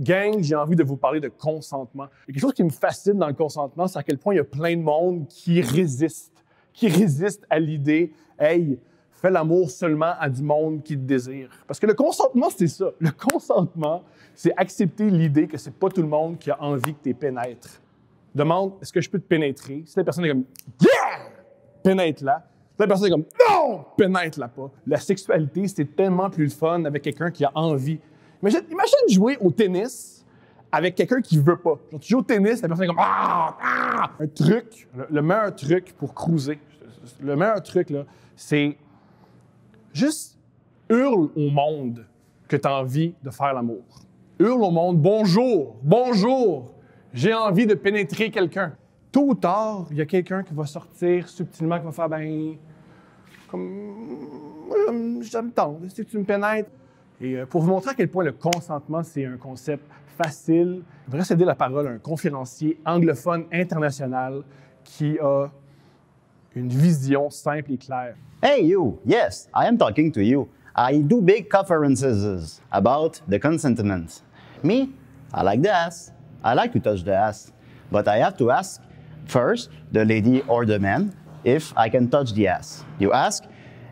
Gang, j'ai envie de vous parler de consentement. Il y a quelque chose qui me fascine dans le consentement, c'est à quel point il y a plein de monde qui résiste, qui résiste à l'idée, hey, fais l'amour seulement à du monde qui te désire. Parce que le consentement, c'est ça. Le consentement, c'est accepter l'idée que c'est pas tout le monde qui a envie que tu pénètres. Demande, est-ce que je peux te pénétrer? Si la personne est comme, yeah! Pénètre-la. La personne est comme, non! Pénètre-la pas. La sexualité, c'est tellement plus fun avec quelqu'un qui a envie Imagine, jouer au tennis avec quelqu'un qui veut pas. Genre, tu joues au tennis, la personne est comme ah, ah! Un truc, le, meilleur truc pour cruiser, le meilleur truc, là, c'est juste hurle au monde que tu as envie de faire l'amour. Hurle au monde bonjour, bonjour, j'ai envie de pénétrer quelqu'un. Tôt ou tard, il y a quelqu'un qui va sortir subtilement, qui va faire ben. Comme. Je me tente, si tu me pénètres. Et euh, pour vous montrer à quel point le consentement, c'est un concept facile, je voudrais céder la parole à un conférencier anglophone international qui a une vision simple et claire. Hey, you! Yes, I am talking to you. I do big conferences about the consentment. Me, I like the ass. I like to touch the ass. But I have to ask first the lady or the man if I can touch the ass. You ask,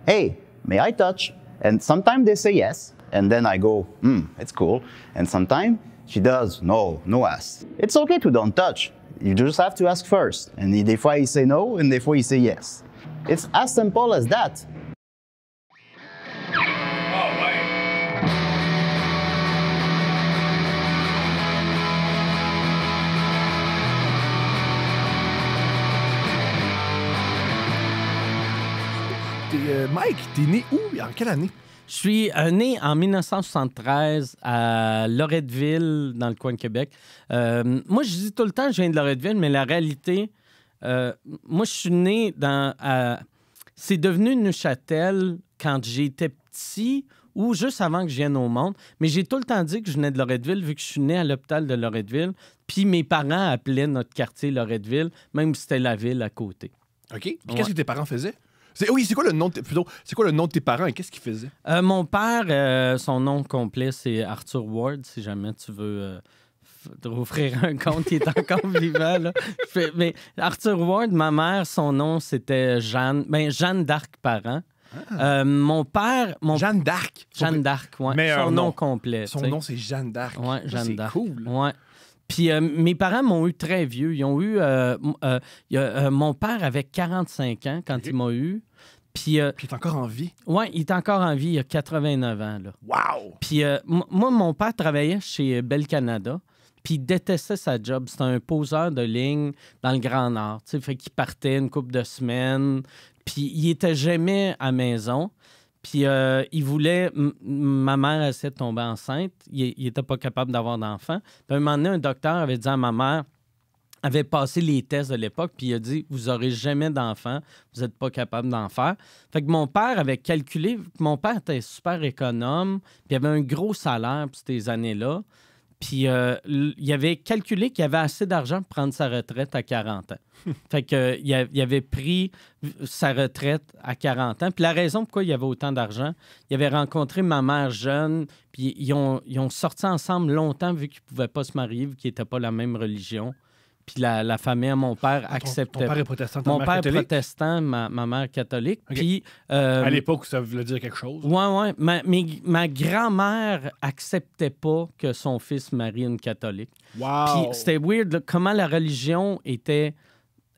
hey, may I touch? And sometimes they say yes, and then I go, hmm, it's cool. And sometimes she does, no, no ask. It's okay to don't touch. You just have to ask first. And if I say no, and if I say yes. It's as simple as that. Eh, Mike, t'es né où? En quelle année? Je suis euh, né en 1973 à Loretteville, dans le coin de Québec. Euh, moi, je dis tout le temps que je viens de Loretteville, mais la réalité, euh, moi, je suis né dans. c'est devenu Neuchâtel quand j'étais petit ou juste avant que je vienne au monde. Mais j'ai tout le temps dit que je venais de Loretteville, vu que je suis né à l'hôpital de Loretteville. Puis mes parents appelaient notre quartier Loretteville, même si c'était la ville à côté. OK. Puis qu'est-ce que tes parents faisaient? oui, c'est quoi le nom de, c'est quoi le nom de tes parents et qu'est-ce qu'ils faisaient? Euh, mon père, euh, son nom complet, c'est Arthur Ward, si jamais tu veux. Euh, te offrir un compte, il est encore vivant. Là. Mais Arthur Ward, ma mère, son nom, c'était Jeanne, ben, Jeanne d'Arc Parent. Ah. mon père. Mon... Jeanne d'Arc. Jeanne d'Arc, oui. Son nom, complet. Son nom, c'est Jeanne d'Arc. Ouais, Jeanne d'Arc. C'est cool. Puis euh, mes parents m'ont eu très vieux. Ils ont eu. Euh, euh, mon père avait 45 ans quand il m'a eu. Puis, il est encore en vie? Oui, il est encore en vie. Il a 89 ans. Là. Wow! Puis moi, mon père travaillait chez Bell Canada. Puis il détestait sa job. C'était un poseur de ligne dans le Grand Nord. Fait qu'il partait une couple de semaines. Puis il était jamais à maison. Puis euh, il voulait. Ma mère essayait de tomber enceinte. Il n'était pas capable d'avoir d'enfant. Puis à un moment donné, un docteur avait dit à ma mère avait passé les tests de l'époque, puis il a dit Vous aurez jamais d'enfants. vous n'êtes pas capable d'en faire. Fait que mon père avait calculé, mon père était super économe, puis il avait un gros salaire pour ces années-là. Puis euh, il avait calculé qu'il avait assez d'argent pour prendre sa retraite à 40 ans. fait qu'il avait pris sa retraite à 40 ans. Puis la raison pourquoi il avait autant d'argent, il avait rencontré ma mère jeune, puis ils ont, ils ont sorti ensemble longtemps vu qu'ils ne pouvaient pas se marier, vu qu'ils n'étaient pas la même religion. Puis la, famille à mon père ah, acceptait. Mon père est protestant, Mon père protestant, ma, mère catholique. Puis, euh, à l'époque, ça voulait dire quelque chose. Oui, oui. Ma, ma grand-mère acceptait pas que son fils marie une catholique. Wow. Puis c'était weird comment la religion était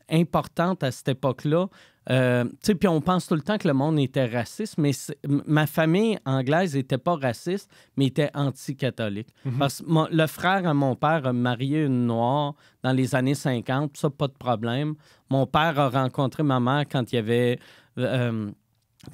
importante à cette époque-là. Euh, puis on pense tout le temps que le monde était raciste, mais ma famille anglaise n'était pas raciste, mais était anti-catholique. Mhm. Parce que le frère de mon père a marié une noire dans les années 50, ça, pas de problème. Mon père a rencontré ma mère quand il avait... Euh,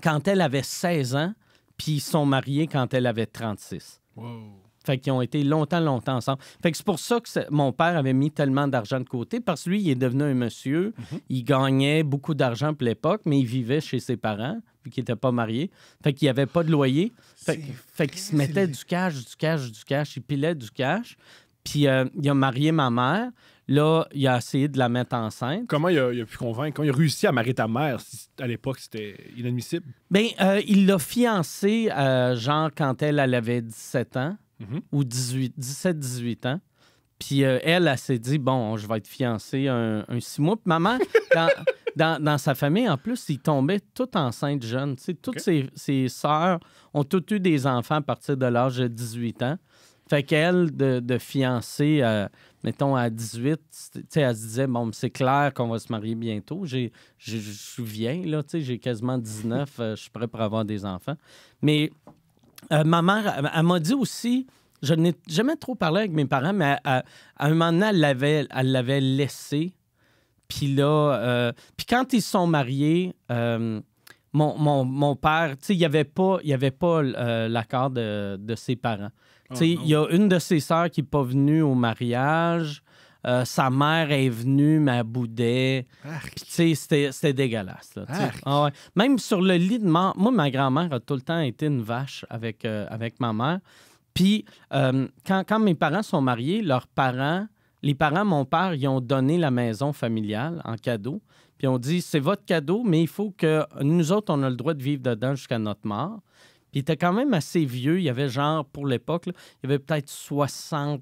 quand elle avait 16 ans, puis ils sont mariés quand elle avait 36. Wow. Fait qu'ils ont été longtemps, longtemps ensemble. Fait que c'est pour ça que mon père avait mis tellement d'argent de côté, parce que lui, il est devenu un monsieur. Mhm. Il gagnait beaucoup d'argent pour l'époque, mais il vivait chez ses parents, puis qu'il n'était pas marié. Fait qu'il n'y avait pas de loyer. Fait, qu'il se mettait du cash, du cash, du cash. Il pilait du cash. Puis euh, il a marié ma mère. Là, il a essayé de la mettre enceinte. Comment il a, pu convaincre? Comment il a réussi à marier ta mère? à l'époque, c'était inadmissible. Bien, euh, il l'a fiancée, euh, genre, quand elle avait 17 ans. Mhm. ou 17-18 ans. Puis euh, elle, elle, s'est dit, bon, je vais être fiancée un, 6 six mois. Puis maman, dans, sa famille, en plus, ils tombaient toutes enceintes jeunes. toutes ses, ses sœurs ont toutes eu des enfants à partir de l'âge de 18 ans. Fait qu'elle, de, de fiancée, euh, mettons, à 18, elle se disait, bon, c'est clair qu'on va se marier bientôt. Je me souviens, j'ai quasiment 19, euh, je suis prêt pour avoir des enfants. Mais euh, ma mère, elle, m'a dit aussi, je n'ai jamais trop parlé avec mes parents, mais à un moment donné, elle l'avait, laissé. Puis là, euh, puis quand ils se sont mariés, euh, mon, mon, père, tu sais, il n'y avait pas, il avait pas l'accord de, ses parents. Oh, tu sais, il y a une de ses sœurs qui n'est pas venue au mariage. Euh, sa mère est venue, m'a boudé. c'était dégueulasse. Ah même sur le lit de mort, moi, ma grand-mère a tout le temps été une vache avec, euh, avec ma mère. Puis, euh, quand, quand, mes parents sont mariés, leurs parents, les parents, mon père, ils ont donné la maison familiale en cadeau. Puis, on dit, c'est votre cadeau, mais il faut que nous autres, on a le droit de vivre dedans jusqu'à notre mort. Puis, il était quand même assez vieux. Il y avait genre, pour l'époque, il y avait peut-être 60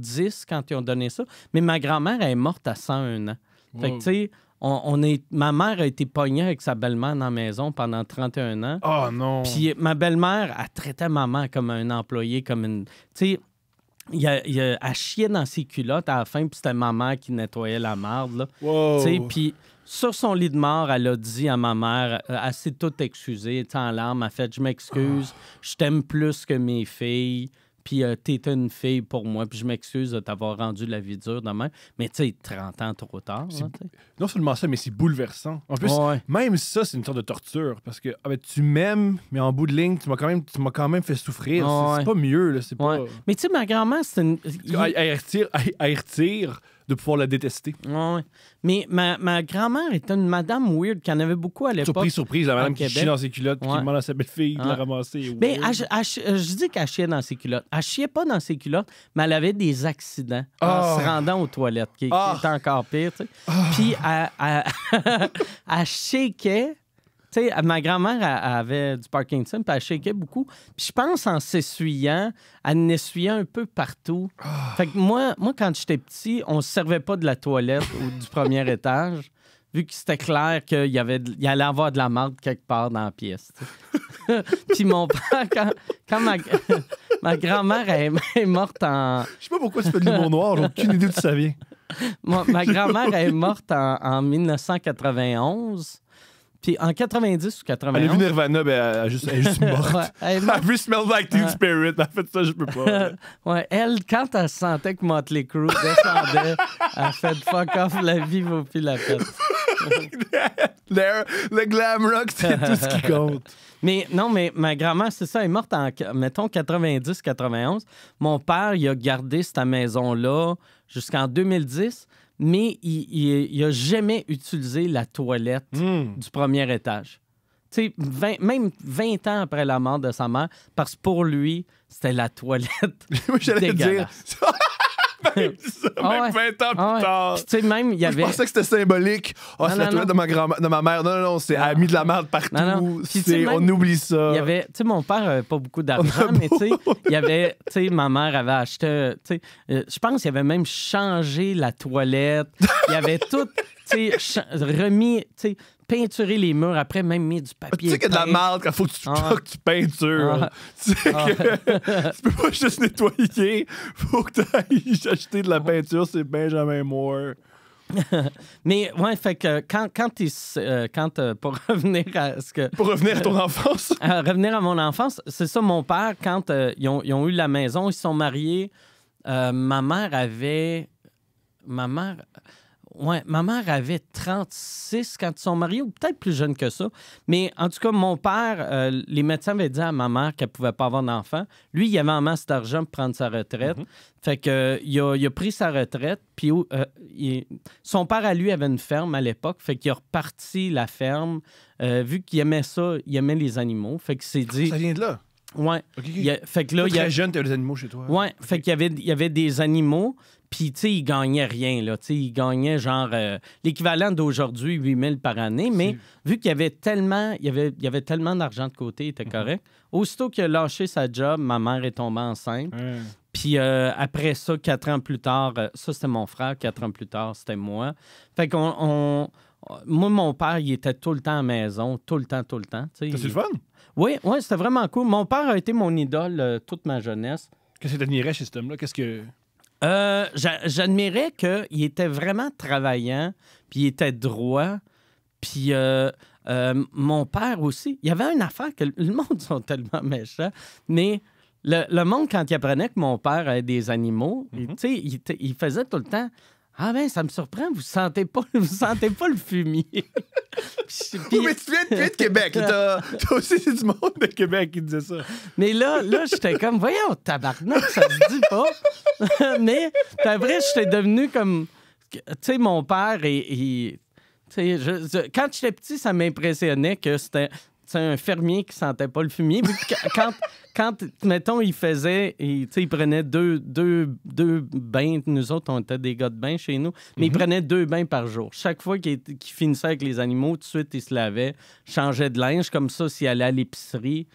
10 quand ils ont donné ça. Mais ma grand-mère, est morte à 101 ans. Fait que, tu sais, on, ma mère a été pognée avec sa belle-mère dans la maison pendant 31 ans. Oh non! Puis ma belle-mère, elle traitait maman comme un employé, comme une. Tu sais, il a, il elle chiait dans ses culottes à la fin, puis c'était ma mère qui nettoyait la marde. Wow. Puis sur son lit de mort, elle a dit à ma mère, assez euh, s'est toute excusée, en larmes, elle a fait Je m'excuse, ah. je t'aime plus que mes filles puis euh, t'étais une fille pour moi, puis je m'excuse de t'avoir rendu la vie dure demain. Mais tu sais, 30 ans trop tard. non seulement ça, mais c'est bouleversant. En plus, même ça, c'est une sorte de torture parce que ah ben, tu m'aimes, mais en bout de ligne, tu m'as quand, même, quand même fait souffrir. C'est pas mieux. Là, Mais tu sais, ma grand-mère, c'est une. retire de pouvoir la détester. Oui, Mais ma, ma grand-mère était une madame weird qui en avait beaucoup à l'époque. Surprise, surprise, la madame qui chie dans ses culottes, ouais. qui demande à sa belle-fille de la ramasser. Mais euh, je dis qu'elle chiait dans ses culottes. Elle chiait pas dans ses culottes, mais elle avait des accidents en ah! se rendant aux toilettes, qui, oh. encore pire. Tu sais. Ah! Puis elle, elle, Tu sais, ma grand-mère avait du Parkinson, puis elle shakeait beaucoup. Puis je pense en s'essuyant, elle en essuyant un peu partout. Ah. Fait que moi, moi quand j'étais petit, on se servait pas de la toilette ou du premier étage vu que c'était clair qu'il y, avait, il allait avoir de la marde quelque part dans la pièce. Puis mon père, quand, quand ma, grand-mère est, morte en. Je sais pas pourquoi tu fais de l'humour noir, j'ai aucune idée de ça vient. ma, grand-mère est morte en, en 1991. Puis en 90 ou 91. Elle a vu Nirvana, ben, elle, juste, est juste morte. elle a vu Smell Like Teen Spirit. Elle a fait ça, je peux pas. ouais, elle, quand elle sentait que Motley Crue descendait, elle a fait fuck off, la vie vaut plus la peine. le, glam rock, c'est tout ce qui compte. Mais non, mais ma grand-mère, c'est ça, elle est morte en, mettons, 90-91. Mon père, il a gardé cette maison-là jusqu'en 2010 mais il, n'a a jamais utilisé la toilette hmm. du premier étage. Tu sais, même 20 ans après la mort de sa mère, parce que pour lui, c'était la toilette. oui, dire. même 20 ah ah ans ah plus tard. tu sais, même, il y avait. Je pensais que c'était symbolique. oh, c'est la toilette de ma, grand de ma mère. Non, non, non, c'est mis de la merde partout. on oublie ça. Il y avait, tu sais, mon père n'avait pas beaucoup d'argent, mais tu sais, il y avait, tu sais, ma mère avait acheté, tu sais, euh, je pense qu'il avait même changé la toilette. Il y avait tout, tu sais, remis, tu sais, Peinturer les murs, après même mis du papier. Tu sais qu'il y a de la marde quand faut que tu, ah. tu peintures. Ah. Tu sais ah. que tu peux pas juste nettoyer, faut que tu ailles acheter de la peinture, c'est Benjamin Moore. mais ouais, fait que quand, quand, euh, quand euh, pour revenir à ce que. Pour revenir à ton enfance. revenir à mon enfance, c'est ça, mon père, quand euh, ils, ont, ils, ont, eu la maison, ils sont mariés. ma mère avait. Ma mère. Oui, ma mère avait 36 quand ils sont mariés, ou peut-être plus jeune que ça. Mais en tout cas, mon père, euh, les médecins avaient dit à ma mère qu'elle pouvait pas avoir d'enfant. Lui, il avait en masse d'argent pour prendre sa retraite. Mhm. Fait que il, a, pris sa retraite. Puis euh, son père, à lui, avait une ferme à l'époque. Fait qu'il a reparti la ferme. Euh, vu qu'il aimait ça, il aimait les animaux. Fait que c'est dit. Ça vient de là? Oui. Fait que là, il y a... jeune, animaux chez toi. Oui, Fait qu'il y avait, il y avait des animaux. Puis, tu sais, il gagnait rien, là. Tu sais, il gagnait genre euh, l'équivalent d'aujourd'hui, 8 000 par année. Mais vu qu'il y avait tellement, il y avait, il y avait tellement d'argent de côté, il était mm-hmm. correct. Aussitôt qu'il a lâché sa job, ma mère est tombée enceinte. Puis euh, après ça, quatre ans plus tard, euh, ça c'était mon frère, quatre ans plus tard, c'était moi. Fait qu'on. Moi, mon père, il était tout le temps à la maison, tout le temps, tout le temps. C'était il... le fun? Oui, oui, c'était vraiment cool. Mon père a été mon idole toute ma jeunesse. Qu'est-ce que tu admirais chez là Qu'est-ce que. Euh, j'admirais qu'il était vraiment travaillant, puis il était droit, puis euh, euh, mon père aussi. Il y avait une affaire que le monde sont tellement méchants, mais le, le, monde, quand il apprenait que mon père avait des animaux, il, mm-hmm. il, faisait tout le temps ah ben, ça me surprend, vous sentez pas, vous sentez pas le fumier. oui, mais tu viens, de Québec. T'as aussi du monde de Québec qui disait ça. Mais là, là j'étais comme, voyons, tabarnak, ça se dit pas. mais t'as vrai, j'étais devenu comme. Tu sais, mon père, et quand j'étais petit, ça m'impressionnait que c'était c'est un fermier qui sentait pas le fumier. quand, mettons, il faisait, il, il prenait deux, deux, bains. Nous autres, on était des gars de bain chez nous, mais il mhm. prenait deux bains par jour. Chaque fois qu'il finissait avec les animaux, tout de suite, il se lavait, changeait de linge. Comme ça, s'il allait à l'épicerie,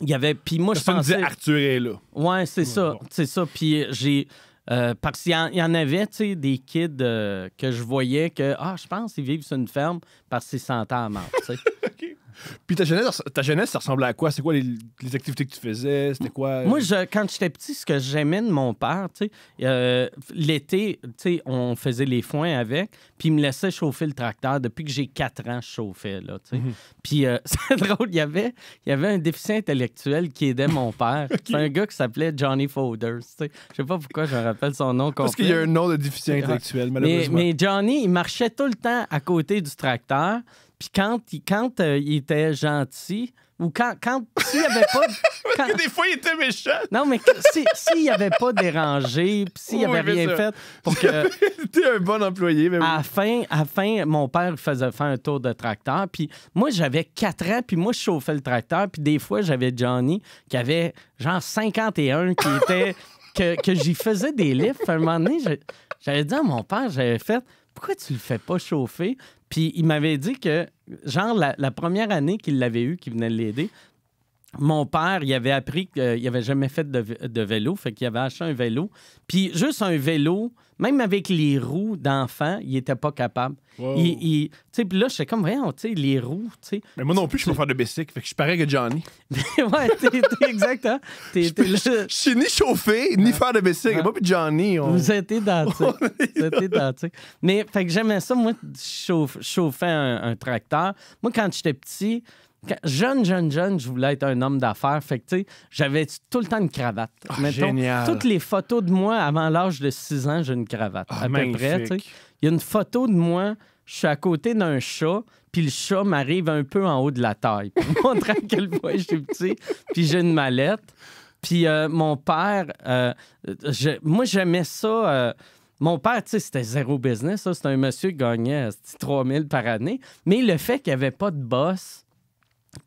il y avait. Puis moi, je pensais. Arthur est là. Ouais, c'est oh, ça. C'est ça. Puis euh, j'ai. Euh, parce qu'il y, en avait, tu sais, des kids euh, que je voyais que, ah, je pense qu'ils vivent sur une ferme parce qu'ils s'entendent à mort, tu sais. Puis ta jeunesse, ta jeunesse, ça ressemblait à quoi? C'est quoi les, activités que tu faisais? C'était quoi? Euh? Moi, quand j'étais petit, ce que j'aimais de mon père, tu sais, euh, l'été, tu sais, on faisait les foins avec, puis il me laissait chauffer le tracteur. Depuis que j'ai 4 ans, je chauffais, mhm. Puis euh, c'est drôle, il y, avait, il y avait un déficient intellectuel qui aidait mon père. C'est un gars qui s'appelait Johnny Foders, tu sais. Je sais pas pourquoi je rappelle son nom est Parce qu'il y a un nom de déficient intellectuel, malheureusement. mais Johnny, il marchait tout le temps à côté du tracteur. Puis quand, il, quand euh, il était gentil, ou quand, quand s'il n'y avait pas. des fois, il était méchant. Non, mais s'il si, n'avait pas dérangé, puis s'il n'avait rien fait pour que. un bon employé, mais À fin, mon père faisait faire un tour de tracteur, puis moi, j'avais quatre ans, puis moi, je chauffais le tracteur, puis des fois, j'avais Johnny qui avait genre 51 qui était. que, j'y faisais des lifts. À un moment donné, j'avais dit à mon père, j'avais fait pourquoi tu le fais pas chauffer? Puis il m'avait dit que, genre, la, première année qu'il l'avait eu, qu'il venait l'aider, mon père, il avait appris qu'il euh, n'avait jamais fait de, vélo, fait qu'il avait acheté un vélo. Puis juste un vélo, même avec les roues d'enfant, il n'était pas capable. puis là, je suis comme, voyons, tu sais, les roues, tu sais. Mais moi non plus, je peux faire de bicycle, fait que je parais que Johnny. ouais, t'es, exact, je, suis ni chauffé, ni ah. faire de bicycle. Ah. Moi puis Johnny, Vous êtes identiques. Vous êtes identiques. Mais, fait que j'aimais ça, moi, chauffer un tracteur. Moi, quand j'étais petit, jeune, jeune, jeune, je voulais être un homme d'affaires. Fait que, tu sais, j'avais tout le temps une cravate. Ah, toutes les photos de moi avant l'âge de 6 ans, j'ai une cravate. Ah, à peu près, Il y a une photo de moi, je suis à côté d'un chat, puis le chat m'arrive un peu en haut de la taille pour montrer à quel point je suis petit. Puis j'ai une mallette. Puis euh, mon père, euh, moi, j'aimais ça. Euh, mon père, tu sais, c'était zéro business. C'était un monsieur qui gagnait 3000 par année. Mais le fait qu'il n'y avait pas de boss,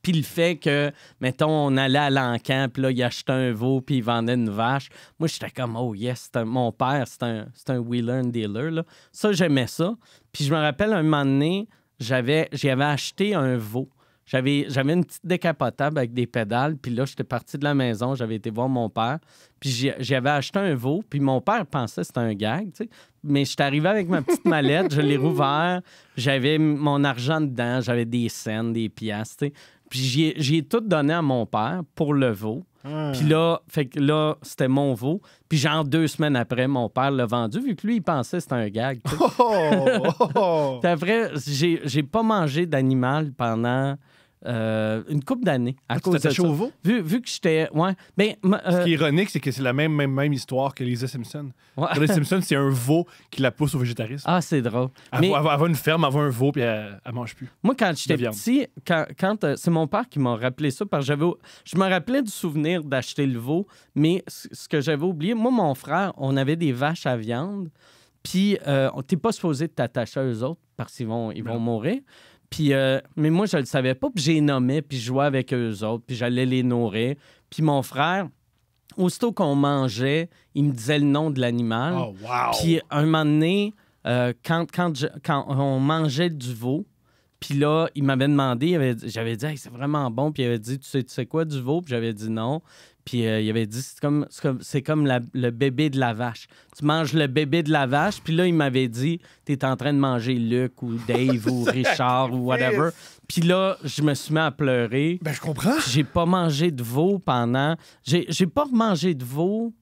puis le fait que, mettons, on allait à l'encamp, puis là, il achetait un veau, puis il vendait une vache. Moi, j'étais comme, oh yes, mon père, c'est un, un wheeler, and dealer. Là. Ça, j'aimais ça. Puis je me rappelle, un moment donné, j'avais acheté un veau. J'avais, j'avais une petite décapotable avec des pédales, puis là, j'étais parti de la maison, j'avais été voir mon père, puis j'avais acheté un veau, puis mon père pensait que c'était un gag, tu sais. Mais j'étais arrivé avec ma petite mallette, je l'ai rouvert, j'avais mon argent dedans, j'avais des scènes, des piastres, tu sais. Puis j'ai tout donné à mon père pour le veau. Ah. Puis là, fait là, c'était mon veau. Puis genre deux semaines après, mon père l'a vendu, vu que lui, il pensait que c'était un gag. C'est oh! vrai j'ai pas mangé d'animal pendant euh, une coupe d'années à ah, cause de Vu, vu que j'étais. Ouais. Euh, ce qui est ironique, c'est que c'est la même, même, histoire que Lisa Simpson. Lisa Simpson, c'est un veau qui la pousse au végétarisme. Ah, c'est drôle. Elle, une ferme, elle un veau, puis elle, mange plus. Moi, quand j'étais petit, euh, c'est mon père qui m'a rappelé ça, parce que Je me rappelais du souvenir d'acheter le veau, mais ce que j'avais oublié, moi, mon frère, on avait des vaches à viande, puis t'es pas supposé t'attacher à eux autres parce qu'ils vont, ils vont mourir. Puis, euh, mais moi, je le savais pas. Puis, j'ai nommé, puis je jouais avec eux autres, puis j'allais les nourrir. Puis, mon frère, aussitôt qu'on mangeait, il me disait le nom de l'animal. Oh, wow. Puis, un moment donné, euh, quand, quand, on mangeait du veau, puis là, il m'avait demandé, j'avais dit, c'est vraiment bon. Puis il avait dit, tu sais, tu sais quoi, du veau? Puis j'avais dit non. Puis euh, il avait dit c'est comme, c'est comme le bébé de la vache. Tu manges le bébé de la vache, puis là, il m'avait dit tu es en train de manger Luc ou Dave ou Richard ou whatever. Puis là, je me suis mis à pleurer. Ben, je comprends. J'ai pas mangé de veau pendant. J'ai, j'ai pas mangé de veau.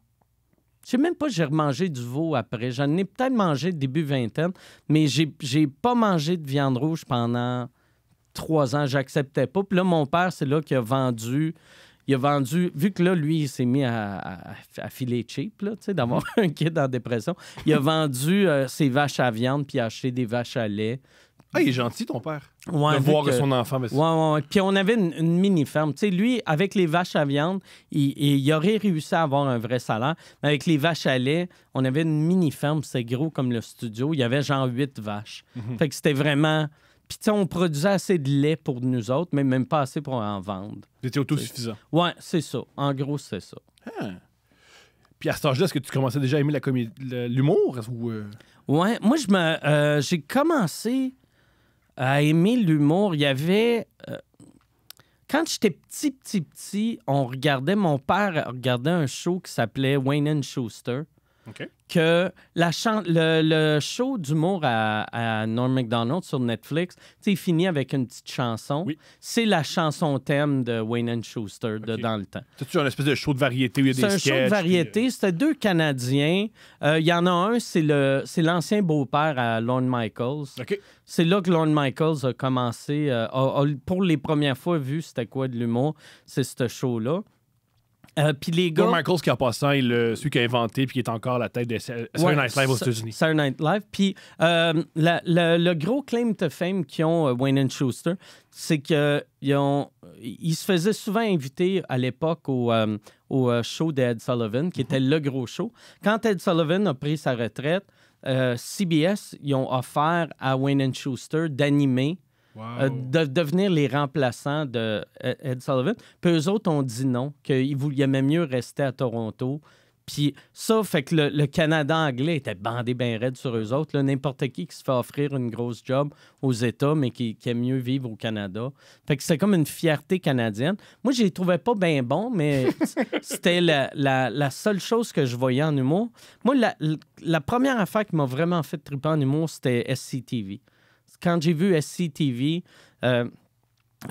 Je sais même pas j'ai remangé du veau après. J'en ai peut-être mangé début vingtaine, mais j'ai, j'ai pas mangé de viande rouge pendant trois ans. J'acceptais pas. Puis là, mon père, c'est là qui a vendu il a vendu, vu que là, lui, il s'est mis à, filer cheap, là, d'avoir mhm. un kit en dépression, il a vendu euh, ses vaches à viande puis a acheté des vaches à lait. Ah, il est gentil, ton père. de voir que... son enfant. Mais... Ouais, ouais, Puis on avait une, mini-ferme. Tu sais, lui, avec les vaches à viande, il, aurait réussi à avoir un vrai salaire. Mais avec les vaches à lait, on avait une mini-ferme. C'est gros comme le studio. Il y avait genre huit vaches. Mhm. Fait que c'était vraiment puis, on produisait assez de lait pour nous autres, mais même pas assez pour en vendre. Vous étiez autosuffisant. Ouais, c'est ça. En gros, c'est ça. Ah. Puis à cet âge-là, est-ce que tu commençais déjà à aimer l'humour? Ou euh? Ouais, moi, euh, j'ai commencé à aimer l'humour. Il y avait. Euh, quand j'étais petit, petit, petit, on regardait, mon père regardait un show qui s'appelait Wayne and Schuster que la le, show d'humour à, à Norm MacDonald sur Netflix, il finit avec une petite chanson. C'est la chanson thème de Wayne and Schuster Dans le temps. C'est une espèce de show de variété il y a des C'est un show de variété. Euh, c'était deux Canadiens. Euh, il y en a un, c'est l'ancien beau-père à Lorne Michaels. C'est là que Lorne Michaels a commencé, euh, pour les premières fois, vu c'était quoi de l'humour. C'est ce show-là. Euh, puis les gars. George Michaels, qui a passé, celui qui a inventé, puis qui est encore la tête de Saturday Night Live aux États-Unis. Saturday Night Live. Puis euh, le gros claim to fame qu'ils ont, euh, Wayne and Schuster, c'est qu'ils ils se faisaient souvent inviter à l'époque au, euh, au euh, show d'Ed Sullivan, qui était le gros show. Quand Ed Sullivan a pris sa retraite, CBS, ils ont offert à Wayne and Schuster d'animer euh, de devenir les remplaçants de euh, Ed Sullivan. Puis eux autres ont dit non, qu'ils même mieux rester à Toronto. Puis ça, fait que le, Canada anglais était bandé bien raide sur eux autres. N'importe qui qui se fait offrir une grosse job aux États, mais qui, qui aime mieux vivre au Canada. Fait que c'est comme une fierté canadienne. Moi, je les trouvais pas bien bons, mais c'était la, la, seule chose que je voyais en humour. Moi, la, la première affaire qui m'a vraiment fait triper en humour, c'était SCTV quand j'ai vu SCTV, euh,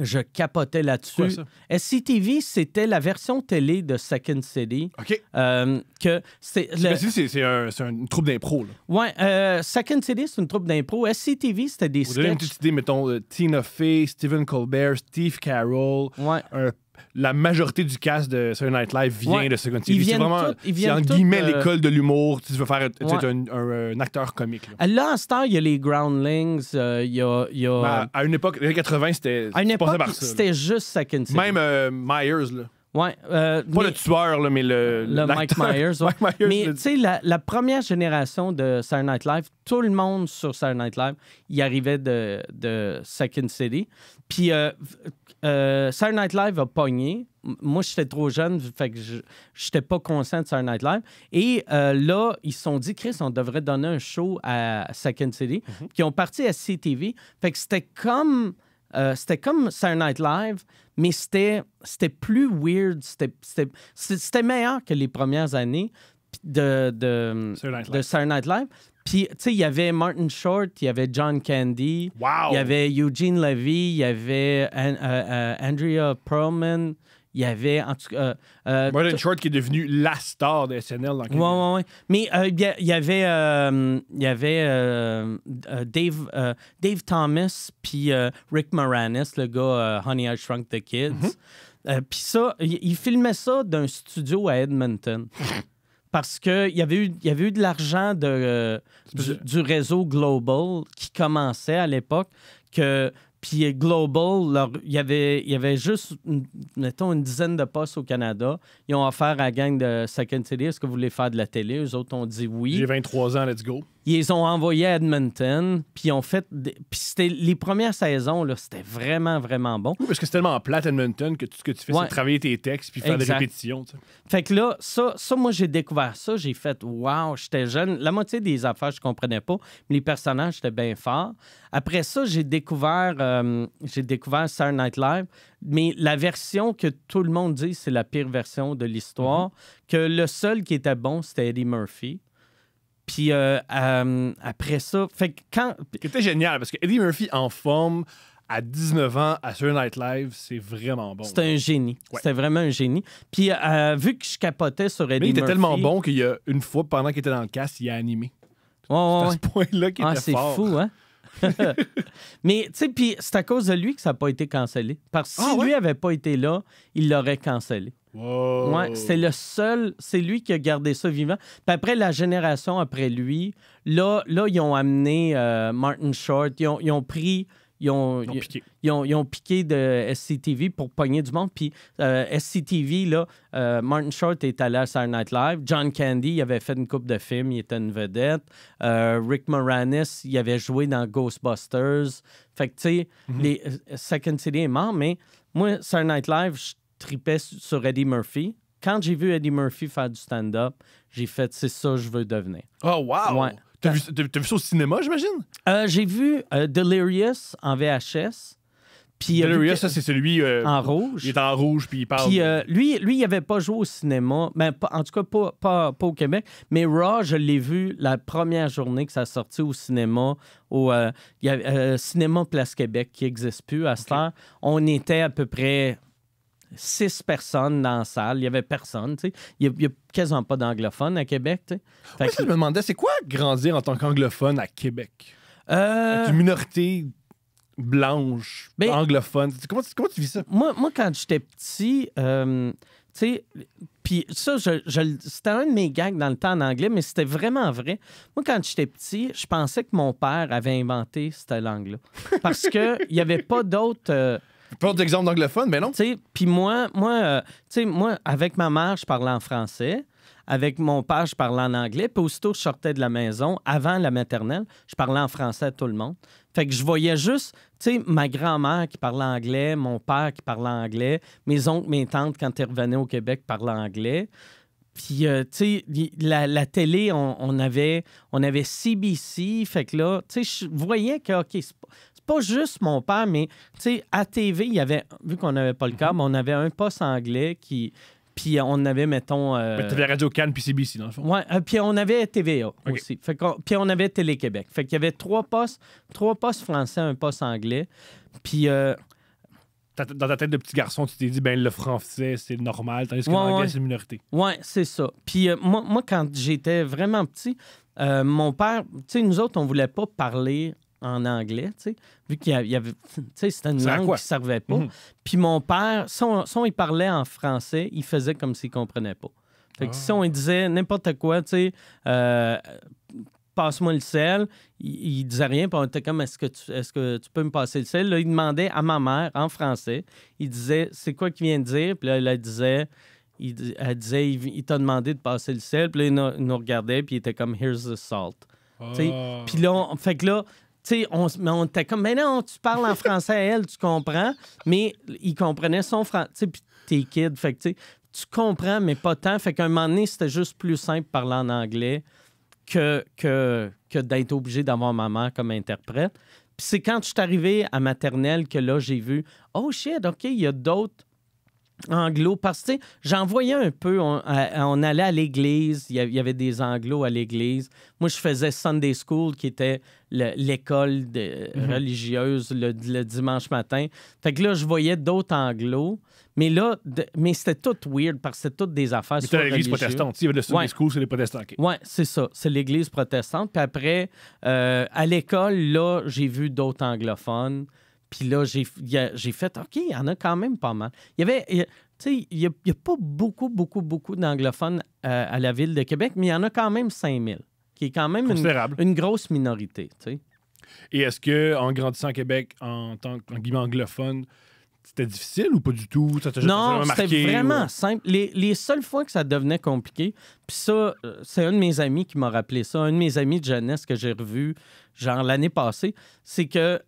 je capotais là-dessus. SCTV, c'était la version télé de Second City. OK. Euh, que c'est le... c'est un, une troupe d'impro. Oui, euh, Second City, c'est une troupe d'impro. SCTV, c'était des Vous sketchs. Vous une petite idée, mettons, Tina Fey, Stephen Colbert, Steve Carroll, ouais. un la majorité du cast de Saturday Night Live vient de Second City. C'est vraiment, en l'école de l'humour. Tu veux faire un, acteur comique. Là, en star, il y a les Groundlings, euh, il y a. Bah, à une époque, les années 80, c'était. À une époque, c'était juste Second City. Même euh, Myers, là. Ouais, euh, Pas le tueur, là, mais le. Le Mike Myers. Mike Myers mais tu sais, la, première génération de Saturday Night Live, tout le monde sur Saturday Night Live, il arrivait de, Second City. Puis euh, euh, Saturday Night Live a pogné. Moi, j'étais trop jeune, fait que j'étais pas conscient de Saturday Night Live. Et là, ils se sont dit, Chris, on devrait donner un show à Second City. Mhm. Puis ils ont parti à CTV. Fait que c'était comme. c'était comme Saturday Night Live mais c'était plus weird, c'était meilleur que les premières années de, de, Saturday Night Live. Puis, tu sais, il y avait Martin Short, il y avait John Candy, il y avait Eugene Levy, il y avait euh, euh, Andrea Perlman. Il y avait, en tout cas. Euh, euh, Martin Short qui est devenu la star de SNL dans Oui, oui, oui. Mais euh, il y, avait, y avait Dave, Thomas puis Rick Moranis, le gars Honey, I Shrunk the Kids. Mm-hmm. puis ça, il filmait ça d'un studio à Edmonton. parce qu'il y, avait eu, y avait de l'argent du, du, réseau Global qui commençait à l'époque, que puis euh, Global, leur, y avait, il y avait juste, mettons, une dizaine de postes au Canada. Ils ont offert à la gang de Second City, est-ce que vous voulez faire de la télé? Eux autres ont dit oui. J'ai 23 ans, let's go ils ont envoyé Edmonton, puis ont fait. Puis c'était les premières saisons, là, c'était vraiment, vraiment bon. Oui, parce que c'est tellement plate Edmonton que tout ce que tu fais, c'est travailler tes textes puis faire des répétitions. Fait que là, ça, moi, j'ai découvert ça. J'ai fait, wow, j'étais jeune. La moitié des affaires, je comprenais pas, mais les personnages, étaient bien fort. Après ça, j'ai découvert, euh, j'ai découvert Saturday Night Live, mais la version que tout le monde dit, c'est la pire version de l'histoire, mm-hmm. que le seul qui était bon, c'était Eddie Murphy. Puis euh, euh, après ça, fait quand. C'était génial parce que Eddie Murphy en forme à 19 ans à Saturday Night Live, c'est vraiment bon. C'était un génie. C'était vraiment un génie. Puis euh, vu que je capotais sur Eddie Mais il était tellement bon qu'il y a une fois pendant qu'il était dans le cast, il a animé. à ce point-là qu'il ah, était fort. C'est fou, hein? Mais tu sais, puis c'est à cause de lui que ça n'a pas été cancellé. Parce que ah si lui n'avait pas été là, il l'aurait cancellé c'est le seul, c'est lui qui a gardé ça vivant. Puis après, la génération après lui, là, là ils ont amené euh, Martin Short, ils ont, pris. Ils ont, ont piqué. Ils, de SCTV pour pogner du monde. Puis euh, SCTV, là, euh, Martin Short est allé à Saturday Night Live. John Candy, il avait fait une coupe de films, il était une vedette. Rick Moranis, il avait joué dans Ghostbusters. Fait que, tu sais, mm-hmm. Second City est mort, mais moi, Saturday Night Live, tripais sur Eddie Murphy. Quand j'ai vu Eddie Murphy faire du stand-up, j'ai fait c'est ça je veux devenir. Oh wow! T'as vu, ça au cinéma, j'imagine? Euh, j'ai vu euh, Delirious en VHS. Puis, euh, Delirious, ça, c'est celui. en rouge. Il est en rouge, puis il parle. lui, lui, il n'avait pas joué au cinéma, mais pas en tout cas, pas, au Québec. Mais Raw, je l'ai vu la première journée que ça sortit au cinéma, au il y a, Cinéma Place Québec, qui n'existe plus à ce temps On était à peu près six personnes dans la salle. Il n'y avait personne. sais, Il n'y a, quasiment pas d'anglophones à Québec. je me demandais, c'est quoi grandir en tant qu'anglophone à Québec? Euh, une minorité blanche, ben, anglophone. Comment, tu vis ça? Moi, quand j'étais petit, euh, tu sais, puis ça, je, c'était un de mes gags dans le temps en anglais, mais c'était vraiment vrai. Moi, quand j'étais petit, je pensais que mon père avait inventé cette langue-là. Parce qu'il n'y avait pas d'autres. Euh, pas d'exemple d'anglophone, mais non. Puis moi, moi, euh, moi, avec ma mère, je parlais en français. Avec mon père, je parlais en anglais. Puis aussitôt que je sortais de la maison, avant la maternelle, je parlais en français à tout le monde. Fait que je voyais juste, tu ma grand-mère qui parlait anglais, mon père qui parlait anglais, mes oncles, mes tantes, quand ils revenaient au Québec, parlaient anglais. Puis, euh, la, télé, on, avait, on avait CBC. Fait que là, tu je voyais que, OK, pas juste mon père, mais à TV, il y avait, vu qu'on n'avait pas le mhm. câble, on avait un poste anglais qui. Puis on avait, mettons. Euh, mais Tu avais Radio Cannes puis CBC, dans le fond. Oui, euh, puis on avait TVA aussi. Puis on avait Télé-Québec. Fait qu'il y avait trois postes, trois postes français, un poste anglais. Puis. Euh, dans ta tête de petit garçon, tu t'es dit, ben le français, c'est normal, tandis que l'anglais, c'est une minorité. Oui, c'est ça. Puis moi, moi, quand j'étais vraiment petit, mon père, tu sais, nous autres, on voulait pas parler en anglais, tu sais, vu qu'il y avait, tu sais, c'était une langue qui servait pas. Mhm. Puis mon père, son, son, il parlait en français, il faisait comme s'il comprenait pas. Fait que si ah. on disait n'importe quoi, tu sais, euh, passe-moi le sel. Il, disait rien. Puis on était comme, est-ce que, tu, est que tu peux me passer le sel? Là, il demandait à ma mère en français. Il disait, c'est quoi qu'il vient de dire? Puis là, elle disait, il, elle disait, il, t'a demandé de passer le sel. Puis là, il nous, regardait. Puis il était comme, here's the salt. Ah. Puis là, fait que là, on, était comme, mais non, tu parles en français à elle, tu comprends. Mais il comprenait son français. Puis t'es kid, fait que tu comprends, mais pas tant. Fait qu'à un moment donné, c'était juste plus simple de parler en anglais que, que, que d'être obligé d'avoir maman comme interprète. Puis c'est quand je suis arrivé à maternelle que là, j'ai vu, oh shit, OK, il y a d'autres anglo parce que j'en voyais un peu. On, allait à l'église, il y avait des anglos à l'église. Moi, je faisais Sunday School, qui était l'école mm-hmm. religieuse le, dimanche matin. Fait que là, je voyais d'autres anglos. Mais là, mais c'était tout weird parce que c'était toutes des affaires. C'était l'église protestante. Il y avait Sunday c'est les protestants. Oui, c'est ça. C'est l'église protestante. Puis après, euh, à l'école, là, j'ai vu d'autres anglophones. Puis là, j'ai fait, OK, il y en a quand même pas mal. Il y avait, tu sais, il n'y a, pas beaucoup, beaucoup, beaucoup d'anglophones euh, à la ville de Québec, mais il y en a quand même 5000, qui est quand même une, une, grosse minorité, tu sais. Et est-ce que en grandissant à Québec en tant qu'anglophone, c'était difficile ou pas du tout? non, c'était vraiment euh? simple. Les, les, seules fois que ça devenait compliqué, puis ça, euh, c'est un de mes amis qui m'a rappelé ça, un de mes amis de jeunesse que j'ai revu, genre l'année passée, c'est que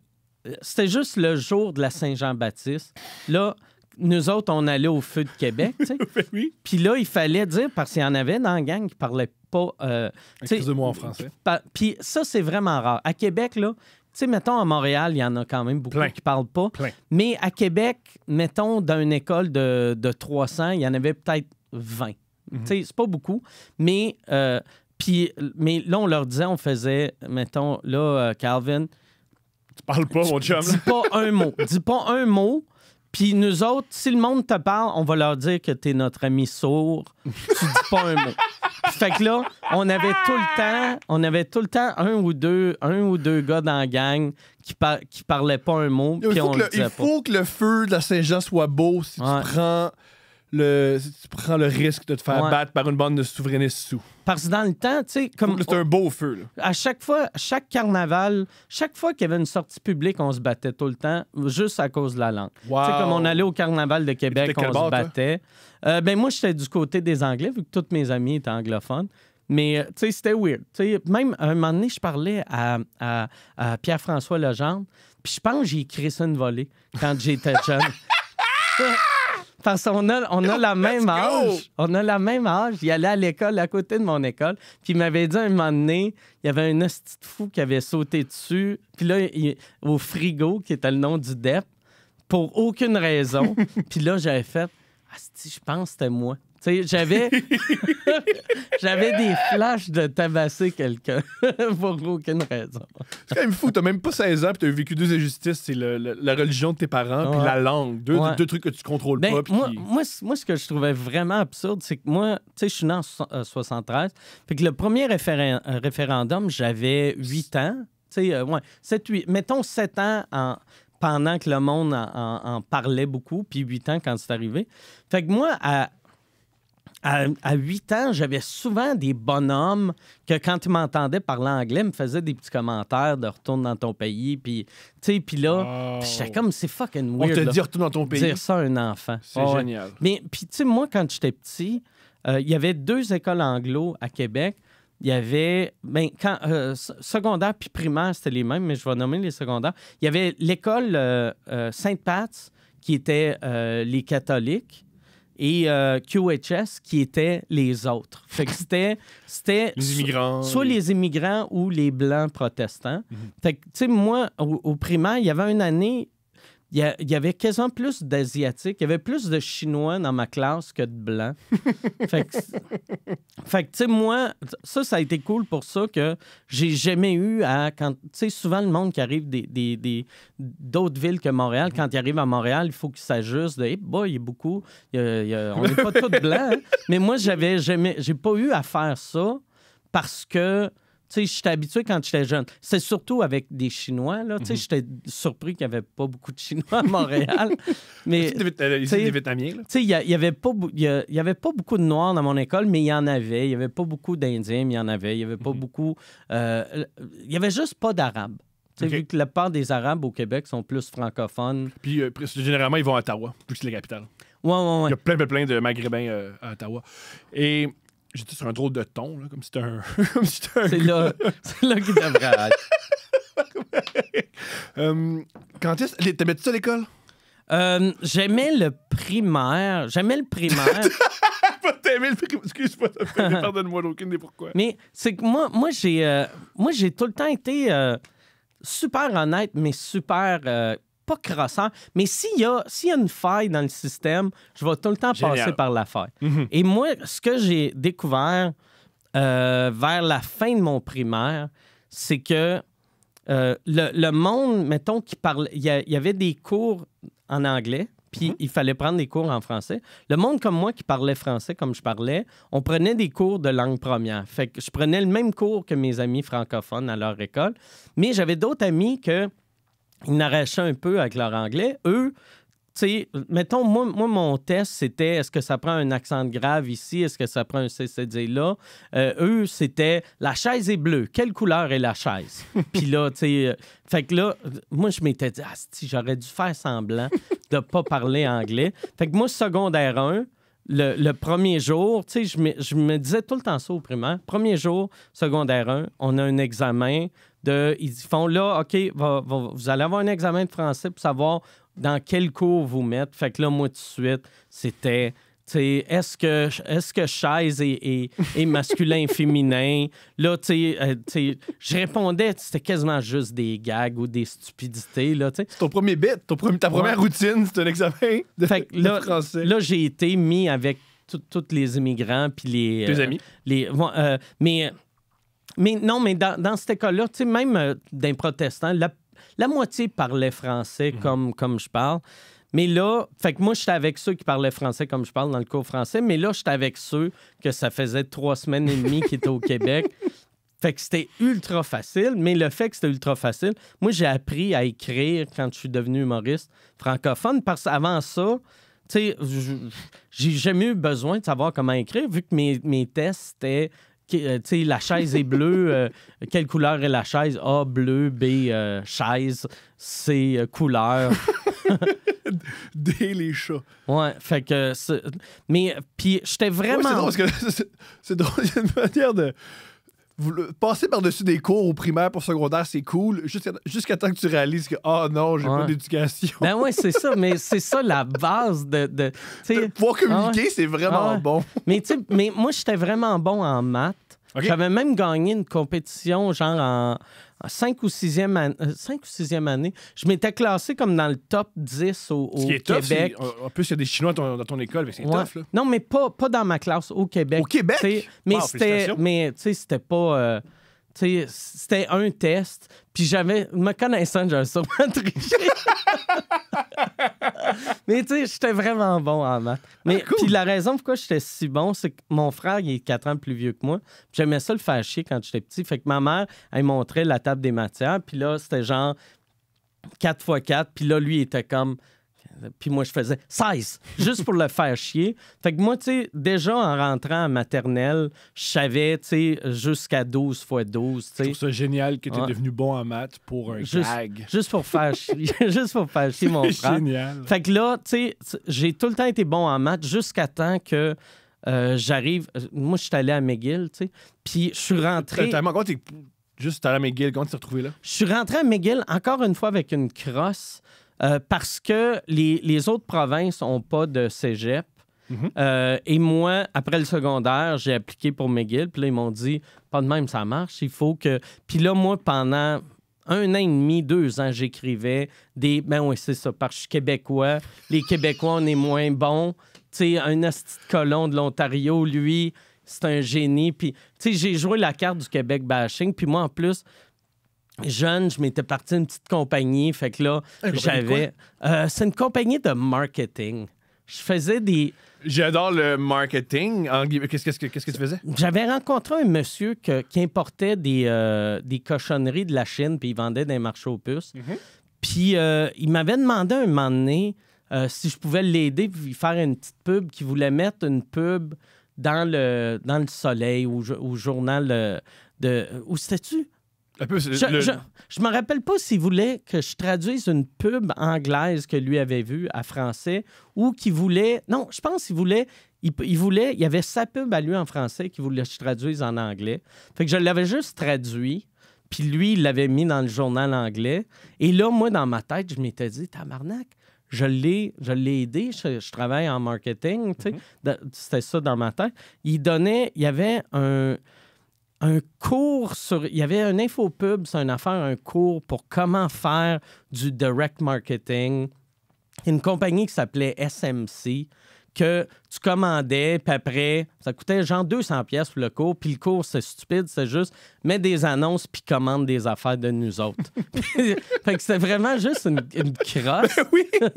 c'était juste le jour de la Saint-Jean-Baptiste. Là, nous autres, on allait au feu de Québec, ben Puis là, il fallait dire, parce qu'il y en avait dans la gang qui ne parlaient pas... Euh, Excusez-moi en français. Puis ça, c'est vraiment rare. À Québec, là, tu sais, mettons, à Montréal, il y en a quand même beaucoup qui qui parlent pas. Mais à Québec, mettons, dans une école de, 300, il y en avait peut-être 20. Mhm. Tu sais, c'est pas beaucoup, mais... Euh, puis, mais là, on leur disait, on faisait, mettons, là, euh, Calvin, tu parles pas, mon chum. Dis pas un mot. Dis pas un mot. Puis nous autres, si le monde te parle, on va leur dire que t'es notre ami sourd. tu dis pas un mot. Fait que là, on avait tout le temps, on avait tout le temps un ou deux, un ou deux gars dans la gang qui, par qui parlaient pas un mot. Il, faut, que, le, il faut que le feu de la Saint-Jean soit beau si tu prends le, tu prends le risque de te faire battre par une bande de souverainistes sous. Parce que dans le temps, tu sais, comme. un beau feu, À chaque fois, chaque carnaval, chaque fois qu'il y avait une sortie publique, on se battait tout le temps, juste à cause de la langue. Tu sais, comme on allait au carnaval de Québec, on se battait. Euh, ben, moi, j'étais du côté des Anglais, vu que tous mes amis étaient anglophones. Mais, euh, tu sais, c'était weird. sais même à un moment donné, je parlais à, à, Pierre-François Legendre, puis je pense que j'ai écrit ça une volée quand j'étais jeune. Parce qu'on a, on a oh, la même âge. On a la même âge. Il allait à l'école à côté de mon école. Puis il m'avait dit à un moment donné, il y avait un hostie de fou qui avait sauté dessus. Puis là, au frigo, qui était le nom du DEP, pour aucune raison. puis là, j'avais fait, je pense que c'était moi j'avais j'avais des flashs de tabasser quelqu'un pour aucune raison. C'est quand même fou, t'as même pas 16 ans, puis t'as vécu deux injustices, c'est la religion de tes parents, puis la langue, deux, trucs que tu contrôles ben, pas. Moi, ce que je trouvais vraiment absurde, c'est que moi, tu sais, je suis né en 1973. 73, euh, fait que le premier euh, référendum, j'avais 8 ans, tu sais, 7, euh, 8, mettons 7 ans en pendant que le monde en, parlait beaucoup, puis 8 ans quand c'est arrivé. Fait que moi, à, à, à, 8 ans, j'avais souvent des bonhommes que quand ils m'entendaient parler anglais, me faisaient des petits commentaires de retourne dans ton pays. Puis, tu sais, puis là, j'étais comme c'est fucking weird. On te dit retourne dans ton pays. Dire ça à un enfant. C'est génial. Mais, puis, tu sais, moi, quand j'étais petit, euh, il y avait deux écoles anglo à Québec. Il y avait, ben, quand, euh, secondaire puis primaire, c'était les mêmes, mais je vais nommer les secondaires. Il y avait l'école euh, Sainte-Pat's, qui était les catholiques et euh, QHS qui étaient les autres. Fait que c'était, c'était les immigrants. soit les immigrants ou les blancs protestants. Mhm. Fait que, tu sais, moi, au, au primaire, il y avait une année il y, avait quasiment plus d'Asiatiques. Il y avait plus de Chinois dans ma classe que de Blancs. fait que, tu sais, moi, ça, ça a été cool pour ça que j'ai jamais eu à. Tu sais, souvent, le monde qui arrive d'autres des, des, d'autres villes que Montréal, quand il arrive à Montréal, il faut qu'il s'ajuste de Hey, boy, il y a beaucoup. on n'est pas tous blancs. Hein. Mais moi, j'avais jamais. J'ai pas eu à faire ça parce que sais, j'étais habitué quand j'étais jeune. C'est surtout avec des Chinois, là. Tu sais, mhm. j'étais surpris qu'il n'y avait pas beaucoup de Chinois à Montréal. mais, C'est des Vietnamiens, Tu sais, il n'y avait, pas, y avait pas beaucoup de Noirs dans mon école, mais il y en avait. Il n'y avait pas beaucoup d'Indiens, mais il y en avait. Il n'y avait pas mhm. beaucoup... Euh, il n'y avait juste pas d'Arabes. Okay. Vu que la part des Arabes au Québec sont plus francophones. Puis, euh, généralement, ils vont à Ottawa, plus que la capitale. Ouais, ouais, ouais. Il y a plein, plein, plein de Maghrébins euh, à Ottawa. Et J'étais sur un drôle de ton, là, comme si c'était un. c'est là, là qu'il devrait être. Hum, quand est-ce. T'aimais-tu ça à l'école? Hum, j'aimais le primaire. J'aimais le primaire. T'aimais le primaire. Excuse-moi, pardonne-moi aucune idée pourquoi. Mais c'est que moi, moi j'ai euh, moi j'ai tout le temps été euh, super honnête, mais super euh, pas mais s'il y, a, y a une faille dans le système, je vais tout le temps passer par la faille. Mhm. Et moi, ce que j'ai découvert euh, vers la fin de mon primaire, c'est que euh, le, monde, mettons, qui parlait, il y, avait des cours en anglais, puis mhm. il fallait prendre des cours en français. Le monde comme moi qui parlait français, comme je parlais, on prenait des cours de langue première. Fait que je prenais le même cours que mes amis francophones à leur école, mais j'avais d'autres amis que ils n'arrachaient un peu avec leur anglais. Eux, tu sais, mettons, moi, mon test, c'était est-ce que ça prend un accent grave ici, est-ce que ça prend un CCD là. Euh, eux, c'était la chaise est bleue. Quelle couleur est la chaise? Puis là, tu sais, euh, fait que là, moi, je m'étais dit, ah, j'aurais dû faire semblant de pas parler anglais. Fait que moi, secondaire 1, le, premier jour, tu sais, je me, je me disais tout le temps ça au primaire. Premier jour, secondaire 1, on a un examen de, ils font là, OK, vous allez avoir un examen de français pour savoir dans quel cours vous mettre. Fait que là, moi, tout de suite, c'était est-ce que, est ce que chaise est, masculin, féminin? Là, euh, tu sais, je répondais, c'était quasiment juste des gags ou des stupidités. C'est ton premier bit, ta première routine, c'est un examen de, là, français. Là, j'ai été mis avec tous les immigrants, puis les... Tes euh, amis? Les, euh, mais mais non, mais dans, dans ce cas-là, tu même euh, d'un protestant, la, moitié parlait français mhm. comme, comme je parle. Mais là, fait que moi, j'étais avec ceux qui parlaient français comme je parle dans le cours français, mais là, j'étais avec ceux que ça faisait trois semaines et demie qu'ils étaient au Québec. Fait que c'était ultra facile, mais le fait que c'était ultra facile, moi, j'ai appris à écrire quand je suis devenu humoriste francophone, parce avant ça, j'ai jamais eu besoin de savoir comment écrire, vu que mes, mes tests étaient euh, la chaise est bleue. Euh, quelle couleur est la chaise? A, bleu, B, euh, chaise, C, couleur. D, les chats. Ouais, fait que. Mais, puis, j'étais vraiment. c'est drôle c'est une manière de passer par-dessus des cours au primaire pour secondaire, c'est cool, jusqu'à temps que tu réalises que, oh non, j'ai pas d'éducation. Ben oui, c'est ça, mais c'est ça la base de. De, pouvoir ah communiquer, c'est vraiment ah bon. mais, tu mais moi, j'étais vraiment bon en maths. J'avais même gagné une compétition, genre en 5 ah, ou 6e, euh, cinq ou sixième année, je m'étais classé comme dans le top 10 au, Québec. Tough, en plus, il y a des Chinois dans, ton école, mais c'est tough. Non, mais pas, pas dans ma classe, au Québec. Au Québec? mais c'était, mais tu sais, c'était pas... Euh, c'était un test, puis j'avais, me connaissant, j'avais sûrement triché. mais tu sais, j'étais vraiment bon en maths. Ah, mais puis la raison pourquoi j'étais si bon, c'est que mon frère, il est 4 ans plus vieux que moi. J'aimais ça le faire chier quand j'étais petit. Fait que ma mère, elle montrait la table des matières. Puis là, c'était genre 4 x 4. Puis là, lui, il était comme puis moi, je faisais 16, juste pour le faire chier. Fait que moi, tu sais, déjà en rentrant en maternelle, je savais, tu sais, jusqu'à 12 fois 12. Tu Je trouve ça génial que tu devenu bon en maths pour un juste, gag. Juste pour faire chier, juste pour faire chier mon frère. Génial. Fait que là, tu sais, j'ai tout le temps été bon en maths jusqu'à temps que. Euh, j'arrive, euh, moi je suis allé à McGill, tu sais, puis je suis rentré. Quand es juste allé à McGill, quand tu t'es retrouvé là? Je suis rentré à McGill encore une fois avec une crosse. Euh, parce que les, autres provinces n'ont pas de cégep. Mhm. Euh, et moi, après le secondaire, j'ai appliqué pour McGill. Puis là, ils m'ont dit, pas de même, ça marche. Il faut que. Puis là, moi, pendant un an et demi, deux ans, j'écrivais des. Ben oui, c'est ça, parce que je suis québécois. Les Québécois, on est moins bons. Tu sais, un asti colon de l'Ontario, lui, c'est un génie. Puis, tu sais, j'ai joué la carte du Québec bashing. Puis moi, en plus, jeune, je m'étais parti une petite compagnie. Fait que là, j'avais. Euh, c'est une compagnie de marketing. Je faisais des. J'adore le marketing. Qu'est-ce que, tu faisais? J'avais rencontré un monsieur qui importait euh, des, cochonneries de la Chine, puis il vendait des marchés aux puces. Mm-hmm. Puis euh, il m'avait demandé un moment donné si je pouvais l'aider, à faire une petite pub, qu'il voulait mettre une pub dans le, dans le soleil, ou au journal de. Où c'était-tu? je, le... me rappelle pas s'il voulait que je traduise une pub anglaise que lui avait vue à français ou qu'il voulait. Non, je pense qu'il voulait. Il, voulait. Il y avait sa pub à lui en français qu'il voulait que je traduise en anglais. Fait que je l'avais juste traduit. Puis lui, il l'avait mis dans le journal anglais. Et là, moi, dans ma tête, je m'étais dit, tabarnak, je l'ai, je l'ai aidé, je, travaille en marketing, mm-hmm. c'était ça dans ma tête. Il donnait, il y avait un, un cours sur. Il y avait un infopub, c'est une affaire, un cours pour comment faire du direct marketing. Une compagnie qui s'appelait SMC, que tu commandais, puis après, ça coûtait genre 200 pièces pour le cours, puis le cours, c'est stupide, c'est juste, mets des annonces, puis commande des affaires de nous autres. fait que c'était vraiment juste une, une crosse. oui!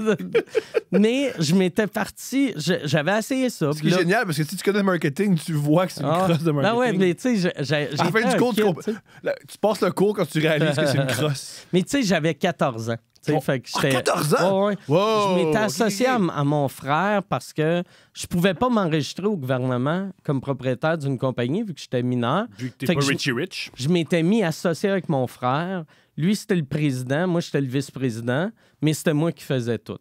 Mais je m'étais parti, j'avais essayé ça. C'est est génial, parce que si tu connais le marketing, tu vois que c'est une ah, crosse de ben marketing. Ah ouais, mais tu sais, j'ai fait du cours, tu passes le cours quand tu réalises que c'est une crosse. Mais tu sais, j'avais 14 ans. Tu 14 ans? je m'étais associé à, mon frère parce que je pouvais pas m'enregistrer au gouvernement comme propriétaire d'une compagnie vu que j'étais mineur. Vu que pas Rich. Je m'étais mis associé avec mon frère. Lui, c'était le président. Moi, j'étais le vice-président. Mais c'était moi qui faisais tout.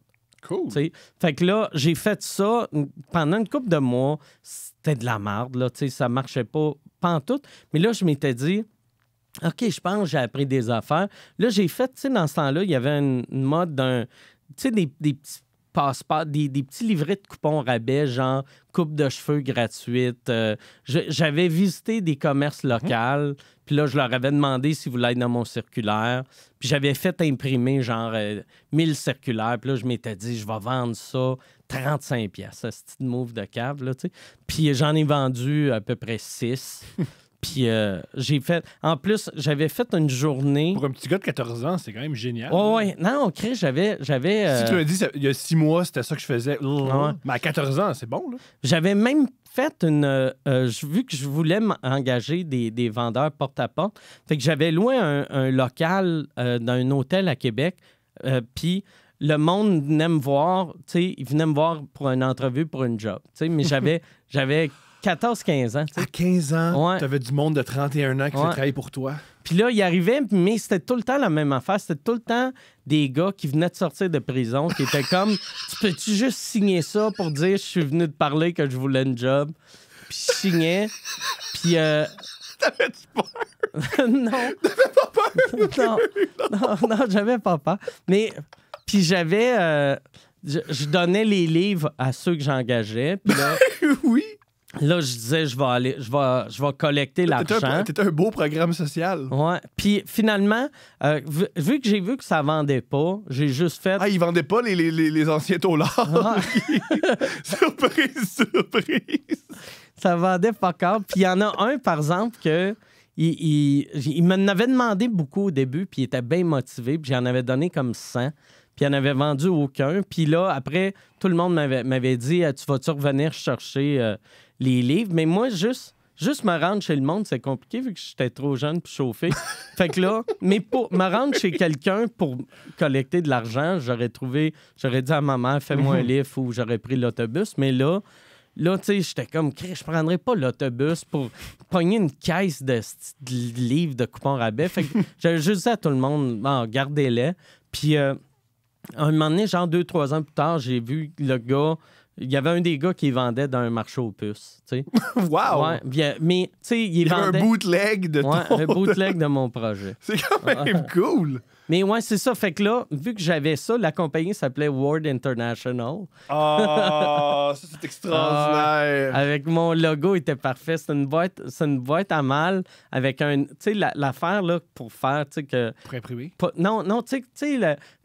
Cool. fait que là, j'ai fait ça pendant une couple de mois. C'était de la merde, là. ne ça marchait pas, pas tout. Mais là, je m'étais dit, OK, je pense, j'ai appris des affaires. Là, j'ai fait, tu sais, dans ce temps-là, il y avait une mode d'un. Tu sais, des, petits passeports, des, petits livrets de coupons rabais, genre coupe de cheveux gratuite. Euh, j'avais visité des commerces mhm. locaux, puis là, je leur avais demandé si vous voulaient être dans mon circulaire. Puis j'avais fait imprimer, genre, 1000 euh, circulaires. Puis là, je m'étais dit, je vais vendre ça 35 pièces, ce petit move de cave, là, tu sais. Puis j'en ai vendu à peu près 6. Puis euh, j'ai fait. En plus, j'avais fait une journée. Pour un petit gars de 14 ans, c'est quand même génial. Oui, ouais, non, ok, j'avais. j'avais Si tu euh, me dit, il y a six mois, c'était ça que je faisais. Mais à 14 ans, c'est bon, J'avais même fait une. Euh, vu que je voulais m'engager des, vendeurs porte-à-porte, fait que j'avais loué un, local dans un hôtel à Québec. Puis le monde venait me voir, tu sais, il venait me voir pour une entrevue, pour une job. Tu sais, mais j'avais 14-15 ans. À 15 ans, tu avais du monde de 31 ans qui travaillait pour toi. Puis là, il arrivait, mais c'était tout le temps la même affaire. C'était tout le temps des gars qui venaient de sortir de prison, qui étaient comme Tu peux-tu juste signer ça pour dire je suis venu te parler que je voulais un job? Puis je signais. Puis. Euh, T'avais-tu peur? non. T'avais pas peur? non, non, j'avais pas peur. Mais. Puis j'avais. Euh, je, donnais les livres à ceux que j'engageais. Puis là, oui. Là, je disais, je vais aller, je vais, je vais collecter la C'était un, un, beau programme social. Ouais. Puis finalement, euh, vu, que j'ai vu que ça vendait pas, j'ai juste fait. Ah, ils vendaient pas les, les, les, anciens taulards. Ah. surprise, surprise. Ça vendait pas encore. Puis il y en a un, par exemple, que. Il, il, m'en avait demandé beaucoup au début, puis il était bien motivé, puis j'en avais donné comme 100 n'y en avait vendu aucun. Puis là, après, tout le monde m'avait dit Tu vas-tu revenir chercher euh, les livres Mais moi, juste. Juste me rendre chez le monde, c'est compliqué vu que j'étais trop jeune pour chauffer. fait que là, mais pour me rendre chez quelqu'un pour collecter de l'argent, j'aurais trouvé, j'aurais dit à ma mère, fais-moi un mhm. livre ou j'aurais pris l'autobus. Mais là, Là, tu sais, j'étais comme, je prendrais pas l'autobus pour pogner une caisse de, livres de coupons rabais. Fait que j'ai juste dit à tout le monde, ah, gardez-les. Puis euh, un moment donné, genre deux, trois ans plus tard, j'ai vu le gars. Il y avait un des gars qui vendait dans un marché aux puces. Tu sais. wow! mais tu sais, il, il vendait. un bootleg de ouais, Un bootleg de mon projet. C'est quand même cool! Mais ouais, c'est ça. Fait que là, vu que j'avais ça, la compagnie s'appelait Ward International. Ah, oh, ça c'est extraordinaire. Ah, avec mon logo il était parfait. C'est une boîte, c'est une boîte à mal avec un, tu sais, l'affaire là pour faire, tu sais que. Pour imprimer. non, non, tu sais,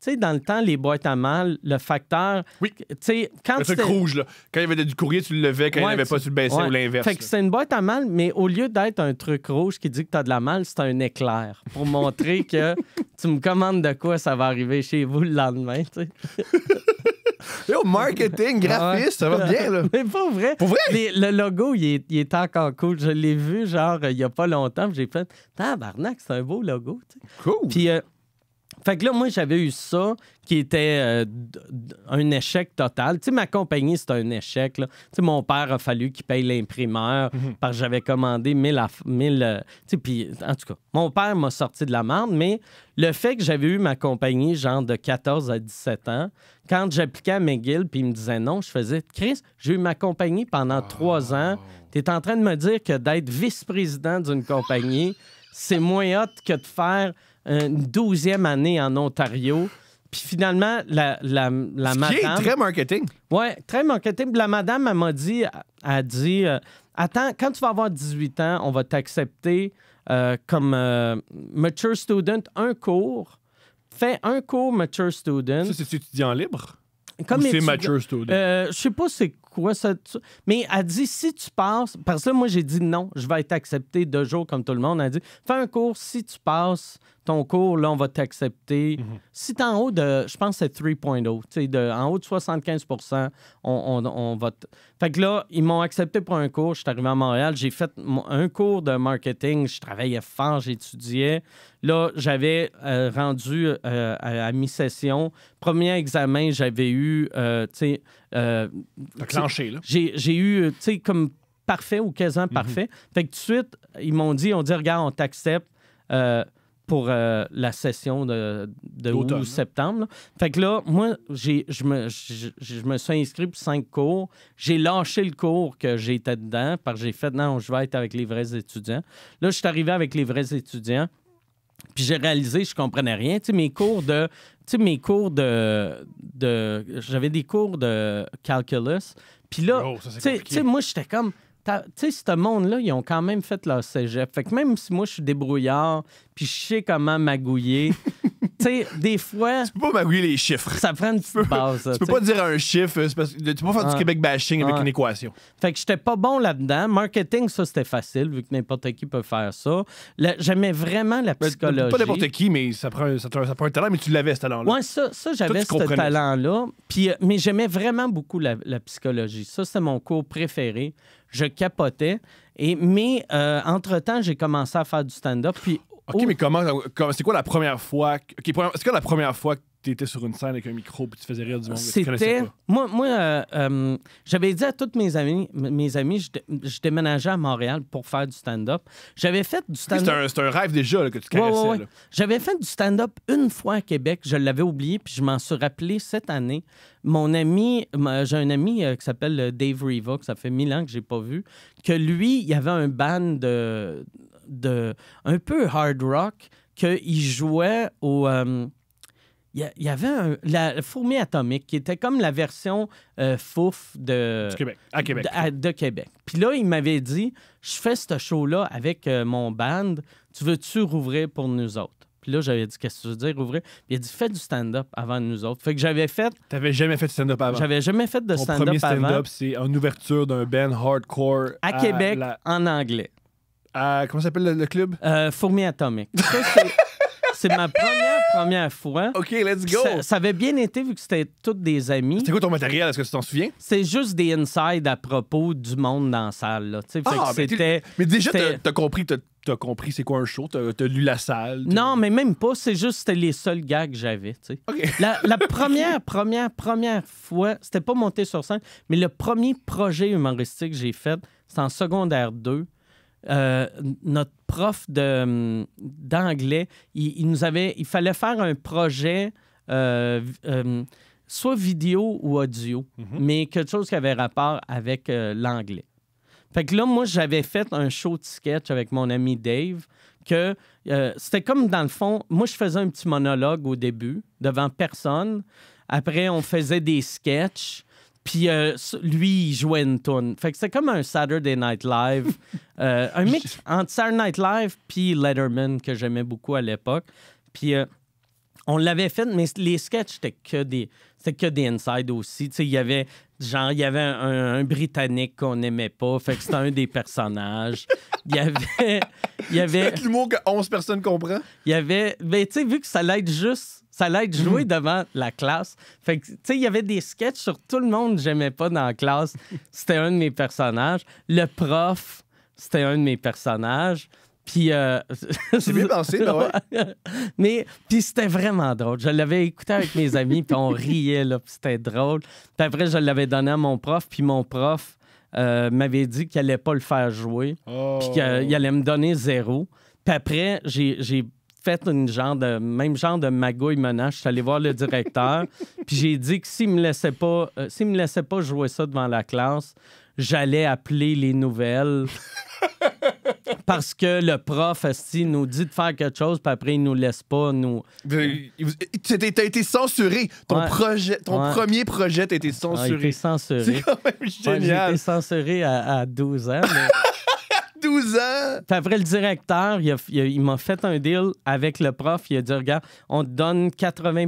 tu sais, dans le temps, les boîtes à mal, le facteur. Oui. Tu sais, quand. Le truc rouge, là. Quand il y avait du courrier, tu le levais. Quand il n'y avait pas, tu le baissais ou l'inverse. Fait que c'est une boîte à mal, mais au lieu d'être un truc rouge qui dit que tu as de la mal, c'est un éclair pour montrer que tu me commandes de quoi, ça va arriver chez vous le lendemain, tu sais. Yo, marketing, graphiste, ça va bien, là. Mais pas vrai. le logo, il est, encore cool. Je l'ai vu, genre, il n'y a pas longtemps. J'ai fait, tabarnak, c'est un beau logo. Cool. Puis, euh, fait que là, moi, j'avais eu ça qui était euh, un échec total. Tu sais, ma compagnie, c'était un échec. Tu sais, mon père a fallu qu'il paye l'imprimeur mhm. parce que j'avais commandé 1000... mille euh, tu sais, puis, en tout cas, mon père m'a sorti de la merde, mais le fait que j'avais eu ma compagnie, genre de 14 à 17 ans, quand j'appliquais à McGill, puis il me disait non, je faisais Chris, j'ai eu ma compagnie pendant trois ah. ans. Tu es en train de me dire que d'être vice-président d'une compagnie, c'est moins hot que de faire une douzième année en Ontario. Puis finalement, la, la, madame. Qui très marketing. Oui, très marketing. La madame, elle m'a dit, a dit euh, Attends, quand tu vas avoir 18 ans, on va t'accepter euh, comme euh, mature student un cours. Fais un cours mature student. Ça, c'est étudiant libre comme c'est mature student. je sais pas c'est quoi ça. Mais elle dit si tu passes, parce que moi j'ai dit non, je vais être accepté deux jours comme tout le monde. Elle dit fais un cours si tu passes ton cours, là, on va t'accepter. Mhm. Si t'es en haut de, je pense que c'est 3.0, de, en haut de 75 on, on, on va... Fait que là, ils m'ont accepté pour un cours. Je suis arrivé à Montréal, j'ai fait un cours de marketing. Je travaillais fort, j'étudiais. Là, j'avais euh, rendu euh, à, mi-session. Premier examen, j'avais eu, euh, tu sais... clenché, là. J'ai eu, tu sais, comme parfait ou quasiment mhm. parfait. Fait que tout de suite, ils m'ont dit, on dit, regarde, on t'accepte pour euh, la session de, de août hein. septembre. Fait que là, moi, je me, suis inscrit pour cinq cours. J'ai lâché le cours que j'étais dedans parce que j'ai fait non, je vais être avec les vrais étudiants. Là, je suis arrivé avec les vrais étudiants. Puis j'ai réalisé, je comprenais rien. Tu sais, mes cours de. Tu sais, mes cours de. de J'avais des cours de calculus. Puis là, oh, tu sais, moi, j'étais comme tu sais, ce monde-là, ils ont quand même fait leur cégep. Fait que même si moi, je suis débrouillard, puis je sais comment magouiller, tu sais, des fois. Tu peux pas magouiller les chiffres. Ça prend une petite base. tu peux pas dire un chiffre. Parce que tu peux pas faire du Québec bashing avec une équation. Fait que j'étais pas bon là-dedans. Marketing, ça, c'était facile, vu que n'importe qui peut faire ça. J'aimais vraiment la ben, psychologie. pas n'importe qui, mais ça prend, ça, prend, un talent, mais tu l'avais, ce talent-là. Ouais, ça, ça j'avais ce talent-là. Euh, mais j'aimais vraiment beaucoup la psychologie. Ça, c'est mon cours préféré je capotais. Et, mais euh, entre-temps, j'ai commencé à faire du stand-up. Puis OK, mais comment. Euh, c'est quoi la première fois. Okay, est-ce la première fois tu étais sur une scène avec un micro puis tu faisais rire du monde. Moi, moi euh, euh, j'avais dit à tous mes amis, mes amis je, déménageais à Montréal pour faire du stand-up. J'avais fait du stand-up. un, rêve déjà que tu connaissais. J'avais fait du stand-up une fois à Québec. Je l'avais oublié puis je m'en suis rappelé cette année. Mon ami, j'ai un ami euh, qui s'appelle Dave Riva, que ça fait mille ans que j'ai pas vu, que lui, il y avait un band de, de un peu hard rock qu'il jouait au il y, avait la fourmi atomique qui était comme la version euh, fouf de Québec, à Québec. De, Québec. Puis là, il m'avait dit, je fais ce show-là avec euh, mon band, tu veux-tu rouvrir pour nous autres? Puis là, j'avais dit, qu'est-ce que tu veux dire, rouvrir? » Puis il a dit, fais du stand-up avant nous autres. Fait que j'avais fait. T'avais jamais fait de stand-up avant? J'avais jamais fait de stand-up avant. premier stand-up, c'est en ouverture d'un band hardcore. À, Québec, en anglais. comment s'appelle le, club? Euh, fourmi atomique. c'est ma première première fois. OK, let's go. Ça, avait bien été vu que c'était toutes des amis. C'était quoi ton matériel? Est-ce que tu t'en souviens? C'est juste des insides à propos du monde dans la salle. Là. Ah, ben, mais, déjà, t'as compris, compris c'est quoi un show? T'as lu la salle? Non, mais même pas. C'est juste c'était les seuls gars que j'avais. La, première, première, première fois, c'était pas monté sur scène, mais le premier projet humoristique que j'ai fait, c'est en secondaire 2 euh, notre prof euh, d'anglais, il, nous avait, il fallait faire un projet, euh, soit vidéo ou audio, mhm. mais quelque chose qui avait rapport avec l'anglais. Fait que là, moi, j'avais fait un show de sketch avec mon ami Dave, que c'était comme dans le fond, moi, je faisais un petit monologue au début, devant personne. Après, on faisait des sketchs. Puis euh, lui, il jouait une tune. Fait que c'était comme un Saturday Night Live, euh, un mix entre Saturday Night Live puis Letterman que j'aimais beaucoup à l'époque. Puis euh, on l'avait fait, mais les sketchs c'était que des, c'était que des inside aussi. Tu sais, il y avait genre il y avait un, britannique qu'on n'aimait pas, fait que c'était un des personnages. Il y avait, il y avait. l'humour que 11 personnes comprennent. Il y avait, mais ben, tu sais, vu que ça l'aide juste ça allait être joué mm-hmm. devant la classe. tu sais, il y avait des sketchs sur tout le monde que j'aimais pas dans la classe. C'était un de mes personnages. Le prof, c'était un de mes personnages. Puis. Euh... C'est bien pensé, ben Mais, puis c'était vraiment drôle. Je l'avais écouté avec mes amis, puis on riait, là, c'était drôle. Puis après, je l'avais donné à mon prof, puis mon prof euh, m'avait dit qu'il allait pas le faire jouer, puis oh. qu'il allait me donner zéro. Puis après, j'ai fait une genre de même genre de magouille menace. Je suis allé voir le directeur, puis j'ai dit que s'il me laissait pas, euh, s'il me laissait pas jouer ça devant la classe, j'allais appeler les nouvelles. Parce que le prof, si nous dit de faire quelque chose, puis après, il nous laisse pas, nous... Tu as été censuré. Ton, projet, ton premier projet, t'as été ah, censuré. censuré. C'est j'ai été censuré à, 12 ans. 12 ans! le directeur, il, m'a fait un deal avec le prof. Il a dit Regarde, on te donne 80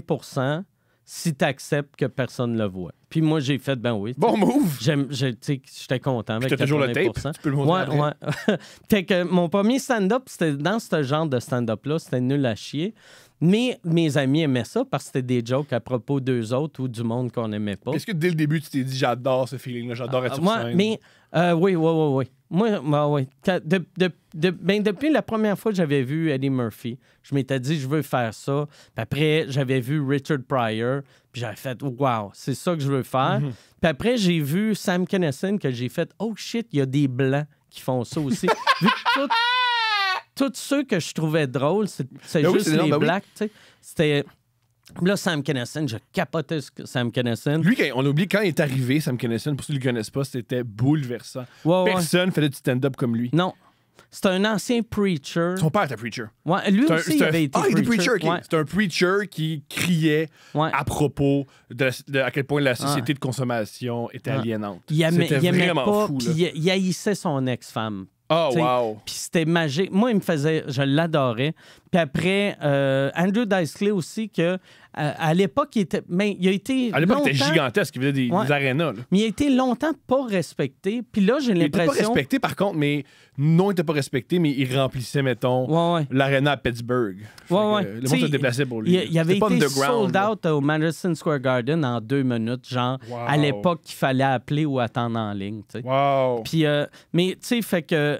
si tu acceptes que personne le voit. Puis moi, j'ai fait, ben oui. Bon move! J'étais content. Avec toujours le tape, tu le montrer que mon premier stand-up, c'était dans ce genre de stand-up-là, c'était nul à chier. Mais mes amis aimaient ça parce que c'était des jokes à propos d'eux autres ou du monde qu'on n'aimait pas. Est-ce que dès le début, tu t'es dit j'adore ce feeling-là, j'adore être ah, sur moi, Mais, euh, oui, oui, oui, oui. Moi, ah, oui. Ben, depuis la première fois que j'avais vu Eddie Murphy, je m'étais dit je veux faire ça. Puis après, j'avais vu Richard Pryor, puis j'avais fait Wow, c'est ça que je veux faire. Mhm. Puis après, j'ai vu Sam Kennison que j'ai fait Oh shit, il y a des blancs qui font ça aussi. tous ceux que je trouvais drôles, c'est ben juste les ben blacks, tu sais. C'était. Là, Sam Kennison, je capotais Sam Kennison. Lui, on oublie quand il est arrivé, Sam Kennison, pour ceux qui ne le connaissent pas, c'était bouleversant. Personne ne faisait du stand-up comme lui. Non. C'était un ancien preacher. Son père était preacher. Ouais, lui aussi, il avait été ah, preacher. preacher un preacher qui criait à propos de, à quel point la société de consommation était aliénante. Il aimait, il aimait fou, il, il haïssait son ex-femme Oh, wow. Puis c'était magique. Moi, il me faisait, je l'adorais. Puis après, euh, Andrew Dice Clay aussi, que euh, à l'époque, il était. Mais il a été. À l'époque, longtemps... était gigantesque, il faisait des, arénas. Mais il a été longtemps pas respecté. Puis là, j'ai l'impression. Il était pas respecté, par contre, mais. Non, il était pas respecté, mais il remplissait, mettons, ouais, à Pittsburgh. ouais ouais, Le monde se déplaçait pour lui. Il, y avait été sold out au Madison Square Garden en deux minutes, genre, à l'époque qu'il fallait appeler ou attendre en ligne. Wow. Puis, euh, mais, tu sais, fait que.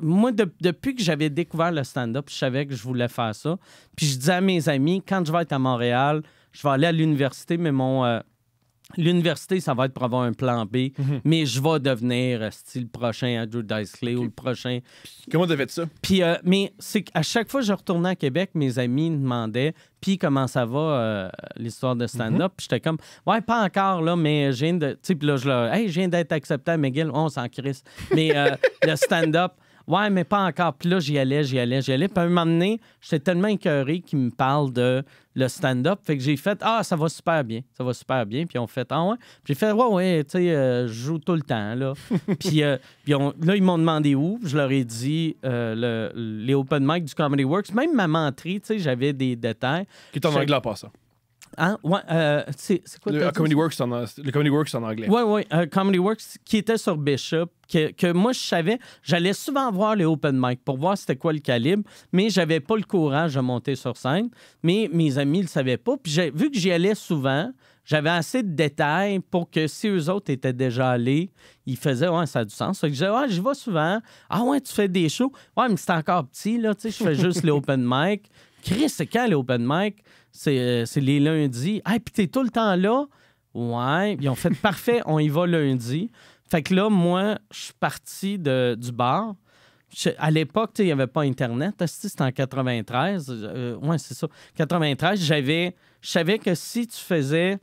moi, depuis que j'avais découvert le stand-up, je savais que je voulais faire ça. Puis je disais à mes amis, quand je vais être à Montréal, je vais aller à l'université, mais mon. Euh, l'université, ça va être pour avoir un plan B, mhm. mais je vais devenir euh, style le prochain Andrew Dice Clay ou le prochain. Comment devait être ça? Puis, euh, mais c'est qu'à chaque fois que je retournais à Québec, mes amis me demandaient Puis comment ça va l'histoire de stand-up? Mhm. Puis j'étais comme Ouais, pas encore, là, mais j'ai de. Tu sais, là, je Hey, viens d'être accepté à McGill, on s'en crisse. Mais le stand-up. Ouais, mais pas encore. Puis là, j'y allais, j'y allais, j'y allais. Puis à un moment donné, j'étais tellement écœuré qu'ils me parle de le stand-up. Fait que j'ai fait Ah, ça va super bien. Ça va super bien. Puis on fait Ah ouais. Puis j'ai fait Ouais, ouais, tu sais, euh, je joue tout le temps. Là. puis, euh, là, ils m'ont demandé où. Je leur ai dit euh, le, les open mic du Comedy Works. Même ma mentrée, tu sais, j'avais des détails. Qui est en anglais le, Comedy Works en, anglais. Oui, oui. Euh, Comedy Works qui était sur Bishop, que, moi, je savais. J'allais souvent voir les open mic pour voir c'était quoi le calibre, mais j'avais pas le courage de monter sur scène. Mais mes amis ne le savaient pas. Puis vu que j'y allais souvent, j'avais assez de détails pour que si eux autres étaient déjà allés, ils faisaient Ouais, ça a du sens. je disais Ouais, j'y vais souvent. Ah ouais, tu fais des shows. Ouais, mais c'est encore petit, là. Tu sais, je fais juste les open mic. Chris, c'est quand les open mic? Euh, c'est les lundis. Ah, hey, puis t'es tout le temps là? Ouais. Ils ont fait parfait, on y va lundi. Fait que là, moi, je suis parti du bar. à l'époque, il n'y avait pas Internet. C'était en 93. Euh, ouais, c'est ça. 93, j'avais. Je savais que si tu faisais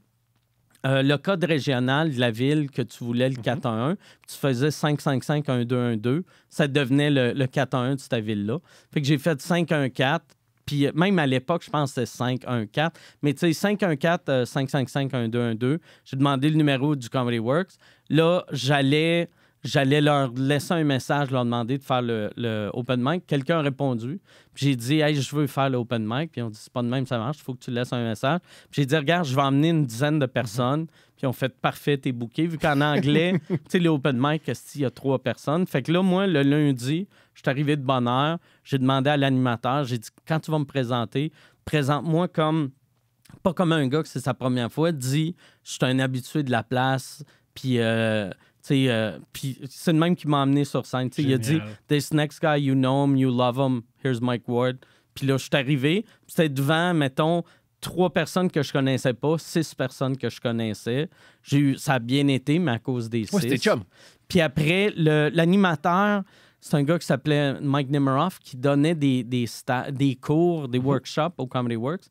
euh, le code régional de la ville que tu voulais, le 411, mhm. 1 tu faisais 5-5-5-1-2-1-2, ça devenait le, le 411 de ta ville-là. Fait que j'ai fait 514, puis euh, même à l'époque, je pense que c'était 514. Mais tu sais, 514-555-1212, euh, j'ai demandé le numéro du Comedy Works. Là, j'allais j'allais leur laisser un message, leur demander de faire le, open mic. Quelqu'un a répondu. J'ai dit, hey, je veux faire l'open mic. Puis on dit, c'est pas de même, ça marche, il faut que tu laisses un message. J'ai dit, regarde, je vais emmener une dizaine de personnes. Puis on fait parfait, t'es bouquets. Vu qu'en anglais, tu sais, les open mic, il y a trois personnes. Fait que là, moi, le lundi, je suis arrivé de bonne heure. J'ai demandé à l'animateur, j'ai dit, quand tu vas me présenter, présente-moi comme, pas comme un gars que c'est sa première fois, dis, je suis un habitué de la place. Puis. Euh, euh, puis c'est le même qui m'a amené sur scène. Il a dit This next guy, you know him, you love him, here's Mike Ward. Puis là, je suis arrivé, c'était devant, mettons, trois personnes que je connaissais pas, six personnes que je connaissais. J'ai eu, ça a bien été, mais à cause des ouais, c'était Chum. Puis après, l'animateur, c'est un gars qui s'appelait Mike Nimeroff, qui donnait des, des, des cours, des mm-hmm. workshops au Comedy Works.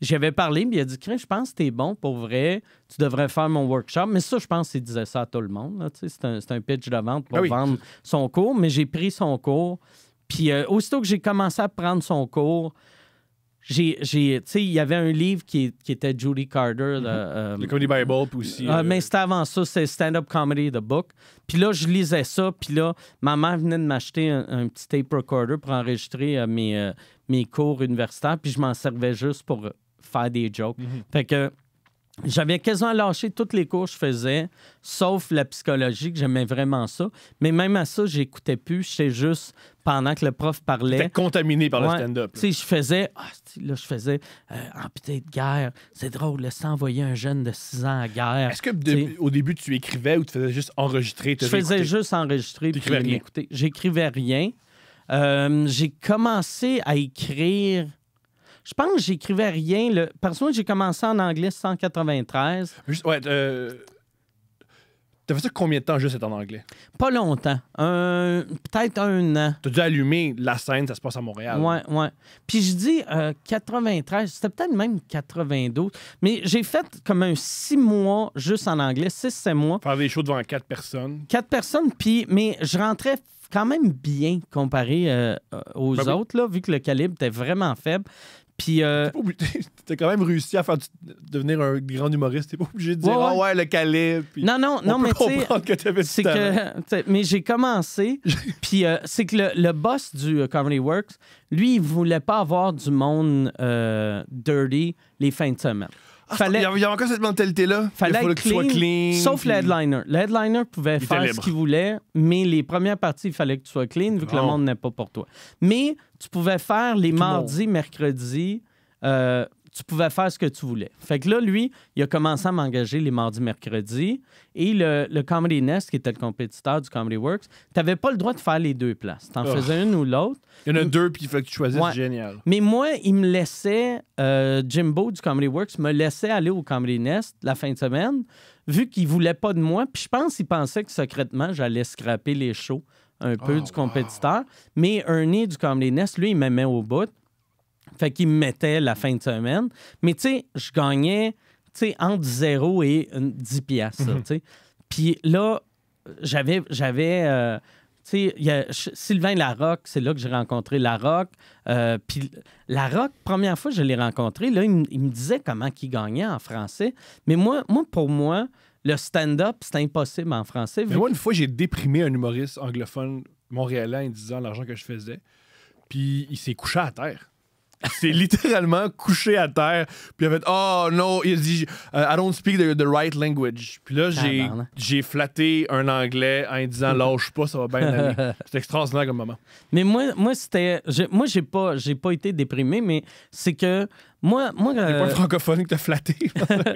J'avais parlé, mais il a dit je pense que es bon pour vrai, tu devrais faire mon workshop. Mais ça, je pense qu'il disait ça à tout le monde. C'est un, un, pitch de vente pour ah vendre son cours, mais j'ai pris son cours. Puis euh, aussitôt que j'ai commencé à prendre son cours, j'ai, il y avait un livre qui, était Judy Carter. Mm-hmm. Euh, le Comedy Bible aussi. Ah, euh, mais c'était avant ça, c'est Stand Up Comedy, The Book. Puis là, je lisais ça. Puis là, maman venait de m'acheter un, petit tape recorder pour enregistrer mes, mes cours universitaires. Puis je m'en servais juste pour faire des jokes. Mhm. Fait que j'avais quasiment lâché toutes les cours que je faisais, sauf la psychologie, que j'aimais vraiment ça. Mais même à ça, j'écoutais plus. J'étais juste pendant que le prof parlait. T'étais contaminé par le stand-up. Tu sais, je faisais, ah, là, je faisais euh, putain de guerre. C'est drôle, le s'envoyer un jeune de 6 ans à guerre. Est-ce que au début, tu écrivais ou tu faisais juste enregistrer? Je faisais juste enregistrer. Tu rien. J'écrivais rien. Euh, j'ai commencé à écrire je pense que j'écrivais rien. Le... moi, j'ai commencé en anglais 193. Juste, ouais, euh... T'as fait ça combien de temps juste en anglais? Pas longtemps. Peut-être un an. T'as dû allumer la scène, ça se passe à Montréal. Ouais, ouais. Puis je dis 93, euh, c'était peut-être même 92, mais j'ai fait comme un six mois juste en anglais, six, sept mois. Faire des shows devant quatre personnes. Quatre personnes, puis, mais je rentrais quand même bien comparé euh, aux ben autres, là, vu que le calibre était vraiment faible. Puis. Euh, t'as quand même réussi à faire devenir un grand humoriste. T'es pas obligé de dire, ouais. oh ouais, le calibre. Puis non, non, non, mais comprendre que t'avais c'est que Mais j'ai commencé. puis euh, c'est que le, boss du euh, Comedy Works, lui, il voulait pas avoir du monde dirty les fins de semaine. Ah, il y avait encore cette mentalité-là. il fallait que tu sois clean. Sauf le headliner. Le headliner pouvait faire ce qu'il voulait, mais les premières parties, il fallait que tu sois clean vu que le monde n'est pas pour toi. Mais tu pouvais faire les mardis, mercredis. Euh, tu pouvais faire ce que tu voulais. Fait que là, lui, il a commencé à m'engager les mardis, mercredis. Et le, Comedy Nest, qui était le compétiteur du Comedy Works, t'avais pas le droit de faire les deux places. T'en en oh. faisais une ou l'autre. Il y en a deux, puis il faut que tu choisisses. C'est Génial. Mais moi, il me laissait, euh, Jimbo du Comedy Works me laissait aller au Comedy Nest la fin de semaine, vu qu'il voulait pas de moi. Puis je pense qu'il pensait que secrètement, j'allais scraper les shows un peu oh, du compétiteur. Mais Ernie du Comedy Nest, lui, il m'aimait au bout. Fait qu'il me mettait la fin de semaine. Mais tu sais, je gagnais entre 0 et 10 piastres. Mhm. Puis là, j'avais. j'avais euh, tu sais, Sylvain Larocque, c'est là que j'ai rencontré Larocque. Euh, puis Larocque, première fois que je l'ai rencontré, là, il, me disait comment qu'il gagnait en français. Mais moi, moi pour moi, le stand-up, c'est impossible en français. moi, une fois, j'ai déprimé un humoriste anglophone montréalais en disant l'argent que je faisais. Puis il s'est couché à terre. C'est littéralement couché à terre. Puis il a fait Oh no, il a dit euh, I don't speak the, right language. Puis là, j'ai, j'ai flatté un anglais en disant Lâche pas, ça va bien aller. c'est extraordinaire comme moment. Mais moi, moi c'était. Moi, j'ai pas, j'ai pas été déprimé, mais c'est que moi, moi, pas Les euh, points francophones flatté.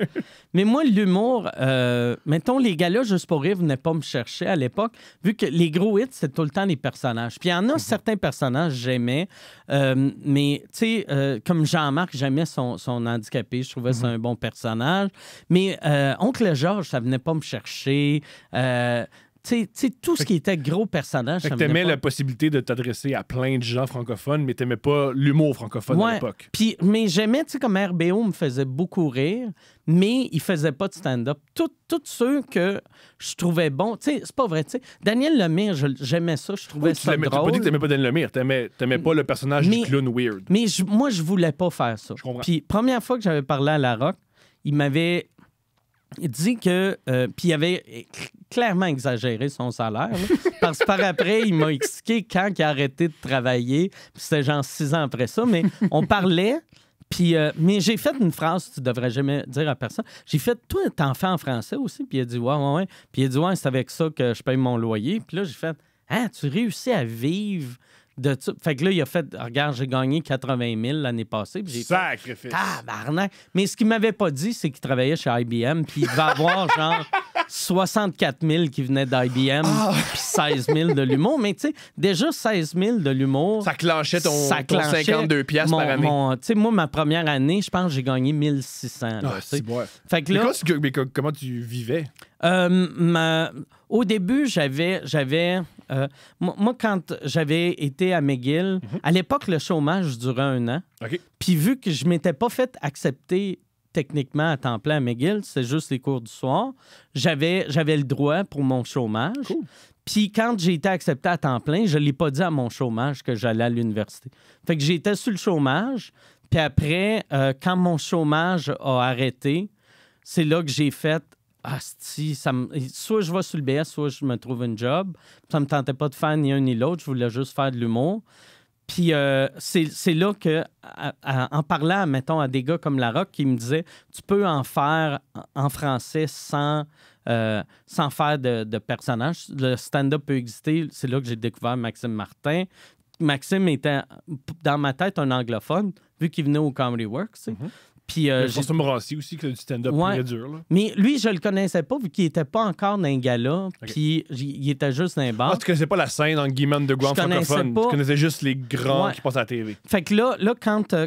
Mais moi, l'humour, euh, mettons, les gars-là, juste pour rire, venaient pas me chercher à l'époque, vu que les gros hits, c'est tout le temps les personnages. Puis il y en a mhm. certains personnages, j'aimais, euh, mais tu sais, comme Jean-Marc, j'aimais son, handicapé, je trouvais c'est mhm. un bon personnage. Mais Oncle Georges, ça venait pas me chercher sais, tout ce qui était gros personnage. Fait que t'aimais la possibilité de t'adresser à plein de gens francophones, mais t'aimais pas l'humour francophone à l'époque. Puis, mais j'aimais, tu sais, comme RBO me faisait beaucoup rire, mais il faisait pas de stand-up. Tous ceux que je trouvais bon... tu sais, c'est pas vrai, tu sais. Daniel Lemire, j'aimais ça, je trouvais ça drôle. Tu pas dit que t'aimais pas Daniel Lemire, t'aimais, pas le personnage mais, du clown weird. Mais moi, je voulais pas faire ça. Puis, première fois que j'avais parlé à La Rock, il m'avait il dit que. Euh, puis il avait clairement exagéré son salaire. parce que par après, il m'a expliqué quand il a arrêté de travailler. C'était genre six ans après ça. Mais on parlait. Puis, euh, mais j'ai fait une phrase que tu devrais jamais dire à personne. J'ai fait Toi, t'en fais en français aussi. Puis il a dit Ouais, ouais, ouais. Puis il a dit Ouais, c'est avec ça que je paye mon loyer. Puis là, j'ai fait Ah, tu réussis à vivre de fait que là, il a fait, regarde, j'ai gagné 80 000 l'année passée. Puis j'ai Sacrifice. Tabarnak. Mais ce qu'il m'avait pas dit, c'est qu'il travaillait chez IBM, puis il devait avoir genre 64 000 qui venaient d'IBM, ah puis 16 000 de l'humour. Mais tu sais, déjà 16 000 de l'humour. Ça clenchait ton, 52 piastres par année. Tu sais, moi, ma première année, je pense que j'ai gagné 1600. Ah, c'est bon. Fait que là, mais comment tu vivais? Euh, au début, j'avais, j'avais euh, moi, quand j'avais été à McGill, mhm. à l'époque, le chômage durait un an. Puis vu que je m'étais pas fait accepter techniquement à temps plein à McGill, c'est juste les cours du soir, j'avais, le droit pour mon chômage. Puis quand j'ai été accepté à temps plein, je ne l'ai pas dit à mon chômage que j'allais à l'université. Fait que j'étais sur le chômage. Puis après, euh, quand mon chômage a arrêté, c'est là que j'ai fait ah, si, ça soit je vais sur le BS, soit je me trouve un job. Ça me tentait pas de faire ni un ni l'autre, je voulais juste faire de l'humour. Puis euh, c'est là que, en parlant, mettons, à des gars comme Larocque qui me disaient Tu peux en faire en français sans, euh, sans faire de, de personnage. Le stand-up peut exister. C'est là que j'ai découvert Maxime Martin. Maxime était, dans ma tête, un anglophone, vu qu'il venait au Comedy Works. Mm-hmm. Puis, euh, je aussi, que du stand-up très dur. Mais lui, je le connaissais pas, vu qu'il était pas encore dans un gala, puis il était juste dans un bar. Ah, tu connaissais pas la scène en guillemets de Grand francophone. Pas... Tu connaissais juste les grands qui passent à la télé. Fait que là, là quand, euh,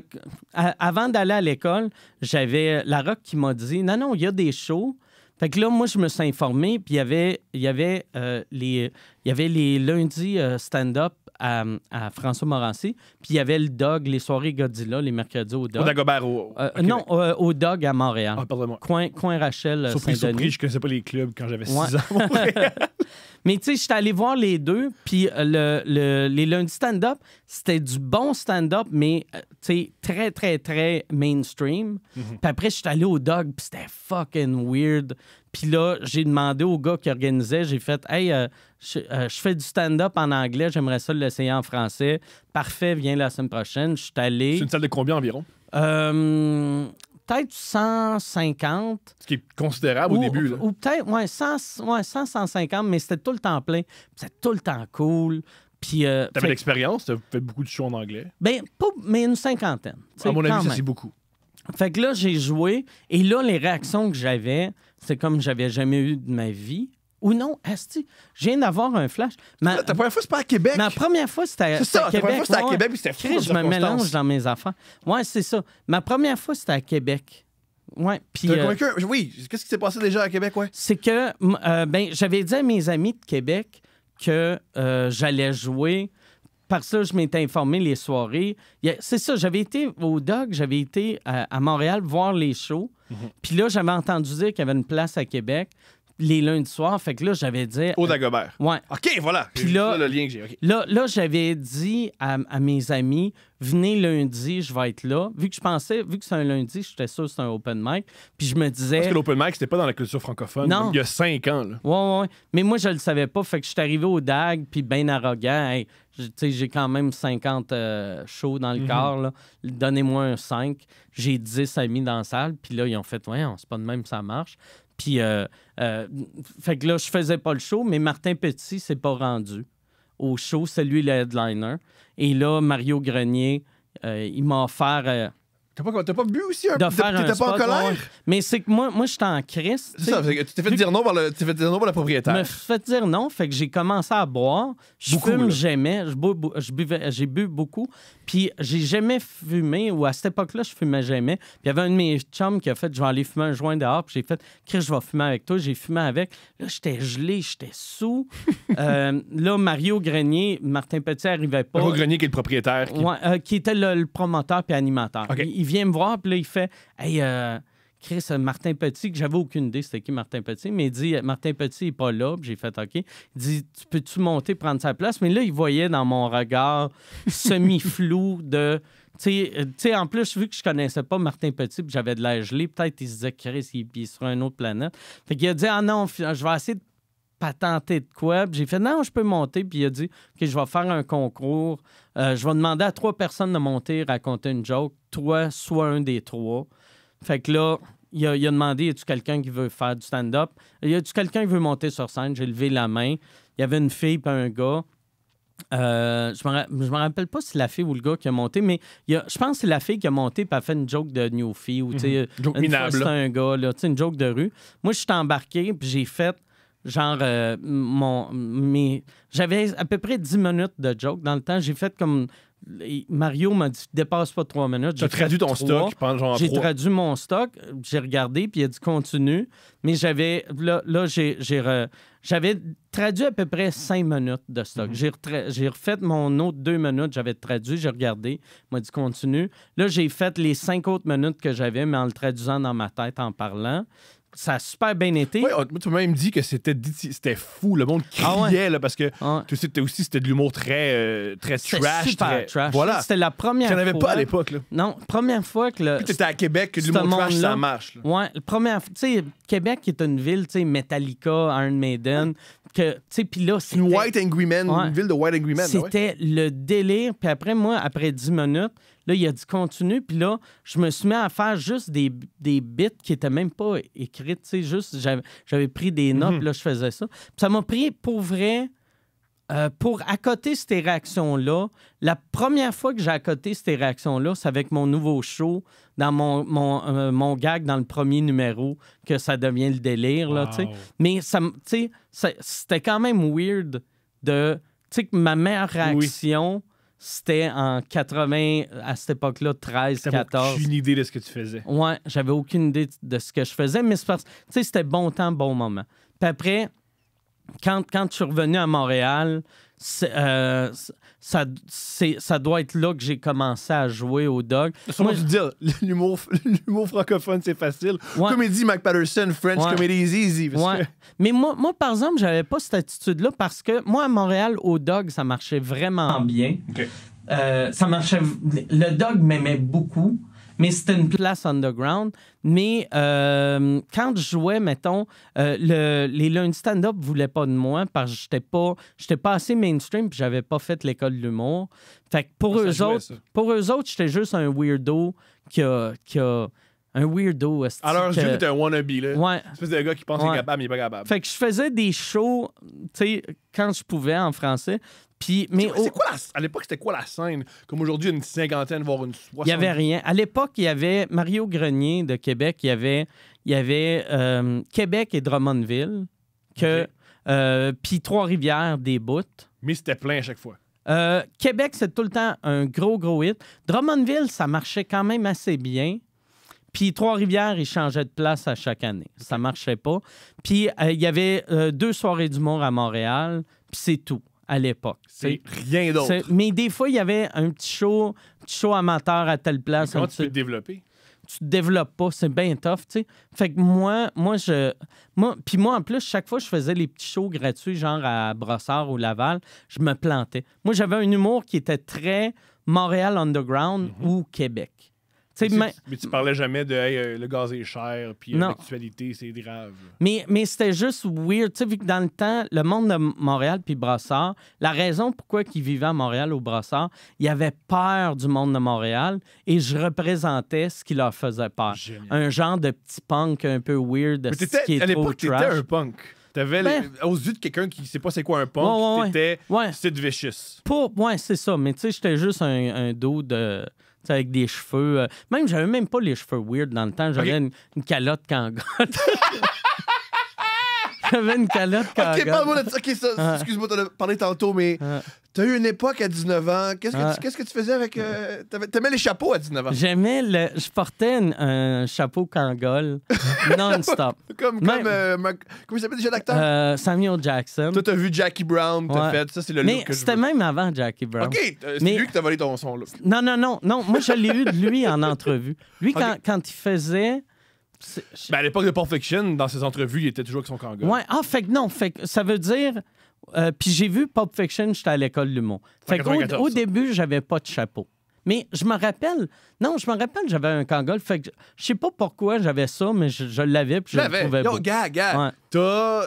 avant d'aller à l'école, j'avais euh, la rock qui m'a dit Non, non, il y a des shows. Fait que là, moi, je me suis informé, puis il y avait, y avait, euh, les, il y avait les lundis stand-up à, François Morancy. Puis il y avait le Dog, les soirées Godzilla, les mercredis au Dog. Au Dagobert, au, euh, Non, au, Dog à Montréal. Ah, coin, coin Rachel. Euh, surprise, surpris, je connaissais pas les clubs quand j'avais 6 ans. Mais tu sais, j'étais allé voir les deux, puis euh, le, les lundis stand-up, c'était du bon stand-up, mais tu sais, très, très, très mainstream. Mhm. Puis après, j'étais allé au Dog, puis c'était fucking weird. Puis là, j'ai demandé au gars qui organisait, j'ai fait Hey, euh, euh, je, fais du stand-up en anglais, j'aimerais ça l'essayer en français. Parfait, viens la semaine prochaine. Je suis allé. C'est une salle de combien environ? Euh, peut-être 150. Ce qui est considérable au début. Là. Ou peut-être, ouais, 100, 150, mais c'était tout le temps plein. C'était tout le temps cool. Puis. T'avais l'expérience, t'as fait beaucoup de shows en anglais? Ben, mais une cinquantaine. À mon avis, ça, c'est beaucoup. Fait que là, j'ai joué. Et là, les réactions que j'avais, c'est comme j'avais jamais eu de ma vie. Ou non, Asti, je viens d'avoir un flash. Ma, ta première fois, c'est pas à Québec. Ma première fois, c'était à, ça, ta Québec. Première fois, c'était à Québec, puis c'était fou. je me mélange dans mes affaires. Ouais, c'est ça. Ma première fois, c'était à Québec. Ouais, puis. Euh, oui, qu'est-ce qui s'est passé déjà à Québec, ouais? C'est que, euh, ben, j'avais dit à mes amis de Québec que euh, j'allais jouer parce que je m'étais informé les soirées. C'est ça, j'avais été au Dog, j'avais été euh, à, Montréal voir les shows. Mhm. Puis là, j'avais entendu dire qu'il y avait une place à Québec les lundis soirs. Fait que là, j'avais dit. Au euh, Dagobert. ouais. OK, voilà. Puis là, le lien j'ai. Là, j'avais dit à, mes amis, venez lundi, je vais être là. Vu que je pensais, vu que c'est un lundi, j'étais sûr que c'est un open mic. Puis je me disais. Parce que l'open mic, c'était pas dans la culture francophone. Il y a cinq ans, là. Ouais, ouais. Mais moi, je le savais pas. Fait que je suis arrivé au DAG, puis bien arrogant. Hey, j'ai quand même 50 euh, shows dans le mhm. corps. Donnez-moi un 5. J'ai 10 amis dans la salle. Puis là, ils ont fait, ouais, c'est pas de même, ça marche. Puis, euh, euh, fait que là, je faisais pas le show, mais Martin Petit s'est pas rendu au show. C'est lui le headliner. Et là, Mario Grenier, euh, il m'a offert euh, T'as pas, pas bu aussi un peu T'étais pas en colère? Mais c'est que moi, moi j'étais en crise. tu ça, tu t'es fait dire non par fait dire non par la propriétaire. me fait dire non, fait que j'ai commencé à boire. Je fume jamais, j'ai bu beaucoup. Puis j'ai jamais fumé, ou à cette époque-là, je fumais jamais. Puis il y avait un de mes chums qui a fait Je vais aller fumer un joint dehors. Puis j'ai fait Chris, je vais fumer avec toi. J'ai fumé avec. Là, j'étais gelé, j'étais sous. Euh, là, Mario Grenier, Martin Petit n'arrivait pas. Mario Grenier qui est le propriétaire. qui- euh, qui était le, promoteur puis animateur vient me voir, puis là, il fait Hey, euh, Chris, euh, Martin Petit, que j'avais aucune idée c'était qui Martin Petit, mais il dit euh, Martin Petit n'est pas là. J'ai fait OK. Il dit Tu peux-tu monter, prendre sa place Mais là, il voyait dans mon regard semi-flou de. Tu sais, en plus, vu que je connaissais pas Martin Petit, puis j'avais de l'air gelé, peut-être il se disait Chris, il est sur une autre planète. Fait qu'il a dit Ah non, je vais essayer de pas tenté de quoi. J'ai fait non, je peux monter. Puis il a dit OK, je vais faire un concours. Euh, je vais demander à trois personnes de monter, et raconter une joke. Toi, sois un des trois. Fait que là, il a, demandé es tu quelqu'un qui veut faire du stand-up Y a-tu quelqu'un qui veut monter sur scène J'ai levé la main. Il y avait une fille et un gars. Euh, je ne me rappelle pas si c'est la fille ou le gars qui a monté, mais je pense que c'est la fille qui a monté et a fait une joke de Newfie ou mhm. une joke minable. un gars, là, une joke de rue. Moi, je suis embarqué puis j'ai fait Genre, euh, mon, j'avais à peu près 10 minutes de joke. Dans le temps, j'ai fait comme. Mario m'a dit dépasse pas 3 minutes. J'ai traduit ton stock J'ai traduit mon stock, j'ai regardé, puis il a dit continue. Mais j'avais. Là, j'ai, j'avais traduit à peu près 5 minutes de stock. Mhm. J'ai, refait mon autre 2 minutes, j'avais traduit, j'ai regardé, m'a dit continue. Là, j'ai fait les 5 autres minutes que j'avais, mais en le traduisant dans ma tête, en parlant ça a super bien été. Oui, tu m'as même dit que c'était fou. Le monde ah criait là, parce que ah tu sais, aussi, c'était de l'humour très, euh, très trash. Super très... trash. Voilà. C'était la première fois. n'en avais pas à l'époque. là. Non, première fois que. tu Puis t'étais à Québec, que l'humour trash, ça marche. Là. Ouais, première Tu sais, Québec est une ville, tu sais, Metallica, Iron Maiden. Que, tu sais, puis là, Une White Angry une ville de White Angry Man. C'était le délire. Puis après, moi, après 10 minutes, Là, il y a du contenu. Puis là, je me suis mis à faire juste des, des bits qui n'étaient même pas écrits, Tu sais, juste, j'avais pris des mhm. notes, là, je faisais ça. ça m'a pris pour vrai. Euh, pour accoter ces réactions-là, la première fois que j'ai accoté ces réactions-là, c'est avec mon nouveau show, dans mon, mon, euh, gag dans le premier numéro, que ça devient le délire. Là, Mais ça, c'était quand même weird de. Tu sais, que ma meilleure réaction, c'était en 80, à cette époque-là, 13, 14. J'avais aucune idée de ce que tu faisais. Ouais, j'avais aucune idée de ce que je faisais, mais c'était bon temps, bon moment. Puis après, quand, quand je suis revenu à Montréal, euh, ça, ça doit être là que j'ai commencé à jouer au dog. Moi, je dire, ah, l'humour, l'humour francophone, c'est facile. Comédie, Mac Patterson, French comedy is easy. Mais moi, moi, par exemple, j'avais pas cette attitude-là parce que moi, à Montréal, au dog, ça marchait vraiment bien. Euh, ça marchait. Le dog m'aimait beaucoup mais c'était une place underground. Mais euh, quand je jouais, mettons, euh, les lundis stand-up voulaient pas de moi parce que j'étais pas, j'étais pas assez mainstream puis j'avais pas fait l'école de l'humour. Fait que pour, ah, eux autres, pour eux autres, j'étais juste un weirdo qui qui a un weirdo. Alors, un wannabe, là. Ouais. espèce de gars qui pense qu'il est capable, mais il est pas capable. Fait que je faisais des shows, tu sais, quand je pouvais en français. Puis, mais au... quoi la... à l'époque, c'était quoi la scène? Comme aujourd'hui, une cinquantaine, voire une soixantaine. Il n'y avait rien. À l'époque, il y avait Mario Grenier de Québec, il y avait, il y avait euh, Québec et Drummondville, que, euh, puis Trois-Rivières, des bouts. Mais c'était plein à chaque fois. Euh, Québec, c'est tout le temps un gros, gros hit. Drummondville, ça marchait quand même assez bien. Puis Trois-Rivières, ils changeaient de place à chaque année. Ça marchait pas. Puis euh, il y avait euh, deux soirées d'humour à Montréal, puis c'est tout à l'époque. C'est rien d'autre. Mais des fois, il y avait un petit show, show amateur à telle place. tu peux te développer? tu te développes pas, c'est bien tough, tu sais. Fait que moi, moi, je. Moi, puis moi, en plus, chaque fois que je faisais les petits shows gratuits, genre à Brossard ou Laval, je me plantais. Moi, j'avais un humour qui était très Montréal Underground mhm. ou Québec. Mais, tu parlais jamais de euh, le gaz est cher, puis euh, l'actualité, c'est grave. Mais, mais c'était juste weird. Tu sais, vu que dans le temps, le monde de Montréal puis Brassard, la raison pourquoi ils vivaient à Montréal au Brassard, ils avaient peur du monde de Montréal et je représentais ce qui leur faisait peur. Un genre de petit punk un peu weird. Mais qui est à l'époque, un punk. T'avais ben aux yeux de quelqu'un qui sait pas c'est quoi un punk, ouais, ouais, Vicious. Pour... Ouais, c'est ça. Mais tu sais, j'étais juste un dos de. Euh, avec des cheveux. Euh, même, j'avais même pas les cheveux weird dans le temps. J'avais une, calotte cangote. J'avais une calotte quand Ok, parle-moi de ça. excuse-moi, t'en as parlé tantôt, mais t'as eu une époque à 19 ans. Qu'est-ce que, tu, qu'est-ce que tu faisais avec. Euh, tu t'aimais les chapeaux à 19 ans? J'aimais le. Je portais un chapeau Kangol non-stop. comme. comme euh, Comment il s'appelle déjà l'acteur? Euh, Samuel Jackson. Toi, t'as vu Jackie Brown, t'as fait. Ça, c'est le mais look que C'était même avant Jackie Brown. OK, c'est lui qui t'a volé ton son, là. Non, non, non. non moi, je l'ai eu de lui en entrevue. Lui, quand il faisait. Ben, à l'époque de Pop Fiction, dans ses entrevues, il était toujours avec son Kanga. Ouais, ah, fait que non, fait que ça veut dire. Euh, puis j'ai vu Pop Fiction, j'étais à l'école du Fait que au début, j'avais pas de chapeau. Mais je me rappelle, non, je me rappelle, j'avais un Kangol. Fait que je sais pas pourquoi j'avais ça, mais je, l'avais puis je le trouvais beau. Non, gars, gars, t'as,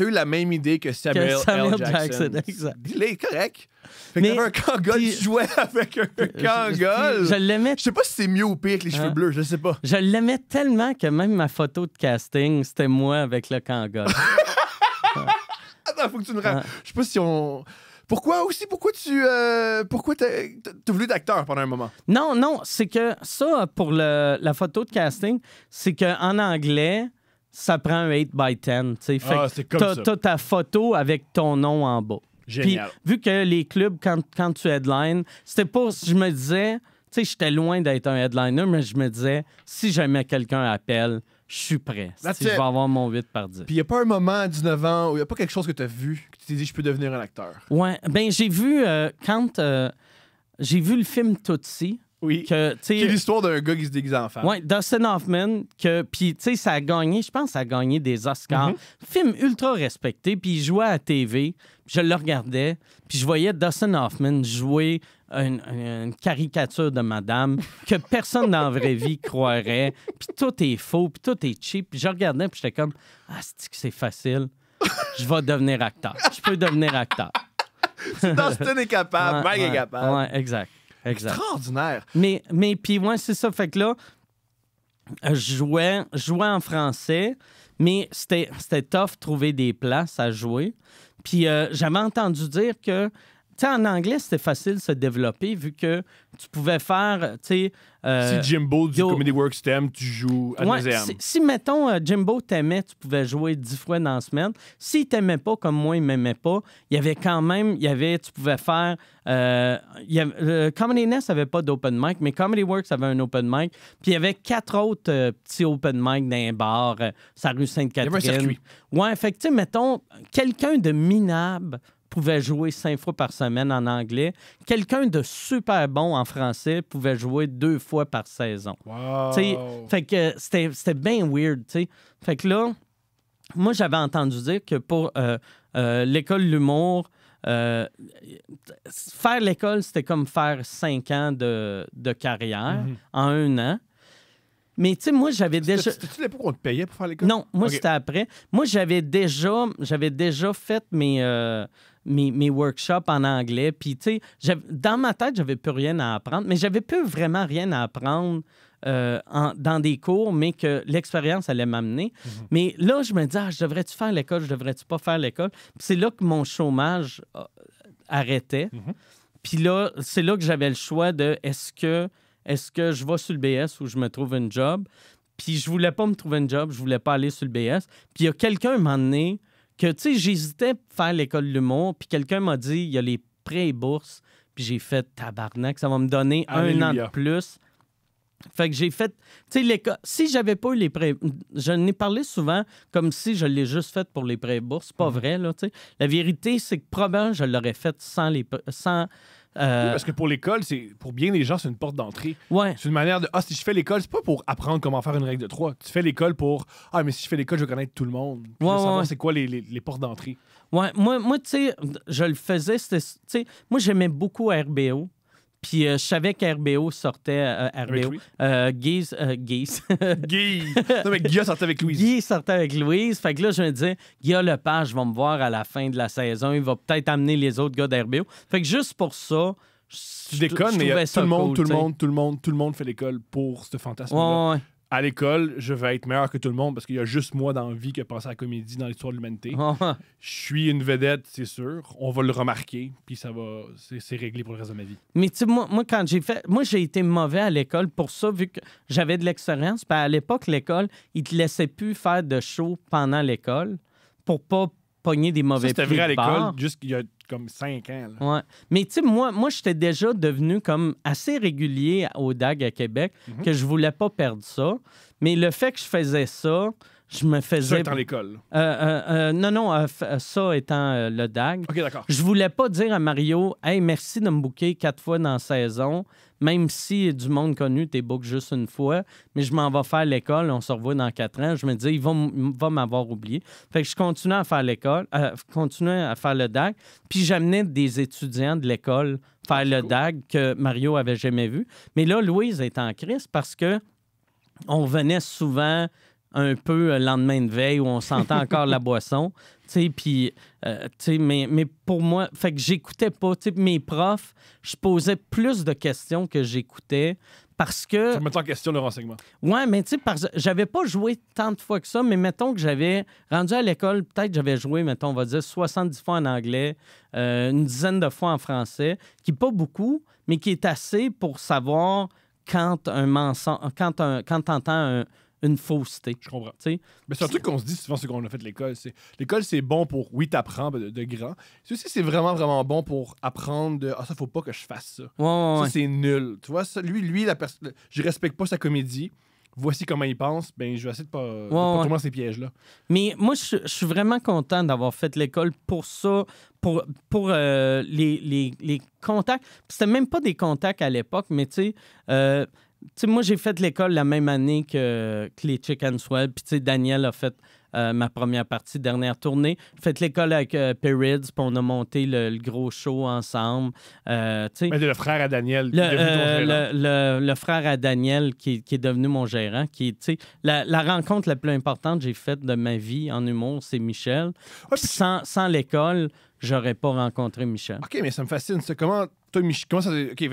eu la même idée que Samuel, Que Samuel Jackson. exact. Il est correct. Fait que un Kangol, puis- tu jouais avec un Kangol. Je, je l'aimais Je sais pas si c'est mieux ou pire que les hein? cheveux bleus, je sais pas. Je l'aimais tellement que même ma photo de casting, c'était moi avec le Kangol. Attends, faut que tu me rappelles. Je sais pas si on. Pourquoi aussi, pourquoi tu euh, pourquoi t'as voulu d'acteur pendant un moment? Non, non, c'est que ça, pour le, la photo de casting, c'est qu'en anglais, ça prend un 8 by 10. Ah, c'est comme T'as ta photo avec ton nom en bas. Génial. Puis, vu que les clubs, quand, quand tu headlines, c'était pour Je me disais... Tu sais, j'étais loin d'être un headliner, mais je me disais, si jamais quelqu'un appelle, je suis prêt. je vais avoir mon 8 par 10. Puis il n'y a pas un moment à 19 ans où il n'y a pas quelque chose que tu as vu, que tu t'es dit, je peux devenir un acteur. Ouais, ben j'ai vu, euh, quand euh, j'ai vu le film Tootsie. Oui. Que, l'histoire d'un gars qui se déguise en femme. Oui, Dustin Hoffman. Que, puis, tu sais, ça a gagné, je pense, ça a gagné des Oscars. Mm-hmm. Film ultra respecté. Puis, il jouait à la TV. Je le regardais. Puis, je voyais Dustin Hoffman jouer une, caricature de madame que personne dans la vraie vie croirait. Puis tout est faux, puis tout est cheap. Puis je regardais, puis j'étais comme, ah, c'est c'est facile. Je vais devenir acteur. Je peux devenir acteur. Dustin est capable, Mike est capable. Ouais, exact. exact. Extraordinaire. Mais, mais puis, moi c'est ça. Fait que là, je jouais, jouais en français, mais c'était tough trouver des places à jouer. Puis euh, j'avais entendu dire que en anglais, c'était facile de se développer vu que tu pouvais faire, euh, si Jimbo du Comedy Works t'aime, tu joues à ouais, si, mettons, euh, Jimbo t'aimait, tu pouvais jouer dix fois dans la semaine. S'il t'aimait pas, comme moi, il m'aimait pas, il y avait quand même, il y avait, tu pouvais faire... Euh, y avait, Comedy Nest n'avait pas d'open mic, mais Comedy Works avait un open mic. Puis il y avait quatre autres petits open mic dans un bar, sa rue Sainte-Catherine. Il y Ouais, fait que, mettons, quelqu'un de minable pouvait jouer cinq fois par semaine en anglais. Quelqu'un de super bon en français pouvait jouer deux fois par saison. Wow. Fait que c'était bien weird. Fait que là, moi, j'avais entendu dire que pour euh, euh, l'école de l'humour, euh, faire l'école, c'était comme faire cinq ans de, carrière mhm. en un an. Mais tu sais, moi, j'avais déjà. C'était-tu l'époque où on te payait pour faire l'école? Non, moi, c'était après. Moi, j'avais déjà, j'avais déjà fait mes, mes, workshops en anglais. Puis, tu sais, dans ma tête, j'avais plus rien à apprendre, mais j'avais plus vraiment rien à apprendre euh, en, dans des cours, mais que l'expérience allait m'amener. Mhm. Mais là, je me dis, ah, je devrais-tu faire l'école, je devrais-tu pas faire l'école? c'est là que mon chômage euh, arrêtait. Mhm. Puis là, c'est là que j'avais le choix de est-ce que, est que je vais sur le BS ou je me trouve un job? Puis je voulais pas me trouver un job, je voulais pas aller sur le BS. Puis il y a quelqu'un, m'a amené que, tu sais, j'hésitais à faire l'école de l'humour, puis quelqu'un m'a dit, il y a les prêts et bourses, puis j'ai fait tabarnak, ça va me donner un an de plus. Fait que j'ai fait. Tu sais, si j'avais pas eu les prêts. Je n'ai parlé souvent comme si je l'ai juste fait pour les prêts bourses. pas mm. vrai, là, tu sais. La vérité, c'est que probablement, je l'aurais fait sans les, sans euh, parce que pour l'école, c'est pour bien des gens, c'est une porte d'entrée. C'est une manière de ah si je fais l'école, c'est pas pour apprendre comment faire une règle de trois. Tu fais l'école pour ah mais si je fais l'école, je vais connaître tout le monde. savoir c'est quoi les, les portes d'entrée. Ouais, moi moi tu sais, je le faisais, c'était moi j'aimais beaucoup RBO puis euh, je savais qu'RBO sortait. Euh, RBO. Euh, Guise. Euh, Guise. Guise. Non, mais sortait avec Louise. Guy sortait avec Louise. Fait que là, je me disais, Guy Lepage va me voir à la fin de la saison. Il va peut-être amener les autres gars d'RBO. Fait que juste pour ça. je déconnes, mais tout le monde, tout le monde, tout le monde, tout le monde fait l'école pour ce fantasme-là à l'école, je vais être meilleur que tout le monde parce qu'il y a juste moi dans la vie qui a pensé à la comédie dans l'histoire de l'humanité. Ah. je suis une vedette, c'est sûr. On va le remarquer, puis ça va, c'est réglé pour le reste de ma vie. Mais tu sais, moi, moi, quand j'ai fait, moi, j'ai été mauvais à l'école pour ça, vu que j'avais de l'expérience. Puis à l'époque, l'école, ils te laissaient plus faire de show pendant l'école pour pas des C'était vrai à l'école, juste il y a comme cinq ans. Mais tu sais, moi, moi j'étais déjà devenu comme assez régulier au DAG à Québec, mhm. que je voulais pas perdre ça. Mais le fait que je faisais ça, je me faisais. Ça étant l'école. non, non, ça étant le DAG. OK, d'accord. Je voulais pas dire à Mario, hey, merci de me bouquer quatre fois dans la saison. Même si du monde connu, t'es book juste une fois, mais je m'en vais faire l'école, on se revoit dans quatre ans, je me dis, il va, m'avoir oublié. Fait que je continuais à faire l'école, euh, à faire le DAG, puis j'amenais des étudiants de l'école faire le DAG que Mario avait jamais vu. Mais là, Louise est en crise parce que on venait souvent un peu le lendemain de veille où on sentait encore la boisson. Puis, euh, mais, mais pour moi, fait que j'écoutais pas. Mes profs, je posais plus de questions que j'écoutais parce que. Ça mettait en question le renseignement. Ouais, mais tu sais, j'avais pas joué tant de fois que ça, mais mettons que j'avais rendu à l'école, peut-être j'avais joué, mettons, on va dire 70 fois en anglais, euh, une dizaine de fois en français, qui pas beaucoup, mais qui est assez pour savoir quand un mensonge, quand, un, quand t'entends un, une fausseté. Je comprends. Mais c'est un truc qu'on se dit souvent, c'est qu'on a fait l'école. C'est, l'école, c'est bon pour, oui, t'apprends de, de grand. Ceci, c'est vraiment, vraiment bon pour apprendre de, ah, ça, faut pas que je fasse ça. Ça, c'est nul. Tu vois, lui, lui la personne je respecte pas sa comédie. Voici comment il pense. Ben, je vais essayer de pas, de ces pièges-là. Mais moi, je, suis vraiment content d'avoir fait l'école pour ça, pour, pour euh, les, les, les, contacts. C'était même pas des contacts à l'époque, mais tu sais. Euh, moi, j'ai fait l'école la même année que, que les Chicken Swell. Puis, Daniel a fait euh, ma première partie, dernière tournée. Fait l'école avec euh, Perrids, puis on a monté le, gros show ensemble. Euh, le frère à Daniel, euh, le, le, frère à Daniel qui, est devenu mon gérant. Qui, la, la rencontre la plus importante que j'ai faite de ma vie en humour, c'est Michel. sans, sans l'école, j'aurais pas rencontré Michel. OK, mais ça me fascine. Comment, toi, Michel comment ça... OK,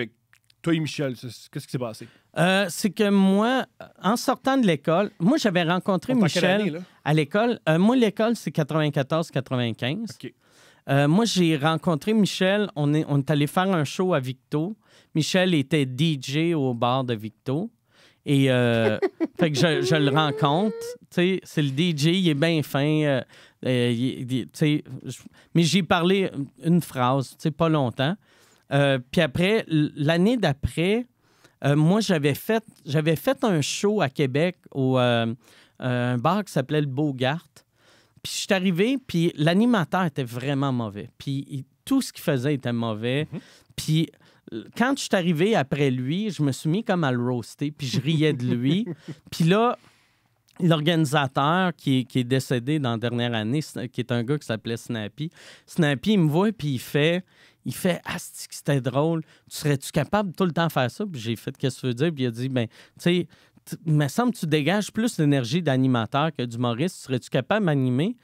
toi et Michel, qu'est-ce qui s'est passé? Euh, c'est que moi, en sortant de l'école, moi, j'avais rencontré Michel à l'école. Euh, moi, l'école, c'est 94-95. Euh, moi, j'ai rencontré Michel. On est, on est allé faire un show à Victo. Michel était DJ au bar de Victo. Et fait que je, le rencontre. C'est le DJ, il est bien fin. mais j'ai parlé une phrase, pas longtemps. Puis après, l'année d'après, euh, moi, j'avais fait, j'avais fait un show à Québec au euh, euh, un bar qui s'appelait le Garde. Puis je suis arrivé, puis l'animateur était vraiment mauvais. Puis tout ce qu'il faisait était mauvais. Mhm. Puis quand je suis arrivé après lui, je me suis mis comme à le roaster, puis je riais de lui. puis là, l'organisateur qui, qui, est décédé dans la dernière année, qui est un gars qui s'appelait Snappy, Snappy, il me voit, puis il fait il fait Ah, c'était drôle. Tu serais-tu capable tout le temps faire ça? Puis j'ai fait Qu'est-ce que tu veux dire? Puis il a dit Ben, tu sais, il me semble que tu dégages plus d'énergie d'animateur que d'humoriste. Serais-tu capable d'animer?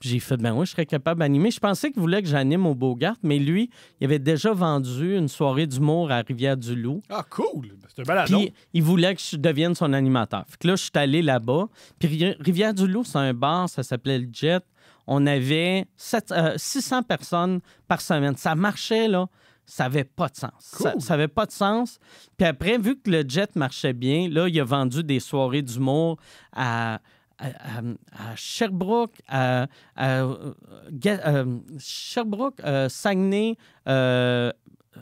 Puis J'ai fait, ben oui, je serais capable d'animer. Je pensais qu'il voulait que j'anime au Bogart, mais lui, il avait déjà vendu une soirée d'humour à Rivière-du-Loup. Ah, cool! C'est un balado. Puis il voulait que je devienne son animateur. Fait que là, je suis allé là-bas. Puis Rivière-du-Loup, c'est un bar, ça s'appelait le Jet on avait 600 euh, personnes par semaine. Ça marchait, là. Ça n'avait pas de sens. Ça, n'avait pas de sens. Puis après, vu que le jet marchait bien, là, il a vendu des soirées d'humour à, à, Sherbrooke, à, euh, euh, Sherbrooke, Saguenay,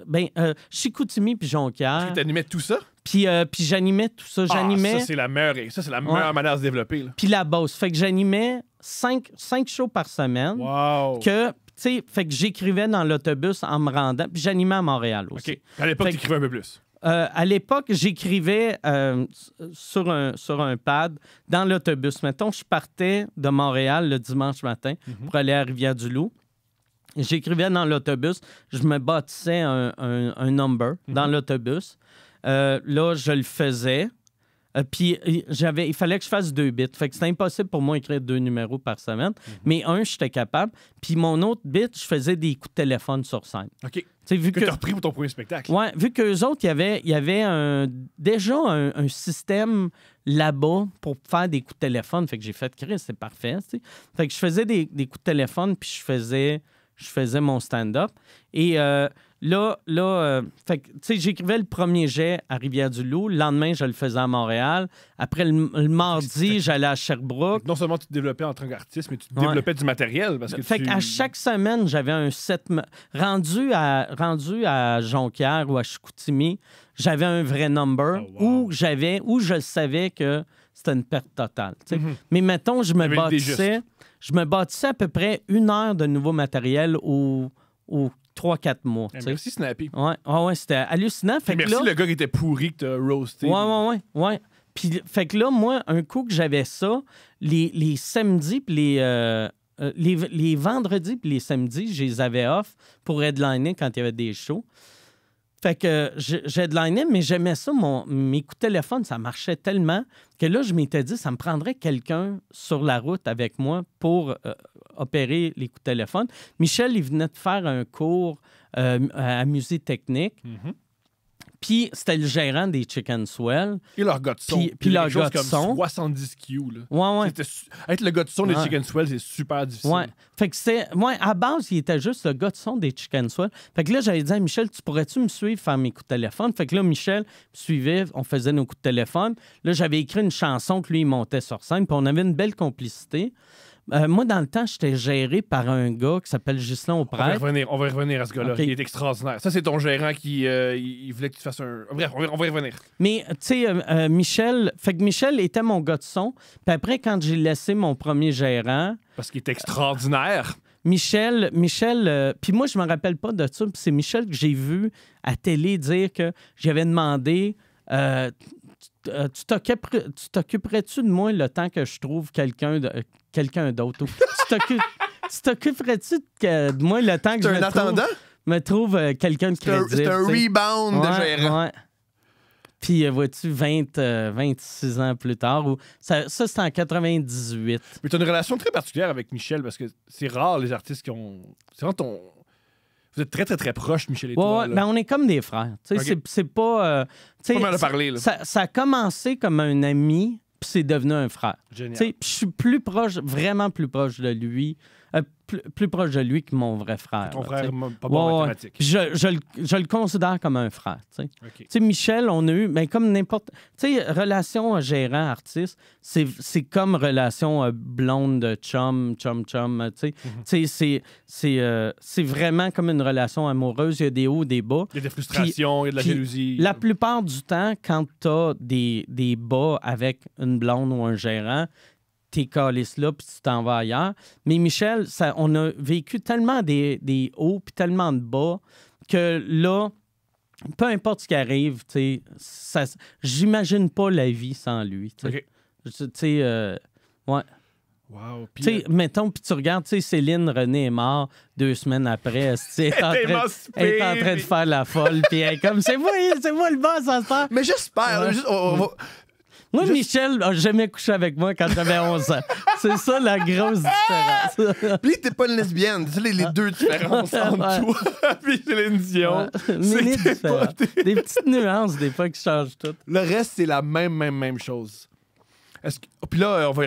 ben, euh, Chicoutimi puis Jonquière. Tu animais tout ça? Puis, euh, puis j'animais tout ça. Ah, ça, c'est la meilleure, ça, c'est la meilleure manière de se développer. Puis la bosse. Fait que j'animais cinq, shows par semaine. Wow. Que fait que j'écrivais dans l'autobus en me rendant. Puis j'animais à Montréal aussi. À l'époque, tu un peu plus. Euh, à l'époque, j'écrivais euh, sur, un, sur un pad dans l'autobus. Mettons, je partais de Montréal le dimanche matin mm-hmm. pour aller à Rivière-du-Loup. J'écrivais dans l'autobus. Je me bâtissais un, un, number dans mhm. l'autobus. Euh, là, je le faisais. Euh, puis euh, j'avais, il fallait que je fasse deux bits. Fait que c'était impossible pour moi d'écrire deux numéros par semaine. Mhm. Mais un, j'étais capable. Puis mon autre bit, je faisais des coups de téléphone sur scène. OK. vu que, tu as repris pour ton premier spectacle. Oui, vu qu'eux autres, il y avait, y avait déjà un, système là-bas pour faire des coups de téléphone. Fait que j'ai fait, Chris, c'est parfait. Fait que je faisais des, des coups de téléphone, puis je faisais je faisais mon stand-up. Et euh, là, là euh, tu sais, j'écrivais le premier jet à Rivière-du-Loup. Le lendemain, je le faisais à Montréal. Après, le, mardi, j'allais à Sherbrooke. Non seulement tu te développais en tant qu'artiste, mais tu développais du matériel. Parce que fait à chaque semaine, j'avais un set. Rendu à, rendu à Jonquière ou à Chicoutimi, j'avais un vrai number oh, où je savais que c'était une perte totale. Mhm. Mais mettons, je me bâtissais, je me bâtissais à peu près une heure de nouveau matériel au, au 3-4 mois. Eh, merci Snappy. Ouais, c'était hallucinant. Fait que merci là... le gars qui était pourri que as roasté. Ouais, ouais, ouais, ouais. Puis, fait que là, moi, un coup que j'avais ça, les, les samedis puis les, euh, euh, les, les vendredis puis les samedis, je les avais off pour headliner quand il y avait des shows. Fait que j'ai de l'année, mais j'aimais ça. Mon, mes coups de téléphone, ça marchait tellement que là, je m'étais dit, ça me prendrait quelqu'un sur la route avec moi pour euh, opérer les coups de téléphone. Michel, il venait de faire un cours euh, à musée technique. Mm-hmm. Puis c'était le gérant des Chicken Swell. Et leur gars de son. Puis, leur gars de son. 70 Q. Là. Ouais, Être le gars de son des Chicken Swell, c'est super difficile. Ouais. Fait que c'est. Moi, ouais, à base, il était juste le gars de son des Chicken Swell. Fait que là, j'avais dit à Michel, tu pourrais-tu me suivre faire mes coups de téléphone? Fait que là, Michel me suivait, on faisait nos coups de téléphone. Là, j'avais écrit une chanson que lui, il montait sur scène. Puis on avait une belle complicité. Euh, moi, dans le temps, j'étais géré par un gars qui s'appelle Ghislain Auprès. On va, revenir, à ce gars-là. Il est extraordinaire. Ça, c'est ton gérant qui euh, voulait que tu fasses un. Bref, on va, revenir. Mais, tu sais, euh, Michel. Fait que Michel était mon gars de son. Puis après, quand j'ai laissé mon premier gérant. Parce qu'il est extraordinaire. Michel, Michel, puis moi, je me rappelle pas de ça. Puis C'est Michel que j'ai vu à télé dire que j'avais demandé euh, tu t'occuperais-tu de moi le temps que je trouve quelqu'un euh, d'autre? tu t'occuperais-tu de, moi le temps que je me trouve, trouve euh, quelqu'un de crédible? C'est un, rebound de gérant. Puis, vois-tu, 26 ans plus tard, ou... ça, ça c'est en 98. Mais tu as une relation très particulière avec Michel parce que c'est rare les artistes qui ont. C'est ton vous êtes très, très, très proche, Michel et toi. Ben, on est comme des frères. C'est pas. Euh, ça, ça, a commencé comme un ami, puis c'est devenu un frère. Génial. Je suis plus proche, vraiment plus proche de lui euh, plus, proche de lui que mon vrai frère. Ton frère, pas bon Je, le considère comme un frère. Michel, on a eu, mais comme n'importe. Tu sais, relation gérant-artiste, c'est, comme relation blonde chum, chum-chum. Mhm. Tu sais, c'est, euh, c'est vraiment comme une relation amoureuse. Il y a des hauts, des bas. Il y a des frustrations, il y a de la jalousie. La plupart du temps, quand tu as des, des bas avec une blonde ou un gérant, tes calices là, puis tu t'en vas ailleurs. Mais Michel, ça, on a vécu tellement des, hauts, puis tellement de bas, que là, peu importe ce qui arrive, ça, j'imagine pas la vie sans lui. Tu euh, ouais. Wow. Euh, mettons, puis tu regardes, tu Céline René est mort deux semaines après. Elle est en, train, de faire la folle, puis elle est comme, c'est moi, c'est moi le boss, ça Mais j'espère. Moi, Michel a jamais couché avec moi quand j'avais 11 ans. C'est ça la grosse différence. Puis t'es pas une lesbienne. C'est les, les deux différences entre toi et Céline Dion. des petites nuances des fois qui changent tout. Le reste, c'est la même, même, même chose. Est-ce que... Oh, puis là, on va...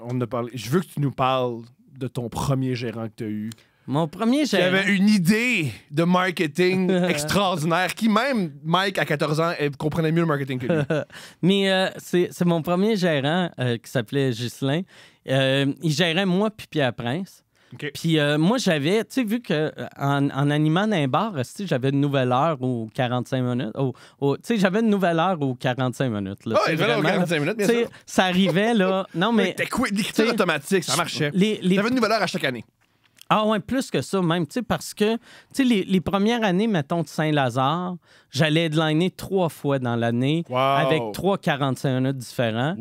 on a parlé... Je veux que tu nous parles de ton premier gérant que tu as eu. Mon premier j'avais une idée de marketing extraordinaire, qui même Mike, à 14 ans, eh, comprenait mieux le marketing que lui. Mais euh, c'est mon premier gérant euh, qui s'appelait Ghislain. Euh, il gérait moi puis Pierre Prince. Puis moi, j'avais, tu sais, vu que en, animant un bar, j'avais une nouvelle heure aux 45 minutes. tu sais, j'avais une nouvelle heure ou 45 minutes. Ah, une nouvelle 45 minutes, bien sûr. Ça arrivait, là. Non, mais. C'était quoi? L'écriture automatique, ça marchait. J'avais une nouvelle heure à chaque année. Ah ouais, plus que ça même, tu parce que, les, premières années, mettons, de Saint-Lazare, j'allais headliner trois fois dans l'année avec trois 45 minutes différents.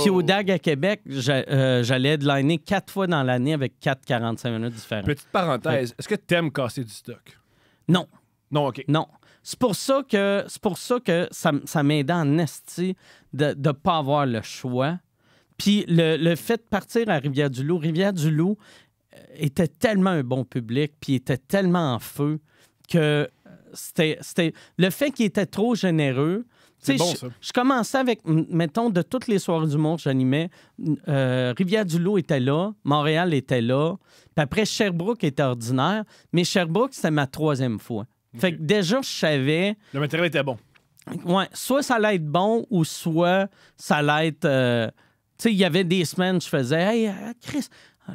Puis au DAG à Québec, euh, j'allais de headliner quatre fois dans l'année avec quatre 45 minutes différents. Petite parenthèse, est-ce que t'aimes casser du stock? Non. Non, OK. Non. C'est pour ça que, c'est pour ça, que ça, ça m'aidait en esti de ne pas avoir le choix. Puis le, le, fait de partir à Rivière-du-Loup, Rivière-du-Loup, euh, était tellement un bon public, puis était tellement en feu que euh, c'était le fait qu'il était trop généreux. Bon, je, je, commençais avec, mettons, de toutes les soirées du monde j'animais, euh, Rivière-du-Loup était là, Montréal était là, puis après Sherbrooke était ordinaire, mais Sherbrooke, c'était ma troisième fois. Fait que déjà, je savais. Le matériel était bon. Ouais, soit ça allait être bon ou soit ça allait être. Tu sais, il y avait des semaines, je faisais, hey, Chris,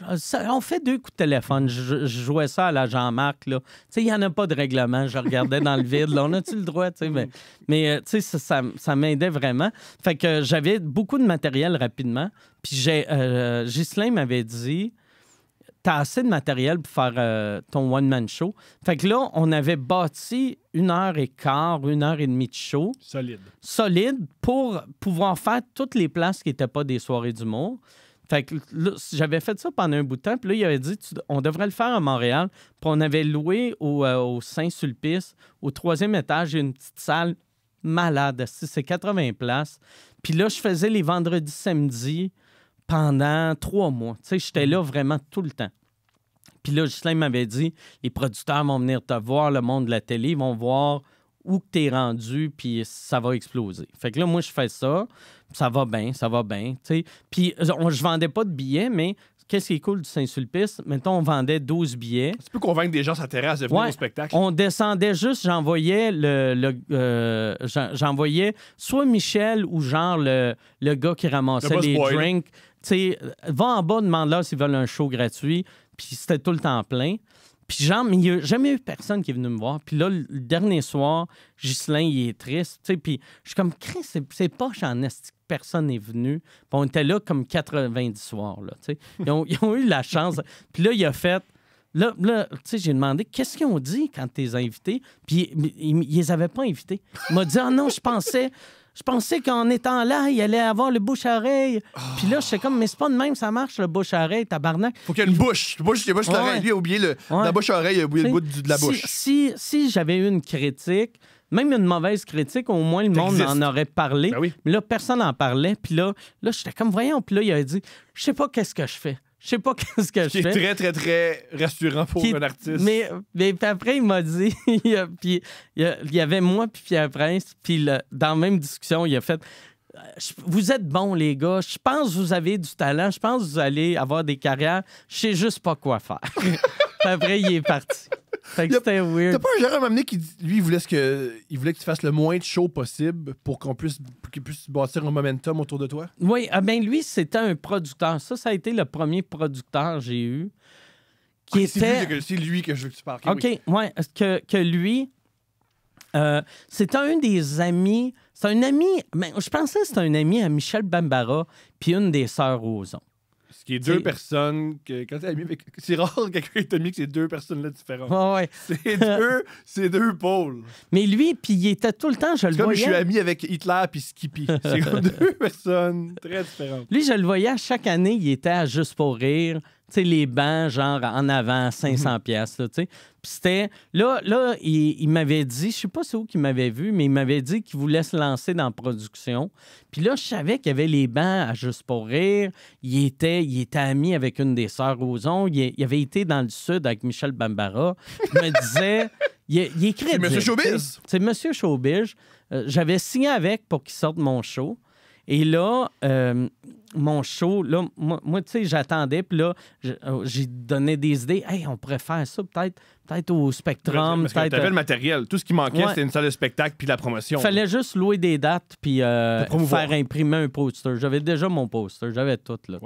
euh, on fait deux coups de téléphone. Je, jouais ça à la Jean-Marc. il n'y en a pas de règlement. Je regardais dans le vide. on a-tu le droit? Mais, euh, ça, m'aidait vraiment. Fait que j'avais beaucoup de matériel rapidement. Puis j'ai, euh, m'avait dit t'as assez de matériel pour faire ton one-man show. Fait que là, on avait bâti une heure et quart, une heure et demie de show. Solide. Solide pour pouvoir faire toutes les places qui n'étaient pas des soirées d'humour. Fait que j'avais fait ça pendant un bout de temps. Puis là, il avait dit on devrait le faire à Montréal. Puis on avait loué au, euh, Saint-Sulpice, au troisième étage, une petite salle malade. C'est 80 places. Puis là, je faisais les vendredis, samedis pendant trois mois. Tu sais, j'étais là vraiment tout le temps. Puis là, Justin m'avait dit les producteurs vont venir te voir, le monde de la télé, ils vont voir où tu es rendu, puis ça va exploser. Fait que là, moi, je fais ça ça va bien, ça va bien. Puis euh, je vendais pas de billets, mais qu'est-ce qui est cool du Saint-Sulpice? Mettons, on vendait 12 billets. Tu peux convaincre des gens ça terrasse de venir au spectacle. On descendait juste, j'envoyais le, euh, j'envoyais soit Michel ou genre le, gars qui ramassait les drinks. va en bas, demande-leur s'ils veulent un show gratuit. Puis c'était tout le temps plein. Puis genre, mais il n'y a jamais eu personne qui est venu me voir. Puis là, le dernier soir, Ghislain, il est triste. Tu puis je suis comme, Chris, c'est pas en personne n'est venu. Puis on était là comme 90 soirs, là, tu sais. Ils ont, eu la chance. Puis là, il a fait... Là, là tu sais, j'ai demandé qu'est-ce qu'ils ont dit quand tu t'es invité. Puis ils, les avaient pas invités. Il m'a dit Ah oh non, je pensais, je pensais qu'en étant là, il allait avoir le bouche oreille. Puis là, je sais comme, mais c'est pas de même, ça marche, le bouche à oreille, tabarnak. Faut qu'il y ait une bouche. Bouche, bouche ouais. l'oreille. Lui a oublié la bouche oreille, il a oublié le bout de la bouche. Si, si, j'avais eu une critique, même une mauvaise critique, au moins le monde en aurait parlé. Ben mais là, personne n'en parlait. Puis là, là j'étais comme, voyons. Puis là, il a dit, je sais pas qu'est-ce que je fais je sais pas ce que je fais. C'est très, très, très rassurant pour un artiste. Mais, après, il m'a dit, il y avait moi puis Pierre Prince, puis dans la même discussion, il a fait euh, vous êtes bons, les gars. Je pense que vous avez du talent. Je pense que vous allez avoir des carrières. Je sais juste pas quoi faire. après, il est parti. Fait que c'était weird. T'as pas un gérant m'amener qui, lui, il voulait, que, il voulait que tu fasses le moins de show possible pour qu'on puisse, qu'il puisse bâtir un momentum autour de toi? Oui, ah ben lui, c'était un producteur. Ça, ça a été le premier producteur que j'ai eu. C'est lui, que je veux que tu parles. OK, oui. ouais, que, que lui, euh, c'était un des amis. C'est un ami. je pensais que c'était un ami à Michel Bambara, puis une des sœurs Ozon. Ce qui est deux personnes que quand t'es ami avec. C'est rare que quelqu'un est ami que c'est deux personnes-là différentes. C'est deux, c'est deux pôles. Mais lui, puis il était tout le temps, je le voyais. Comme je suis ami avec Hitler puis Skippy. c'est deux personnes très différentes. Lui, je le voyais chaque année, il était à Juste pour rire les bancs, genre en avant, 500 mhm. pièces tu sais. c'était... Là, là il, m'avait dit, je sais pas c'est où qu'il m'avait vu, mais il m'avait dit qu'il voulait se lancer dans la production. Puis là, je savais qu'il y avait les bancs à Juste pour rire. Il était, ami avec une des sœurs Roson. Il, avait été dans le sud avec Michel Bambara. Il me disait... il, écrit C'est M. Showbiz. C'est M. Euh, j'avais signé avec pour qu'il sorte mon show. Et là, euh, mon show, là, moi, tu sais, j'attendais, puis là, oh, j'ai donné des idées. Hey, on pourrait faire ça peut-être peut-être au Spectrum. Parce que le matériel. Tout ce qui manquait, c'était une salle de spectacle puis la promotion. Il fallait juste louer des dates puis euh, faire imprimer un poster. J'avais déjà mon poster, j'avais tout. Là,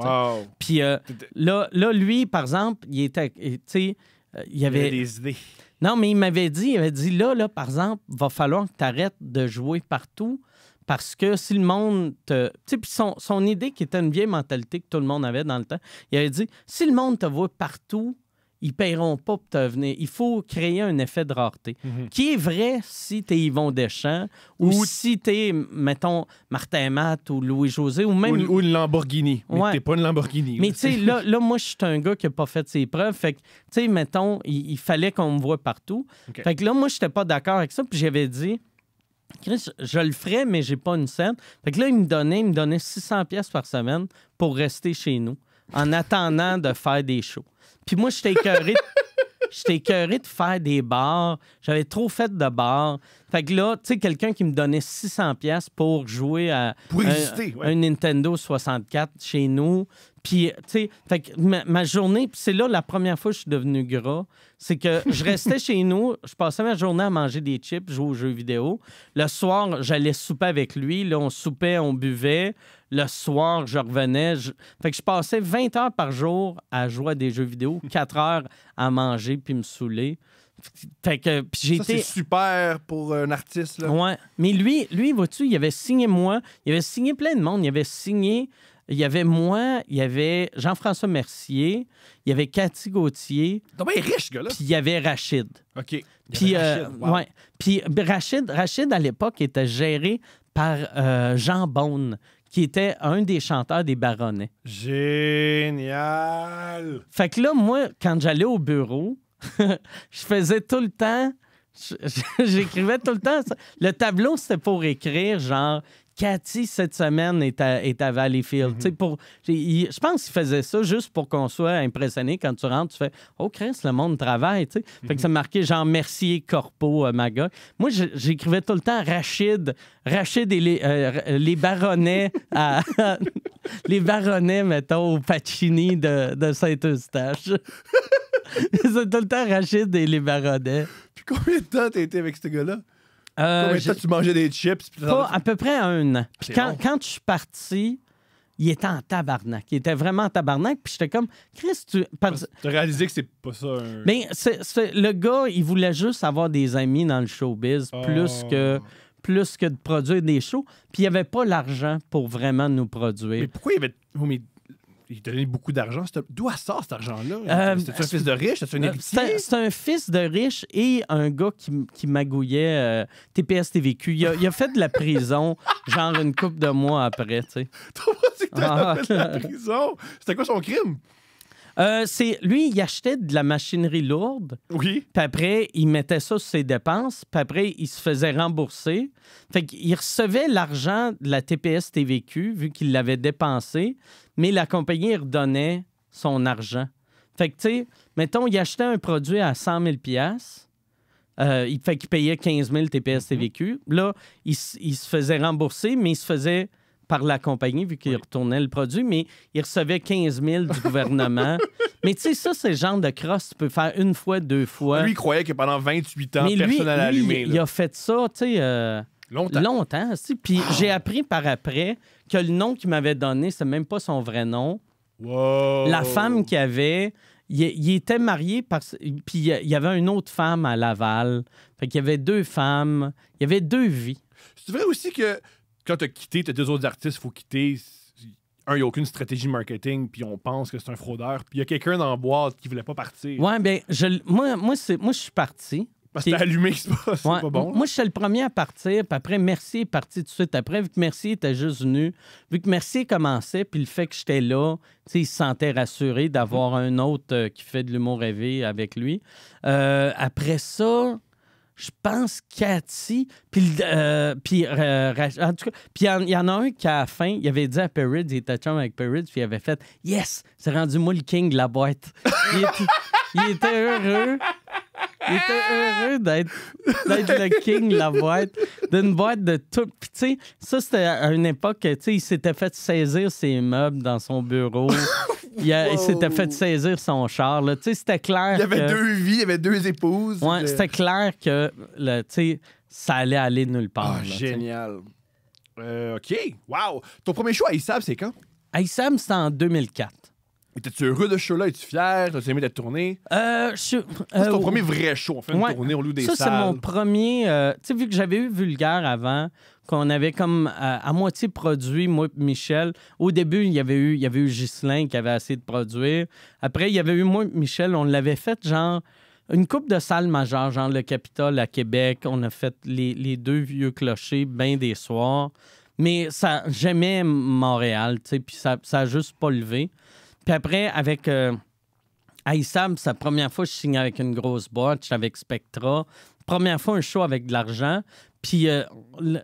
Puis euh, là, lui, par exemple, il était. Tu sais, il y avait. avait des idées. Non, mais il m'avait dit, il avait dit là, là, par exemple, va falloir que tu arrêtes de jouer partout parce que si le monde te. son, idée qui était une vieille mentalité que tout le monde avait dans le temps, il avait dit si le monde te voit partout, ils paieront pas pour te venir. Il faut créer un effet de rareté, mhm. qui est vrai si tu es Yvon Deschamps ou, si tu es, mettons, Martin Matt ou Louis-José ou même... Ou, une Lamborghini. Ouais. Mais t'es pas une Lamborghini. Mais tu sais, là, moi, je suis un gars qui a pas fait ses preuves. Fait que, tu sais, mettons, il, fallait qu'on me voit partout. Fait que là, moi, je j'étais pas d'accord avec ça. Puis j'avais dit, Chris, je le ferais, mais j'ai pas une scène. Fait que là, il me donnait, me donnait 600 pièces par semaine pour rester chez nous en attendant de faire des shows. Puis moi, j'étais écœuré. J'étais écœuré de faire des bars. J'avais trop fait de bars. Fait que là, tu sais, quelqu'un qui me donnait 600 pièces pour jouer à un, Nintendo 64 chez nous, puis, tu sais, ma, ma, journée, c'est là la première fois que je suis devenu gras, c'est que je restais chez nous, je passais ma journée à manger des chips, jouer aux jeux vidéo. Le soir, j'allais souper avec lui. Là, on soupait, on buvait. Le soir, je revenais. Je... Fait que je passais 20 heures par jour à jouer à des jeux vidéo, 4 heures à manger puis me saouler. Fait que j'étais c'est super pour un artiste là. Ouais, mais lui lui vois-tu, il avait signé moi, il avait signé plein de monde, il avait signé il y avait moi, il y avait Jean-François Mercier, il y avait Cathy Gauthier. Ben, riche, gars Puis il y avait Rachid. OK. Puis, euh, ben, Rachid, Rachid, à l'époque, était géré par euh, Jean Bonne, qui était un des chanteurs des Baronnets. Génial! Fait que là, moi, quand j'allais au bureau, je faisais tout le temps. J'écrivais tout le temps. Le tableau, c'était pour écrire, genre, Cathy, cette semaine, est à, est Valleyfield. Mhm. je pense qu'il faisait ça juste pour qu'on soit impressionné. Quand tu rentres, tu fais Oh, Chris, le monde travaille. Fait que mhm. ça marquait Jean Mercier, Corpo, ma euh, Maga. Moi, j'écrivais tout le temps Rachid, Rachid et les, euh, les baronnets les baronnets, mettons, au Pacini de, Saint-Eustache. C'est tout le temps Rachid et les baronnets. Puis combien de temps t'as été avec ce gars-là? Euh, Combien de tu mangeais des chips? pas à peu près un an. Puis quand, je suis parti, il était en tabarnak. Il était vraiment en tabarnak. Puis j'étais comme, Chris, tu. Tu as réalisé que c'est pas ça. Un... Mais le gars, il voulait juste avoir des amis dans le showbiz ah. plus que plus que de produire des shows. Puis il n'y avait pas l'argent pour vraiment nous produire. Mais pourquoi il avait. Oh, il donnait beaucoup d'argent. D'où sort cet argent-là? cest euh, un fils de riche? Euh, c'est un fils de riche et un gars qui, qui magouillait euh, TPS TVQ. Il a, fait de la prison, genre une coupe de mois après, tu sais. T'as pas ah. dit fait de la prison? C'était quoi son crime? Euh, c'est lui, il achetait de la machinerie lourde. Oui. Puis après, il mettait ça sur ses dépenses. Puis après, il se faisait rembourser. Fait qu'il recevait l'argent de la TPS TVQ, vu qu'il l'avait dépensé, mais la compagnie redonnait son argent. Fait que, tu sais, mettons, il achetait un produit à 100 000 euh, il fait qu'il payait 15 000 TPS TVQ. Là, il, se faisait rembourser, mais il se faisait par la compagnie, vu qu'il retournait le produit, mais il recevait 15 000 du gouvernement. mais tu sais, ça, c'est le genre de cross tu peux faire une fois, deux fois. Lui, il croyait que pendant 28 ans, personne n'allait allumer. Il a fait ça, tu sais. Euh, longtemps. longtemps. Longtemps, Puis j'ai appris par après que le nom qu'il m'avait donné, c'est même pas son vrai nom. Wow. La femme qu'il avait, il, était marié par. Puis il y avait une autre femme à Laval. Fait qu'il y avait deux femmes. Il y avait deux vies. C'est vrai aussi que quand tu as quitté, tu deux autres artistes, il faut quitter. Un, il n'y a aucune stratégie marketing, puis on pense que c'est un fraudeur. Puis il y a quelqu'un dans la boîte qui voulait pas partir. Ouais, ben, je, moi, moi, moi je suis parti. Parce que t'as allumé, c'est pas, pas, bon. Moi, je suis le premier à partir, puis après, Merci est parti tout de suite. Après, vu que Mercier était juste nu, vu que Merci commençait, puis le fait que j'étais là, il se sentait rassuré d'avoir mmh. un autre euh, qui fait de l'humour rêvé avec lui. Euh, après ça, je pense, Cathy, puis il y, en a un qui, à la fin, il avait dit à Perridge, il était chum avec Perridge, puis il avait fait « Yes! C'est rendu moi le king de la boîte! » il était heureux. Il était heureux d'être le king la boîte, d'une boîte de tout. tu sais, ça, c'était à une époque, tu sais, il s'était fait saisir ses meubles dans son bureau. Il, s'était fait saisir son char. Tu sais, c'était clair. Il y avait deux vies, il y avait deux épouses. Ouais, c'était clair que, tu sais, ça allait aller nulle part. Ah, génial. Euh, OK. Wow. Ton premier choix à ISAB, c'est quand? À ISAB, c'était en 2004. Étais-tu heureux de ce show-là? Es-tu fier? as aimé la tournée? Euh, c'est ton euh, premier vrai show. en fait de tournée, au des salles. Ça, c'est mon premier... Euh, tu sais, vu que j'avais eu Vulgaire avant, qu'on avait comme à moitié produit, moi et Michel. Au début, il y avait eu, il eu Ghislain qui avait assez de produire. Après, il y avait eu moi et Michel. On l'avait fait, genre, une coupe de salles majeures, genre le Capitole à Québec. On a fait les, deux vieux clochers, bien des soirs. Mais ça j'aimais Montréal, tu sais, puis ça n'a juste pas levé. Puis après, avec euh, Aïssam, c'est première fois je signe avec une grosse boîte, avec Spectra. Première fois un show avec de l'argent. Puis euh,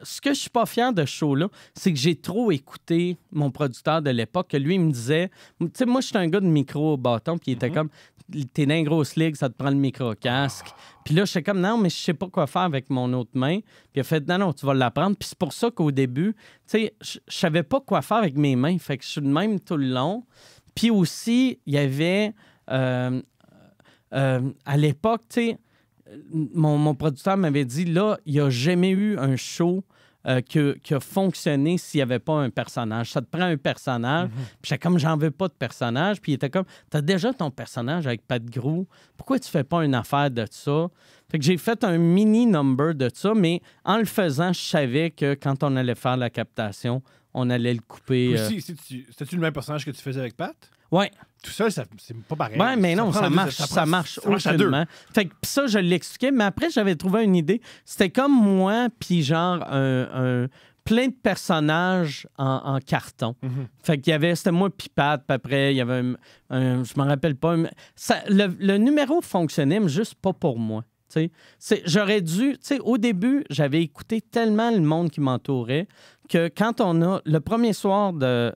ce que je suis pas fier de ce show-là, c'est que j'ai trop écouté mon producteur de l'époque, que lui, il me disait... Tu sais, moi, j'étais un gars de micro au bâton, puis il était mhm. comme t'es dans une grosse ligue, ça te prend le micro-casque. Puis là, je suis comme, non, mais je sais pas quoi faire avec mon autre main. Puis il a fait, non, non, tu vas l'apprendre. Puis c'est pour ça qu'au début, tu sais, je savais pas quoi faire avec mes mains. Fait que je suis de même tout le long. Puis aussi, il y avait euh, euh, à l'époque, tu sais, mon, producteur m'avait dit là, il n'y a jamais eu un show euh, que, qui a fonctionné s'il n'y avait pas un personnage. Ça te prend un personnage. Mhm. Puis j'étais comme, j'en veux pas de personnage. Puis il était comme, t'as déjà ton personnage avec Pat Grou. Pourquoi tu fais pas une affaire de ça? Fait que j'ai fait un mini number de ça, mais en le faisant, je savais que quand on allait faire la captation, on allait le couper. Euh, c'était-tu le même personnage que tu faisais avec Pat? Oui. Tout seul, c'est pas pareil. Ouais, mais non, ça, marche, ça, marche, ça, marche, Fait que ça, je l'expliquais, mais après, j'avais trouvé une idée. C'était comme moi, puis genre plein de personnages en, carton. Mhm. Fait qu'il y avait, c'était moi, puis Pat, puis après, il y avait un, je m'en rappelle pas. Le, le, numéro fonctionnait, mais juste pas pour moi. J'aurais dû, au début, j'avais écouté tellement le monde qui m'entourait que quand on a, le premier soir de,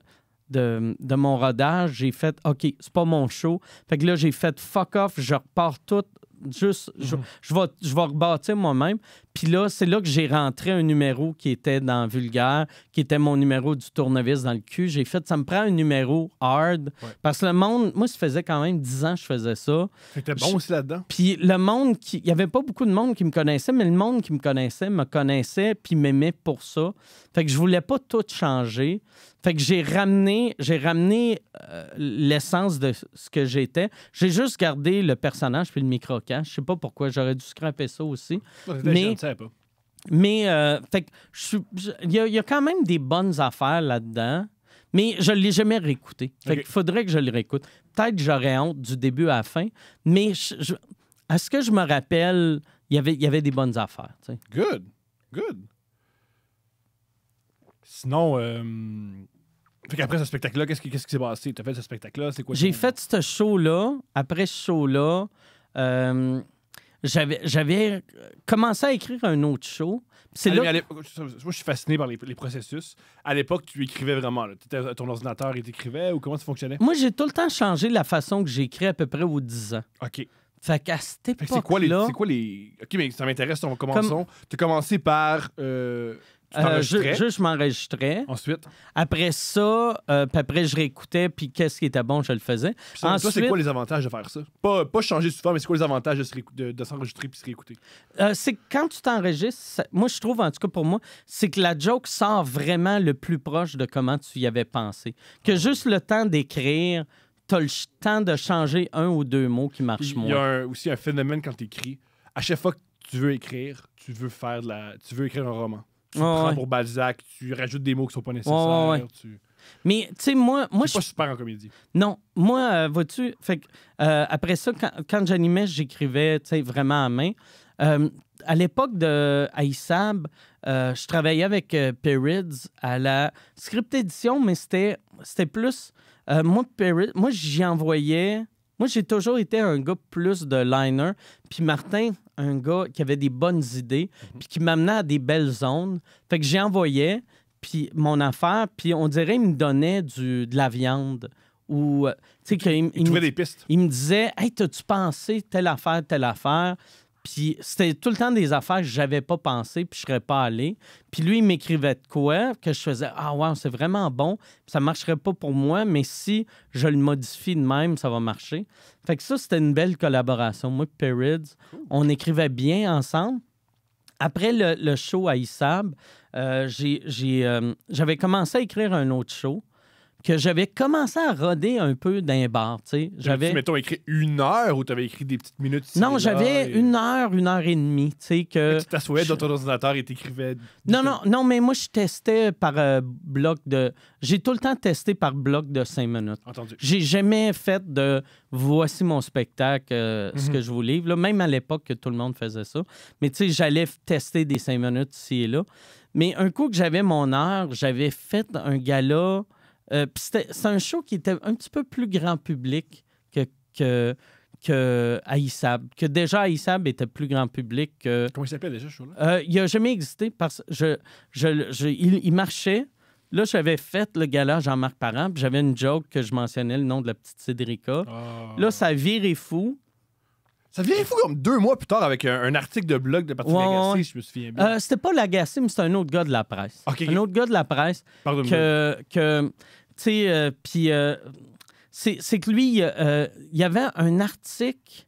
de, mon rodage, j'ai fait, OK, c'est pas mon show. Fait que là, j'ai fait fuck off, je repars tout juste, je, mhm. je, je vais rebâtir moi-même. Puis là, c'est là que j'ai rentré un numéro qui était dans Vulgaire, qui était mon numéro du tournevis dans le cul. J'ai fait, ça me prend un numéro hard. Parce que le monde, moi, ça faisait quand même 10 ans que je faisais ça. C'était bon aussi là-dedans. Puis le monde qui. Il n'y avait pas beaucoup de monde qui me connaissait, mais le monde qui me connaissait me connaissait puis m'aimait pour ça. Fait que je voulais pas tout changer. Fait que j'ai ramené, j'ai ramené euh, l'essence de ce que j'étais. J'ai juste gardé le personnage puis le micro-cache. Je sais pas pourquoi j'aurais dû scraper ça aussi. mais, pas. Mais, euh, fait il y, a quand même des bonnes affaires là-dedans, mais je ne l'ai jamais réécouté. Fait qu'il faudrait que je le réécoute. Peut-être j'aurais honte du début à la fin, mais à ce que je me rappelle, y il y avait des bonnes affaires. Good. Good. Sinon, euh, fait après ce spectacle-là, qu'est-ce qui, s'est passé? Tu as fait ce spectacle-là? C'est quoi? J'ai fait ce show-là. Après ce show-là, euh j'avais euh, commencé à écrire un autre show. C'est Moi, je suis fasciné par les, processus. À l'époque, tu écrivais vraiment. ton ordinateur, il t'écrivait ou comment ça fonctionnait? Moi, j'ai tout le temps changé la façon que j'écris à peu près aux 10 ans. OK. Fait qu'à cette époque-là... C'est quoi, les... OK, mais ça m'intéresse, on commençons. Tu as commencé par... Euh, euh, je, juste, je m'enregistrais. Ensuite. Après ça, euh, puis après, je réécoutais, puis qu'est-ce qui était bon, je le faisais. Ensuite... c'est quoi les avantages de faire ça? Pas, pas changer souvent, mais c'est quoi les avantages de, se de, de s'enregistrer puis se réécouter? Euh, c'est quand tu t'enregistres, moi, je trouve, en tout cas pour moi, c'est que la joke sort vraiment le plus proche de comment tu y avais pensé. Que ah. juste le temps d'écrire, t'as le temps de changer un ou deux mots qui marchent moins. Il y a aussi un phénomène quand t'écris. À chaque fois que tu veux écrire, tu veux faire de la... tu veux écrire un roman tu prends pour Balzac, tu rajoutes des mots qui sont pas nécessaires. tu... Mais tu sais, moi. moi je suis pas super en comédie. Non, moi, euh, vois-tu, fait euh, après ça, quand, j'animais, j'écrivais vraiment à main. Euh, à l'époque de Aïssab, je travaillais avec Perids à la script édition, mais c'était plus. moi, moi, j'y envoyais. Moi, j'ai toujours été un gars plus de liner. Puis Martin, un gars qui avait des bonnes idées, mhm. puis qui m'amenait à des belles zones. Fait que j'envoyais, puis mon affaire, puis on dirait qu'il me donnait du, de la viande. Ou, euh, tu sais, il, me, des pistes. il me disait Hey, t'as-tu pensé telle affaire, telle affaire puis c'était tout le temps des affaires que j'avais pas pensé, puis je serais pas allé. Puis lui, il m'écrivait de quoi que je faisais Ah, wow, c'est vraiment bon. Ça marcherait pas pour moi, mais si je le modifie de même, ça va marcher. Fait que ça, c'était une belle collaboration. Moi et on écrivait bien ensemble. Après le, show à Issab, euh, euh, j'avais commencé à écrire un autre show que j'avais commencé à roder un peu d'un bar. J'avais... mettons, écrit une heure ou tu avais écrit des petites minutes Non, j'avais une heure, une heure et demie. Que tu t'assoyais dans ton ordinateur et t'écrivais. Non, non, non, mais moi, je testais par euh, bloc de. J'ai tout le temps testé par bloc de cinq minutes. Entendu. J'ai jamais fait de voici mon spectacle, euh, ce mhm. que je vous livre. Là, même à l'époque que tout le monde faisait ça. Mais tu sais, j'allais tester des cinq minutes ici et là. Mais un coup que j'avais mon heure, j'avais fait un gala euh, c'est un show qui était un petit peu plus grand public que, que, que Aïssab. Que déjà, Aïssab était plus grand public que. Comment il s'appelait déjà, ce show-là? Euh, il n'a jamais existé parce je, je, il, marchait. Là, j'avais fait le gala Jean-Marc Parent, puis j'avais une joke que je mentionnais le nom de la petite Cédrica. Ah. Là, ça virait fou. Ça virait fou comme deux mois plus tard avec un, article de blog de Patrick Lagacé, je me souviens bien. Euh, c'était pas Lagacé, mais c'était un autre gars de la presse. Un autre gars de la presse. que, que euh, euh, c'est que lui, euh, il y avait un article,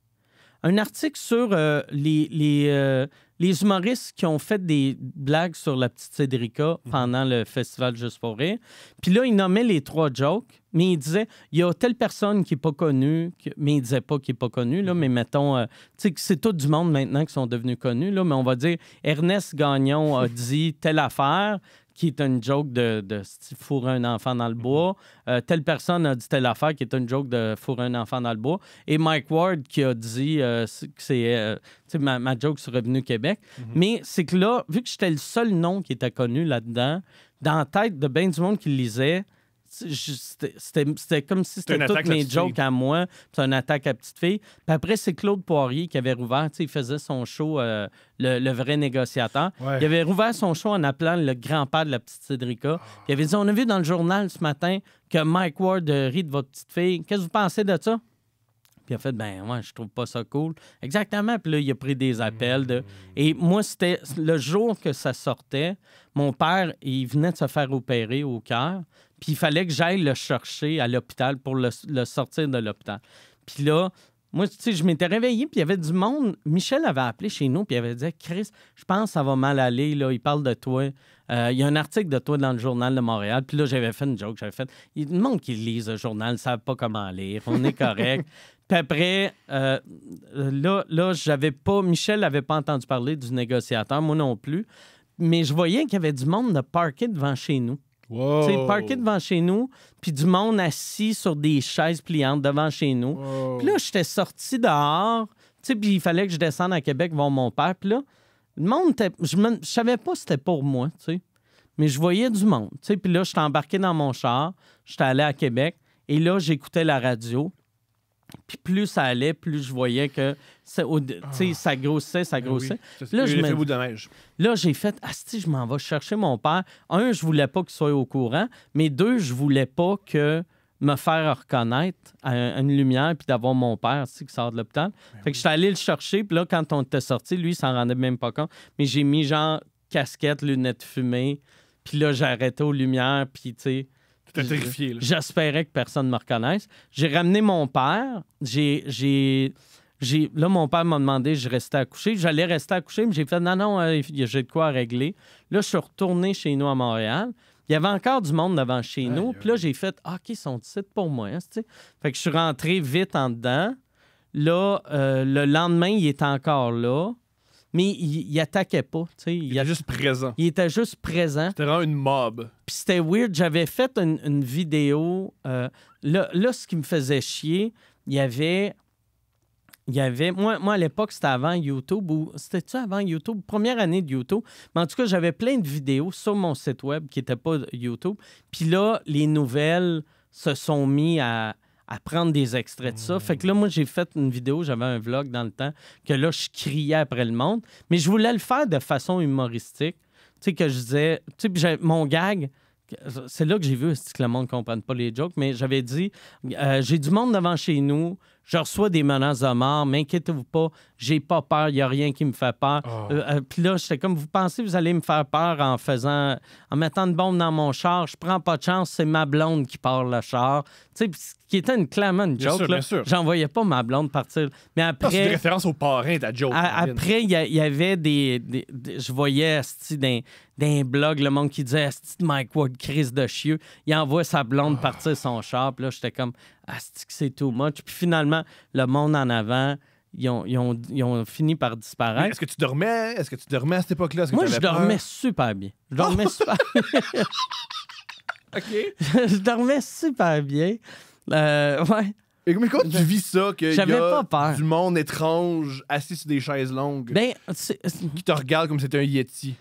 un article sur les, humoristes qui ont fait des blagues sur la petite Cédrica mhm. pendant le festival Juste pour rire. Puis là, il nommait les trois jokes, mais il disait il y a telle personne qui n'est pas connue, mais il disait pas qu'il n'est pas connu, là, mhm. mais mettons, c'est tout du monde maintenant qui sont devenus connus, là, mais on va dire Ernest Gagnon a dit telle affaire, qui est une joke de, de fourrer un enfant dans le mhm. bois. Euh, telle personne a dit telle affaire qui est une joke de fourrer un enfant dans le bois. Et Mike Ward qui a dit euh, que c'est euh, ma, ma, joke sur Revenu Québec. Mhm. Mais c'est que là, vu que j'étais le seul nom qui était connu là-dedans, dans la tête de bien du monde qui lisait, c'était comme si c'était toutes mes jokes à moi. C'est une attaque à petite fille. Puis après, c'est Claude Poirier qui avait rouvert. Il faisait son show, euh, le, vrai négociateur. Il avait rouvert son show en appelant le grand-père de la petite Cédrica. Ah. Il avait dit On a vu dans le journal ce matin que Mike Ward rit de votre petite fille. Qu'est-ce que vous pensez de ça puis il a fait, ben moi, je trouve pas ça cool. Exactement. Puis là, il a pris des appels. De... Hmm. Et moi, c'était le jour que ça sortait, mon père, il venait de se faire opérer au cœur. Puis il fallait que j'aille le chercher à l'hôpital pour le, sortir de l'hôpital. Puis là, moi, tu sais, je m'étais réveillé, puis il y avait du monde. Michel avait appelé chez nous, puis il avait dit Chris, je pense que ça va mal aller, là, il parle de toi. Euh, il y a un article de toi dans le Journal de Montréal. Puis là, j'avais fait une joke, j'avais fait Il y a du monde qui lise le journal, ne savent pas comment lire, on est correct. puis après, euh, là, là j'avais pas. Michel n'avait pas entendu parler du négociateur, moi non plus. Mais je voyais qu'il y avait du monde de parquet devant chez nous. Tu parké devant chez nous, puis du monde assis sur des chaises pliantes devant chez nous. Puis là, j'étais sorti dehors, puis il fallait que je descende à Québec voir mon père. Puis là, le monde, je, ne savais pas si c'était pour moi, tu sais. Mais je voyais du monde, tu sais. Puis là, j'étais embarqué dans mon char, j'étais allé à Québec, et là, j'écoutais la radio. Puis plus ça allait, plus je voyais que ça, grossait, ah. ça grossait. ça eh grossissait. Là, je de neige. Là, j'ai fait si je m'en vais chercher mon père. Un, je voulais pas qu'il soit au courant, mais deux, je voulais pas que me faire reconnaître à une lumière puis d'avoir mon père qui sort de l'hôpital. Ben fait que je suis allé le chercher, puis là, quand on était sorti, lui, il s'en rendait même pas compte. Mais j'ai mis genre casquette, lunettes fumées, puis là, j'ai arrêté aux lumières, puis tu sais J'espérais que personne ne me reconnaisse. J'ai ramené mon père. J'ai. j'ai... J'ai, là, mon père m'a demandé, je restais à coucher. J'allais rester à coucher, mais j'ai fait, non, non, euh, j'ai de quoi régler. Là, je suis retourné chez nous à Montréal. Il y avait encore du monde devant chez nous. Puis là, j'ai fait, ah, qui sont titres pour moi. Hein, fait que je suis rentré vite en dedans. Là, euh, le lendemain, il est encore là mais il, il attaquait pas. Il, il, était juste présent. Il était juste présent. C'était vraiment une mob. Puis c'était weird. J'avais fait une, vidéo. Euh, là, ce qui me faisait chier, il y avait. Il y avait. Moi, moi à l'époque, c'était avant YouTube ou. C'était-tu avant YouTube? Première année de YouTube. Mais en tout cas, j'avais plein de vidéos sur mon site web qui n'étaient pas YouTube. Puis là, les nouvelles se sont mis à, à prendre des extraits de ça. Hmm. Fait que là, moi, j'ai fait une vidéo, j'avais un vlog dans le temps, que là, je criais après le monde, mais je voulais le faire de façon humoristique. Tu sais, que je disais, tu sais, mon gag, c'est là que j'ai vu que le monde ne comprenne pas les jokes, mais j'avais dit, euh, j'ai du monde devant chez nous, je reçois des menaces de mort, mais inquiétez vous pas, j'ai pas peur, il n'y a rien qui me fait peur. Ah. Euh, euh, puis là, j'étais comme, vous pensez vous allez me faire peur en faisant, en mettant une bombe dans mon char, je prends pas de chance, c'est ma blonde qui part le char. Tu sais, qui était une clairement une joke. J'en voyais pas ma blonde partir. Mais après. Ah, c'est une référence au parrain, ta joke. après, il y, avait des, Je voyais d'un blog, le monde qui disait Mike Ward, crise de chieux. Il envoie sa blonde ah. partir son char. Puis là, j'étais comme ah, c'est too much. Puis finalement, le monde en avant, ils ont, fini par disparaître. Est-ce que tu dormais? Est-ce que tu dormais à cette époque-là? Moi, je dormais super bien. Je dormais oh! super bien. OK. je dormais super bien. Euh, mais quand tu vis ça, que y a du monde étrange assis sur des chaises longues ben, euh, qui te regarde comme si c'était un Yeti?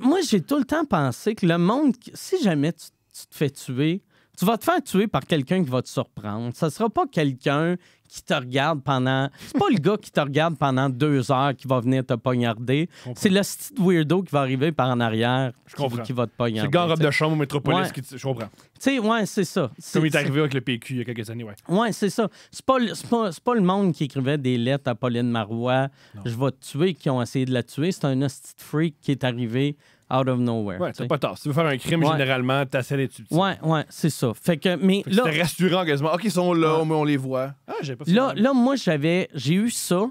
moi, j'ai tout le temps pensé que le monde, si jamais tu te fais tuer, tu vas te faire tuer par quelqu'un qui va te surprendre. Ça sera pas quelqu'un qui te regarde pendant. C'est pas le gars qui te regarde pendant deux heures qui va venir te poignarder. C'est le style weirdo qui va arriver par en arrière je qui, comprends. va te poignarder. C'est le gars en robe de chambre au métropolis qui. Te... Je comprends. Tu sais, ouais, c'est ça. Comme il est arrivé avec le PQ il y a quelques années, ouais. Ouais, c'est ça. C'est pas, pas... pas, le monde qui écrivait des lettres à Pauline Marois, je vais te tuer, qui ont essayé de la tuer. C'est un hostie freak qui est arrivé out of nowhere. Ouais, c'est pas tort. Si tu veux faire un crime, généralement, t'as d'être subtil. Ouais, ouais, c'est ça. Fait que, mais là. C'était rassurant quasiment. OK, ils sont là, mais on les voit. Ah, j'ai pas fait là, là, moi, j'avais. J'ai eu ça.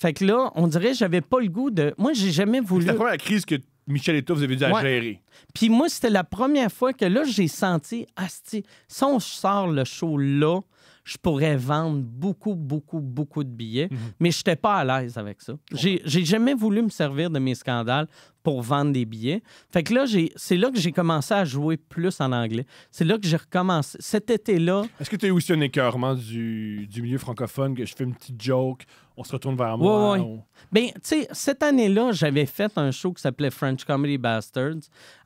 Fait que là, on dirait, j'avais pas le goût de. Moi, j'ai jamais voulu. C'est la première crise que Michel et toi, vous avez dû la gérer. Puis moi, c'était la première fois que là, j'ai senti, asti, ah, si on sort le show là, je pourrais vendre beaucoup, beaucoup, beaucoup de billets, mhm. mais je n'étais pas à l'aise avec ça. J'ai jamais voulu me servir de mes scandales pour vendre des billets. Fait que là, c'est là que j'ai commencé à jouer plus en anglais. C'est là que j'ai recommencé. Cet été-là. Est-ce que tu as eu aussi un écœurement du, milieu francophone, que je fais une petite joke, on se retourne vers moi? Oui, oui. Ben, tu sais, cette année-là, j'avais fait un show qui s'appelait French Comedy Bastards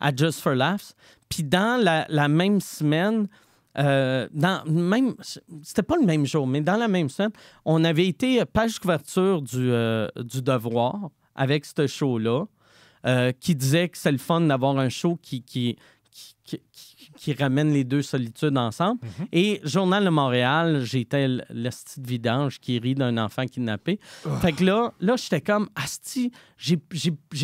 à Just for Laughs. Puis dans la même semaine, euh, même, c'était pas le même jour, mais dans la même semaine, on avait été euh, page couverture du, euh, du Devoir avec ce show-là, qui disait que c'est le fun d'avoir un show qui, qui, qui, ramène les deux solitudes ensemble. Mhm. Et Journal de Montréal, j'étais l'asti de vidange qui rit d'un enfant kidnappé. Ah. Fait que là, là j'étais comme, asti, j'ai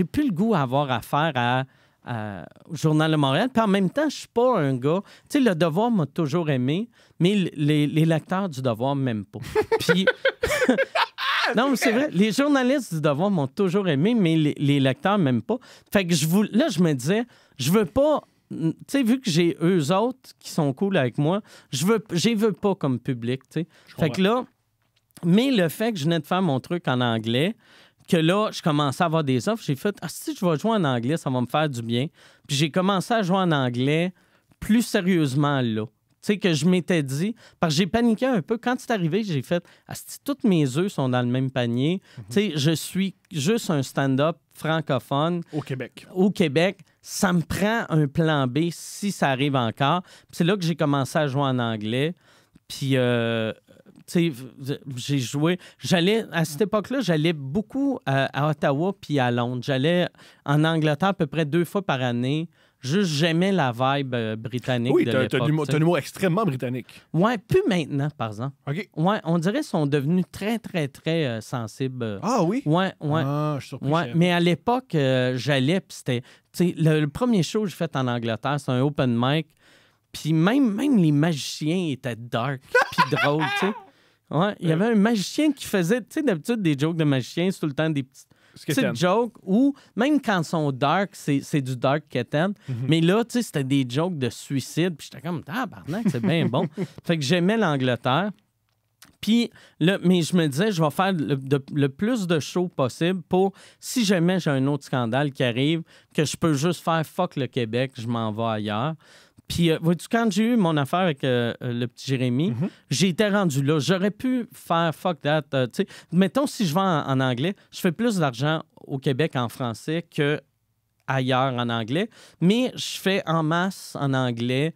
plus le goût à avoir affaire à euh, au Journal de Montréal. Puis en même temps, je suis pas un gars. Tu sais, le devoir m'a toujours aimé, mais les, lecteurs du devoir m'aiment pas. Puis. non, mais c'est vrai. Les journalistes du devoir m'ont toujours aimé, mais les, les lecteurs m'aiment pas. Fait que je là, je me disais, je veux pas tu sais, vu que j'ai eux autres qui sont cool avec moi, je veux, j'y veux pas comme public, tu sais. Fait que là, mais le fait que je venais de faire mon truc en anglais, que là, je commençais à avoir des offres. J'ai fait, ah, si je vais jouer en anglais, ça va me faire du bien. Puis j'ai commencé à jouer en anglais plus sérieusement là. Tu sais, que je m'étais dit, parce que j'ai paniqué un peu. Quand c'est arrivé, j'ai fait, ah, si toutes mes œufs sont dans le même panier, mhm. tu sais, je suis juste un stand-up francophone. Au Québec. Au Québec, ça me prend un plan B si ça arrive encore. C'est là que j'ai commencé à jouer en anglais. Puis euh, j'ai joué. J'allais, à cette époque-là, j'allais beaucoup euh, à Ottawa puis à Londres. J'allais en Angleterre à peu près deux fois par année. Juste, j'aimais la vibe euh, britannique. Oui, t'as un humour extrêmement britannique. Ouais, plus maintenant, par exemple. OK. Ouais, on dirait qu'ils sont devenus très, très, très euh, sensibles. Ah oui? Ouais, ouais. Ah, je suis surpris. mais à l'époque, j'allais, puis c'était. Le, le premier show que j'ai fait en Angleterre, c'est un open mic. Puis même, même les magiciens étaient dark puis drôles, tu sais. Ouais, il y euh. avait un magicien qui faisait, tu sais, d'habitude, des jokes de magicien, c'est tout le temps des petites des jokes ou même quand ils sont dark, c'est du dark keten. Mhm. Mais là, tu sais, c'était des jokes de suicide. Puis j'étais comme, ah, c'est bien bon. Fait que j'aimais l'Angleterre. Puis là, mais je me disais, je vais faire le, le plus de shows possible pour, si jamais j'ai un autre scandale qui arrive, que je peux juste faire fuck le Québec, je m'en vais ailleurs. Puis, euh, vois-tu, quand j'ai eu mon affaire avec euh, euh, le petit Jérémy, mhm. j'ai été rendu là. J'aurais pu faire fuck that. Tu sais, mettons, si je vends en, anglais, je fais plus d'argent au Québec en français que ailleurs en anglais, mais je fais en masse en anglais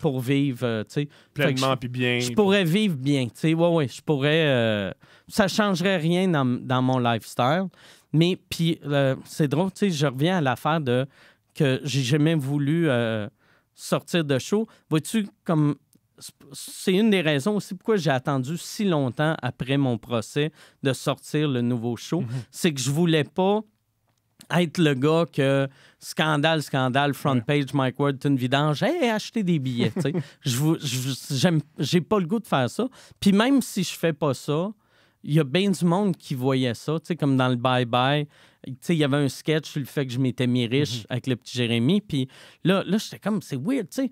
pour, vivre, tu sais. Pleinement, puis bien. Je pourrais vivre bien, tu sais, ouais, ouais, je pourrais... ça changerait rien dans, dans mon lifestyle, mais puis c'est drôle, tu sais, je reviens à l'affaire de que j'ai jamais voulu sortir de show. Vois-tu, comme c'est une des raisons aussi pourquoi j'ai attendu si longtemps après mon procès de sortir le nouveau show, mhm. c'est que je voulais pas être le gars que scandale, scandale, front page, Mike Ward, une vidange, hey, achetez des billets. je j'ai pas le goût de faire ça. Puis même si je fais pas ça, il y a bien du monde qui voyait ça, tu sais, comme dans le Bye Bye. Tu sais, il y avait un sketch sur le fait que je m'étais mis riche mhm. avec le petit Jérémy. Puis là, là j'étais comme, c'est weird, tu sais.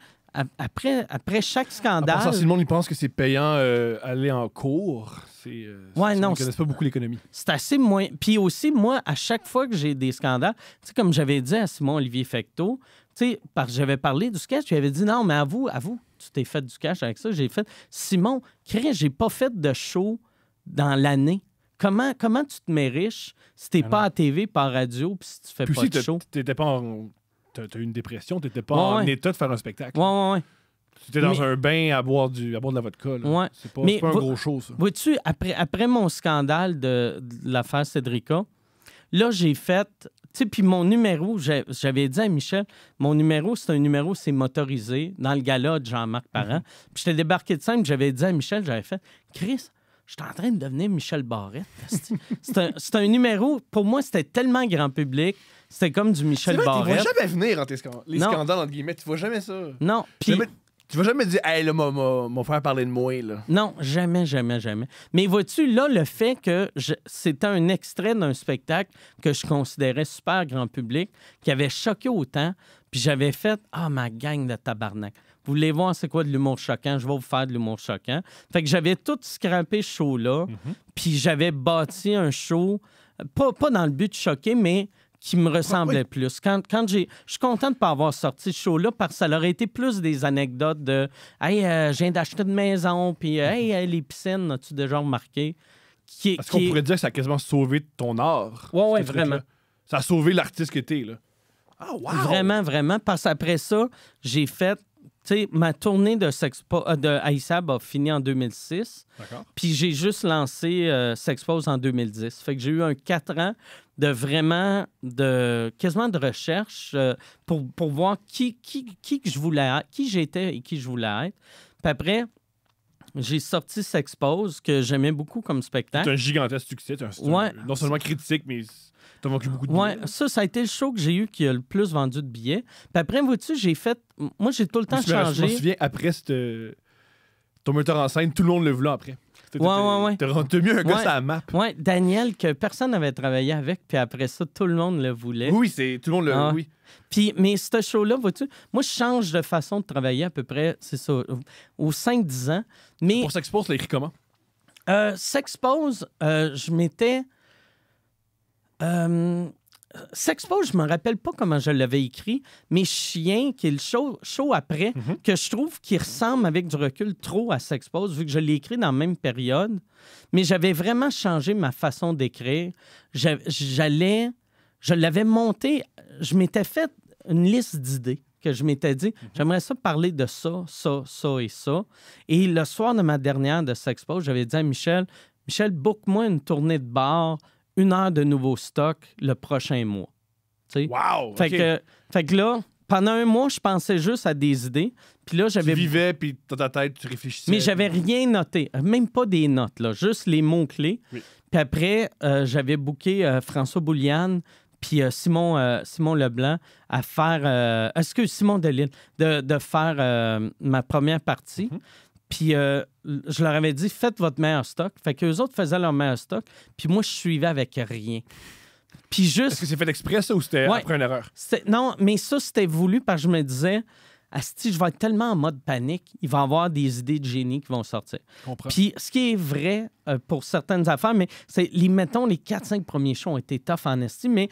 Après, après chaque ah, scandale. ça, si le monde il pense que c'est payant euh, aller en cours, c'est. Euh, ouais, non. Ils connaissent pas beaucoup l'économie. C'est assez moins. Puis aussi, moi, à chaque fois que j'ai des scandales, tu sais, comme j'avais dit à Simon-Olivier Fecteau, tu sais, j'avais parlé du sketch, avais dit non, mais avoue, avoue, tu t'es fait du cash avec ça. J'ai fait Simon, crée, j'ai pas fait de show dans l'année. Comment, comment tu te mets riche si t'es ah pas à TV, pas à radio, puis si tu fais pas si de show? T'étais pas en... T'as eu une dépression, t'étais pas en état de faire un spectacle. Ouais, ouais, Tu étais dans un bain à boire, du, à de la vodka. Ouais. C'est pas, un gros show, ça. Vois-tu, après, après mon scandale de, l'affaire Cédrica, là, j'ai fait. Tu sais, puis mon numéro, j'avais dit à Michel, mon numéro, c'est un numéro, c'est motorisé, dans le gala de Jean-Marc Parent. Mm-hmm. puis je Puis débarqué de scène, j'avais dit à Michel, j'avais fait, Chris, je suis en train de devenir Michel Barrette. C'est un, un, numéro, pour moi, c'était tellement grand public. C'était comme du Michel Barrette. Tu vas jamais venir en tes les scandales, entre guillemets. Tu vois jamais ça. Non. Pis... tu vas jamais dire, hey, là, mon, frère parlait de moi, là. Non, jamais, jamais, jamais. Mais vois-tu, là, le fait que c'était un extrait d'un spectacle que je considérais super grand public, qui avait choqué autant, puis j'avais fait, ah, ma gang de tabarnak. Vous voulez voir c'est quoi de l'humour choquant? Je vais vous faire de l'humour choquant. Fait que j'avais tout scrappé ce show-là, mhm. puis j'avais bâti un show, pas, pas dans le but de choquer, mais qui me ressemblait plus. Quand, quand j'ai, je suis content de pas avoir sorti ce show-là parce que ça aurait été plus des anecdotes de Hey, j'ai euh, je viens d'acheter une maison, puis euh, Hey, euh, les piscines, as-tu déjà remarqué? Qui, Est-ce qu'on pourrait dire que ça a quasiment sauvé ton art? Oui, ouais, vraiment. Ça a sauvé l'artiste que t'es, là. Ah, wow! Vraiment, vraiment. Parce qu'après ça, j'ai fait ma tournée de, Sexpo, euh, de a fini en 2006. Puis j'ai juste lancé euh, Sexpose en 2010. Fait que j'ai eu un 4 ans de vraiment, de quasiment de recherche euh, pour, voir qui, qui, qui que je voulais qui j'étais et qui je voulais être. Puis après, j'ai sorti Sexpose, que j'aimais beaucoup comme spectacle. C'est un gigantesque succès. non seulement critique, mais T'as beaucoup de ça, ça a été le show que j'ai eu qui a le plus vendu de billets. Puis après, vois-tu, j'ai fait. Moi, j'ai tout le temps changé. Je me souviens, après cette... Euh, ton metteur en scène, tout le monde le voulait après. Ouais, ouais, ouais. T'as mieux un gars à la map. Ouais, Daniel, que personne n'avait travaillé avec, puis après ça, tout le monde le voulait. Oui, c'est tout le monde le. voulait. Ah. Puis, mais ce show-là, vois-tu, moi, je change de façon de travailler à peu près, c'est ça, aux 5-10 ans. Mais... Pour S'expose, l'écrit comment? Euh, S'expose, euh, je m'étais. Euh, Sexpo, je me rappelle pas comment je l'avais écrit, mais Chien, qui est le show, après, mhm. que je trouve qui ressemble avec du recul trop à S'expose vu que je l'ai écrit dans la même période. Mais j'avais vraiment changé ma façon d'écrire. J'allais, je l'avais monté, je m'étais fait une liste d'idées que je m'étais dit, mhm. j'aimerais ça parler de ça, ça, ça et ça. Et le soir de ma dernière de S'expose, j'avais dit à Michel, Michel, book-moi une tournée de bar une heure de nouveau stock le prochain mois. Wow! Fait, que, fait que là, pendant un mois, je pensais juste à des idées. Puis là, j'avais. Tu vivais, puis dans ta tête, tu réfléchissais. Mais j'avais rien noté, même pas des notes, là, juste les mots-clés. Puis après, euh, j'avais booké euh, François Bouliane, puis euh, Simon, Simon Leblanc à faire. Est-ce que Simon Delille, de, de faire ma première partie. Mm-hmm. Puis euh, je leur avais dit, faites votre meilleur stock. Fait que les autres faisaient leur meilleur stock. Puis moi, je suivais avec rien. Puis juste. Est-ce que c'est fait exprès, ça, ou c'était après une erreur? Non, mais ça, c'était voulu parce que je me disais, Asti, je vais être tellement en mode panique, il va y avoir des idées de génie qui vont sortir. Puis ce qui est vrai euh, pour certaines affaires, mais c'est, les, mettons, les 4-5 premiers shows ont été tough en Asti, mais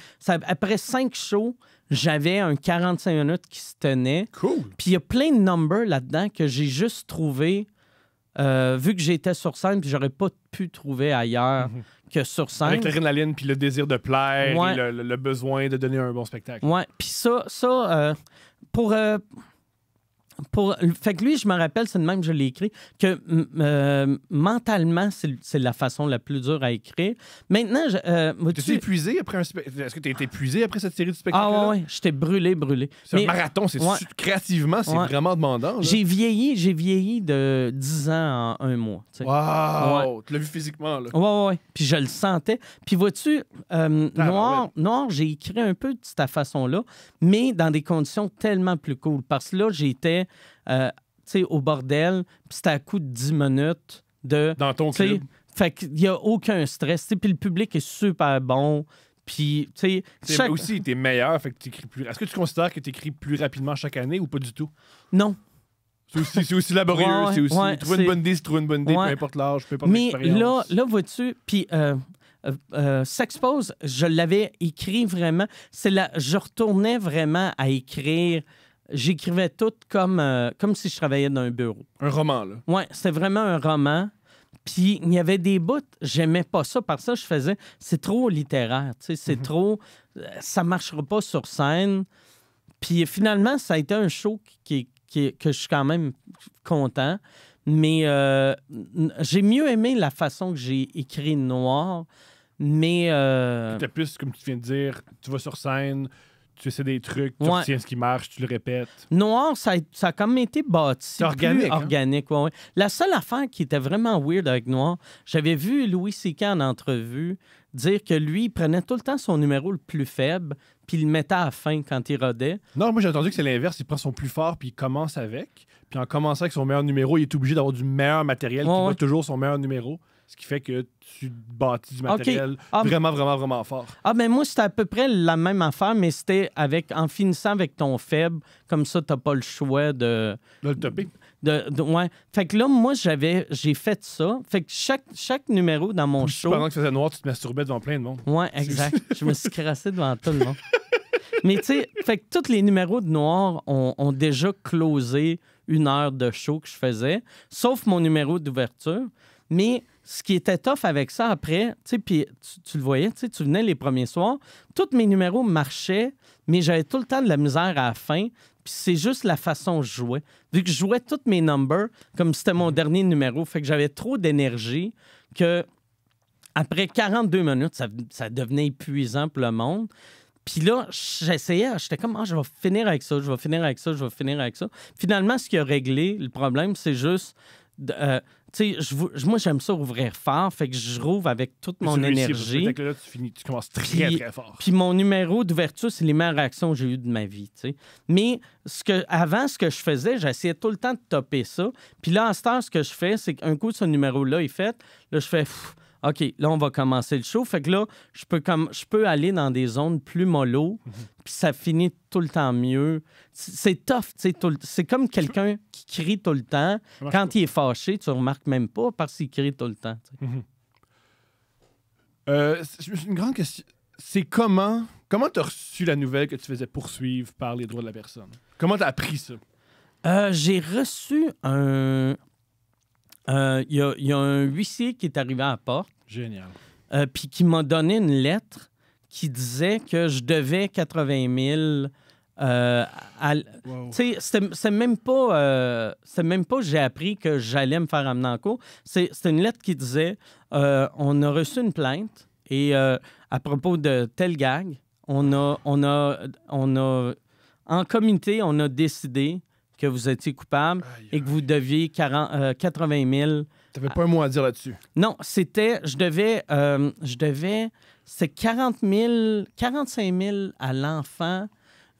après 5 shows, j'avais un 45 minutes qui se tenait. Cool. Puis il y a plein de numbers là-dedans que j'ai juste trouvé, euh, vu que j'étais sur scène, puis j'aurais pas pu trouver ailleurs mhm. que sur scène. Avec l'adrénaline, puis le désir de plaire, le, besoin de donner un bon spectacle. Ouais, puis ça, ça euh, pour. Euh, pour, fait que lui, je me rappelle, c'est le même que je l'ai écrit, que euh, mentalement, c'est la façon la plus dure à écrire. Maintenant, euh, tu épuisé après Est-ce que épuisé après cette série de spectacles? Ah ouais, j'étais brûlé, brûlé. C'est un marathon, c'est créativement, c'est vraiment demandant. J'ai vieilli, j'ai vieilli de 10 ans en un mois. Wow! Tu l'as vu physiquement, là. Ouais, ouais, Puis je le sentais. Puis vois-tu, euh, ah, Noir, Noir j'ai écrit un peu de cette façon-là, mais dans des conditions tellement plus cool. Parce que là, j'étais euh, au bordel, puis c'était à coup de 10 minutes de. Dans ton club. Fait qu'il n'y a aucun stress. Puis le public est super bon. Puis, tu sais. Chaque... Aussi, es meilleur, fait que écris plus. Est-ce que tu considères que tu écris plus rapidement chaque année ou pas du tout? Non. C'est aussi, aussi, laborieux, c'est aussi. trouver une bonne idée, c'est trouver une bonne idée, peu importe l'âge, peu importe Mais là, là vois-tu, puis euh, euh, euh, S'expose, je l'avais écrit vraiment. C'est là, je retournais vraiment à écrire j'écrivais tout comme, euh, comme si je travaillais dans un bureau. Un roman, là. Oui, c'était vraiment un roman. Puis il y avait des bouts, j'aimais pas ça. Par ça, je faisais, c'est trop littéraire, tu sais, c'est mhm. trop. Euh, ça marchera pas sur scène. Puis finalement, ça a été un show qui, qui, que je suis quand même content. Mais euh, j'ai mieux aimé la façon que j'ai écrit Noir. Mais. C'était plus, comme tu viens de dire, tu vas sur scène, tu essaies des trucs, tu retiens ce qui marche, tu le répètes. Noir, ça, a, ça comme été bâti. Organique. Hein? organique La seule affaire qui était vraiment weird avec Noir, j'avais vu Louis Sika en entrevue dire que lui, il prenait tout le temps son numéro le plus faible, puis il le mettait à fin quand il rodait. Non, moi j'ai entendu que c'est l'inverse, il prend son plus fort, puis il commence avec. Puis en commençant avec son meilleur numéro, il est obligé d'avoir du meilleur matériel, qui va toujours son meilleur numéro. Ce qui fait que tu bâtis du matériel ah, vraiment, vraiment, vraiment fort. Ah, ben moi, c'était à peu près la même affaire, mais c'était avec en finissant avec ton faible. Comme ça, t'as pas le choix de. De le topper. ouais. Fait que là, moi, j'avais, j'ai fait ça. Fait que chaque, chaque numéro dans mon show. Pendant que faisais noir, tu te masturbais devant plein de monde. Ouais, exact. je me suis crassé devant tout le monde. Mais tu sais, fait que tous les numéros de noir ont, déjà closé une heure de show que je faisais, sauf mon numéro d'ouverture. Mais ce qui était tough avec ça après, puis tu, le voyais, tu venais les premiers soirs, tous mes numéros marchaient, mais j'avais tout le temps de la misère à la fin. Puis c'est juste la façon je jouais. Vu que je jouais tous mes numbers, comme c'était mon mhm. dernier numéro, fait que j'avais trop d'énergie que après 42 minutes, ça, devenait épuisant pour le monde. Puis là, j'essayais, j'étais comme, ah, je vais finir avec ça, je vais finir avec ça, je vais finir avec ça. Finalement, ce qui a réglé le problème, c'est juste. Euh, moi, j'aime ça ouvrir fort, fait que je rouvre avec toute mon énergie. tu, commences très, puis, très fort. Puis mon numéro d'ouverture, c'est les meilleures réactions que j'ai eues de ma vie, Mais ce que, avant, ce que je faisais, j'essayais tout le temps de topper ça. Puis là, en ce temps, ce que je fais, c'est qu'un coup, ce numéro-là est fait, là, je fais... OK, là, on va commencer le show. Fait que là, je peux, comme, je peux aller dans des zones plus mollo, mhm. puis ça finit tout le temps mieux. C'est tough, c'est comme quelqu'un qui crie tout le temps. Quand il est fâché, tu remarques même pas parce qu'il crie tout le temps. Mhm. Euh, une grande question. C'est comment comment tu as reçu la nouvelle que tu faisais poursuivre par les droits de la personne? Comment tu as appris ça? Euh, j'ai reçu un, euh, il y, a, un huissier qui est arrivé à la porte. Génial. Euh, puis qui m'a donné une lettre qui disait que je devais 80 000. C'est même pas, euh, c'est même pas j'ai appris que j'allais me faire amener en cours. C'est une lettre qui disait on a reçu une plainte et à propos de tel gag, on a, on a, on a, en comité, on a décidé que vous étiez coupable et que vous deviez 40, 80 000. Tu n'avais pas un mot à dire là-dessus. Non, c'était, je devais, euh, je devais, c'est 40 000, 45 000 à l'enfant,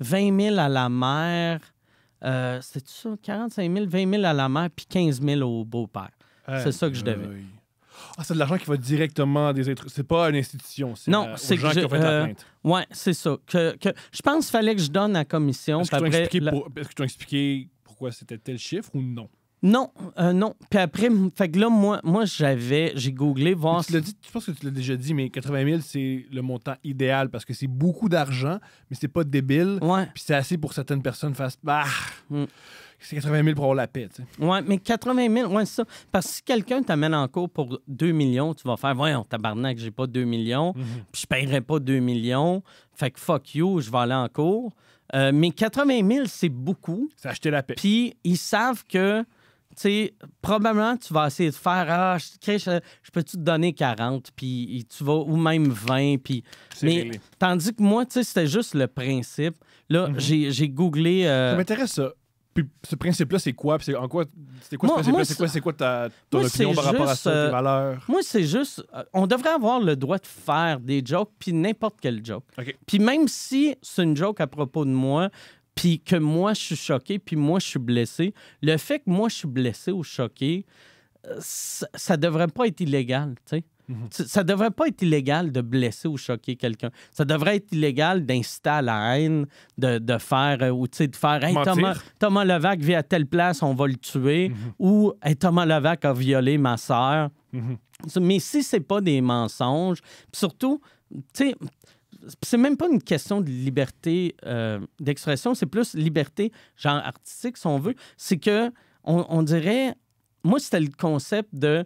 20 000 à la mère, euh, c'est ça, 45 000, 20 000 à la mère, puis 15 000 au beau-père. c'est ça que je devais. Ah, c'est de l'argent qui va directement à des C'est pas une institution, c'est non, c'est aux gens qui ont fait la euh, plainte. ouais, c'est ça. Que, je pense qu'il fallait que je donne à la commission. Est-ce, que tu as expliqué pourquoi c'était tel chiffre ou non? Non, euh, non. Puis après, fait que là, moi, moi j'avais, j'ai googlé voir. Tu l'as que tu l'as déjà dit, mais 80 000, c'est le montant idéal parce que c'est beaucoup d'argent, mais c'est pas débile. Puis c'est assez pour certaines personnes fassent. Bah! Mm c'est 80 000 pour avoir la paix. Oui, mais 80 000, ouais, c'est ça. Parce que si quelqu'un t'amène en cours pour 2 millions, tu vas faire Voyons, tabarnak, j'ai pas 2 millions, mhm. puis je paierai pas 2 millions, fait que fuck you, je vais aller en cours. Euh, mais 80 000, c'est beaucoup. C'est acheter la paix. Puis ils savent que tu sais, probablement, tu vas essayer de faire Ah, je, peux-tu te donner 40, puis tu vas, ou même 20, puis. Mais tandis que moi, tu sais, c'était juste le principe. Là, mhm. j'ai googlé. Euh, ça m'intéresse ça. Puis ce principe-là, c'est quoi? c'est en quoi? C'est quoi ta, ton opinion par rapport à ça, euh, Moi, c'est juste. Euh, on devrait avoir le droit de faire des jokes, puis n'importe quel joke. Puis même si c'est une joke à propos de moi, puis que moi, je suis choqué, puis moi, je suis blessé, le fait que moi, je suis blessé ou choqué, euh, ça, ça devrait pas être illégal, tu sais. Mmh. Ça ne devrait pas être illégal de blesser ou choquer quelqu'un. Ça devrait être illégal d'inciter à la haine, de, de faire, euh, tu sais de faire Thomas, Thomas, Levac vit à telle place, on va le tuer, mmh. ou Thomas Levac a violé ma sœur. Mmh. Mais si c'est pas des mensonges, surtout, tu sais, c'est même pas une question de liberté euh, d'expression, c'est plus liberté, genre artistique, si on veut. C'est que, on dirait, moi, c'était le concept de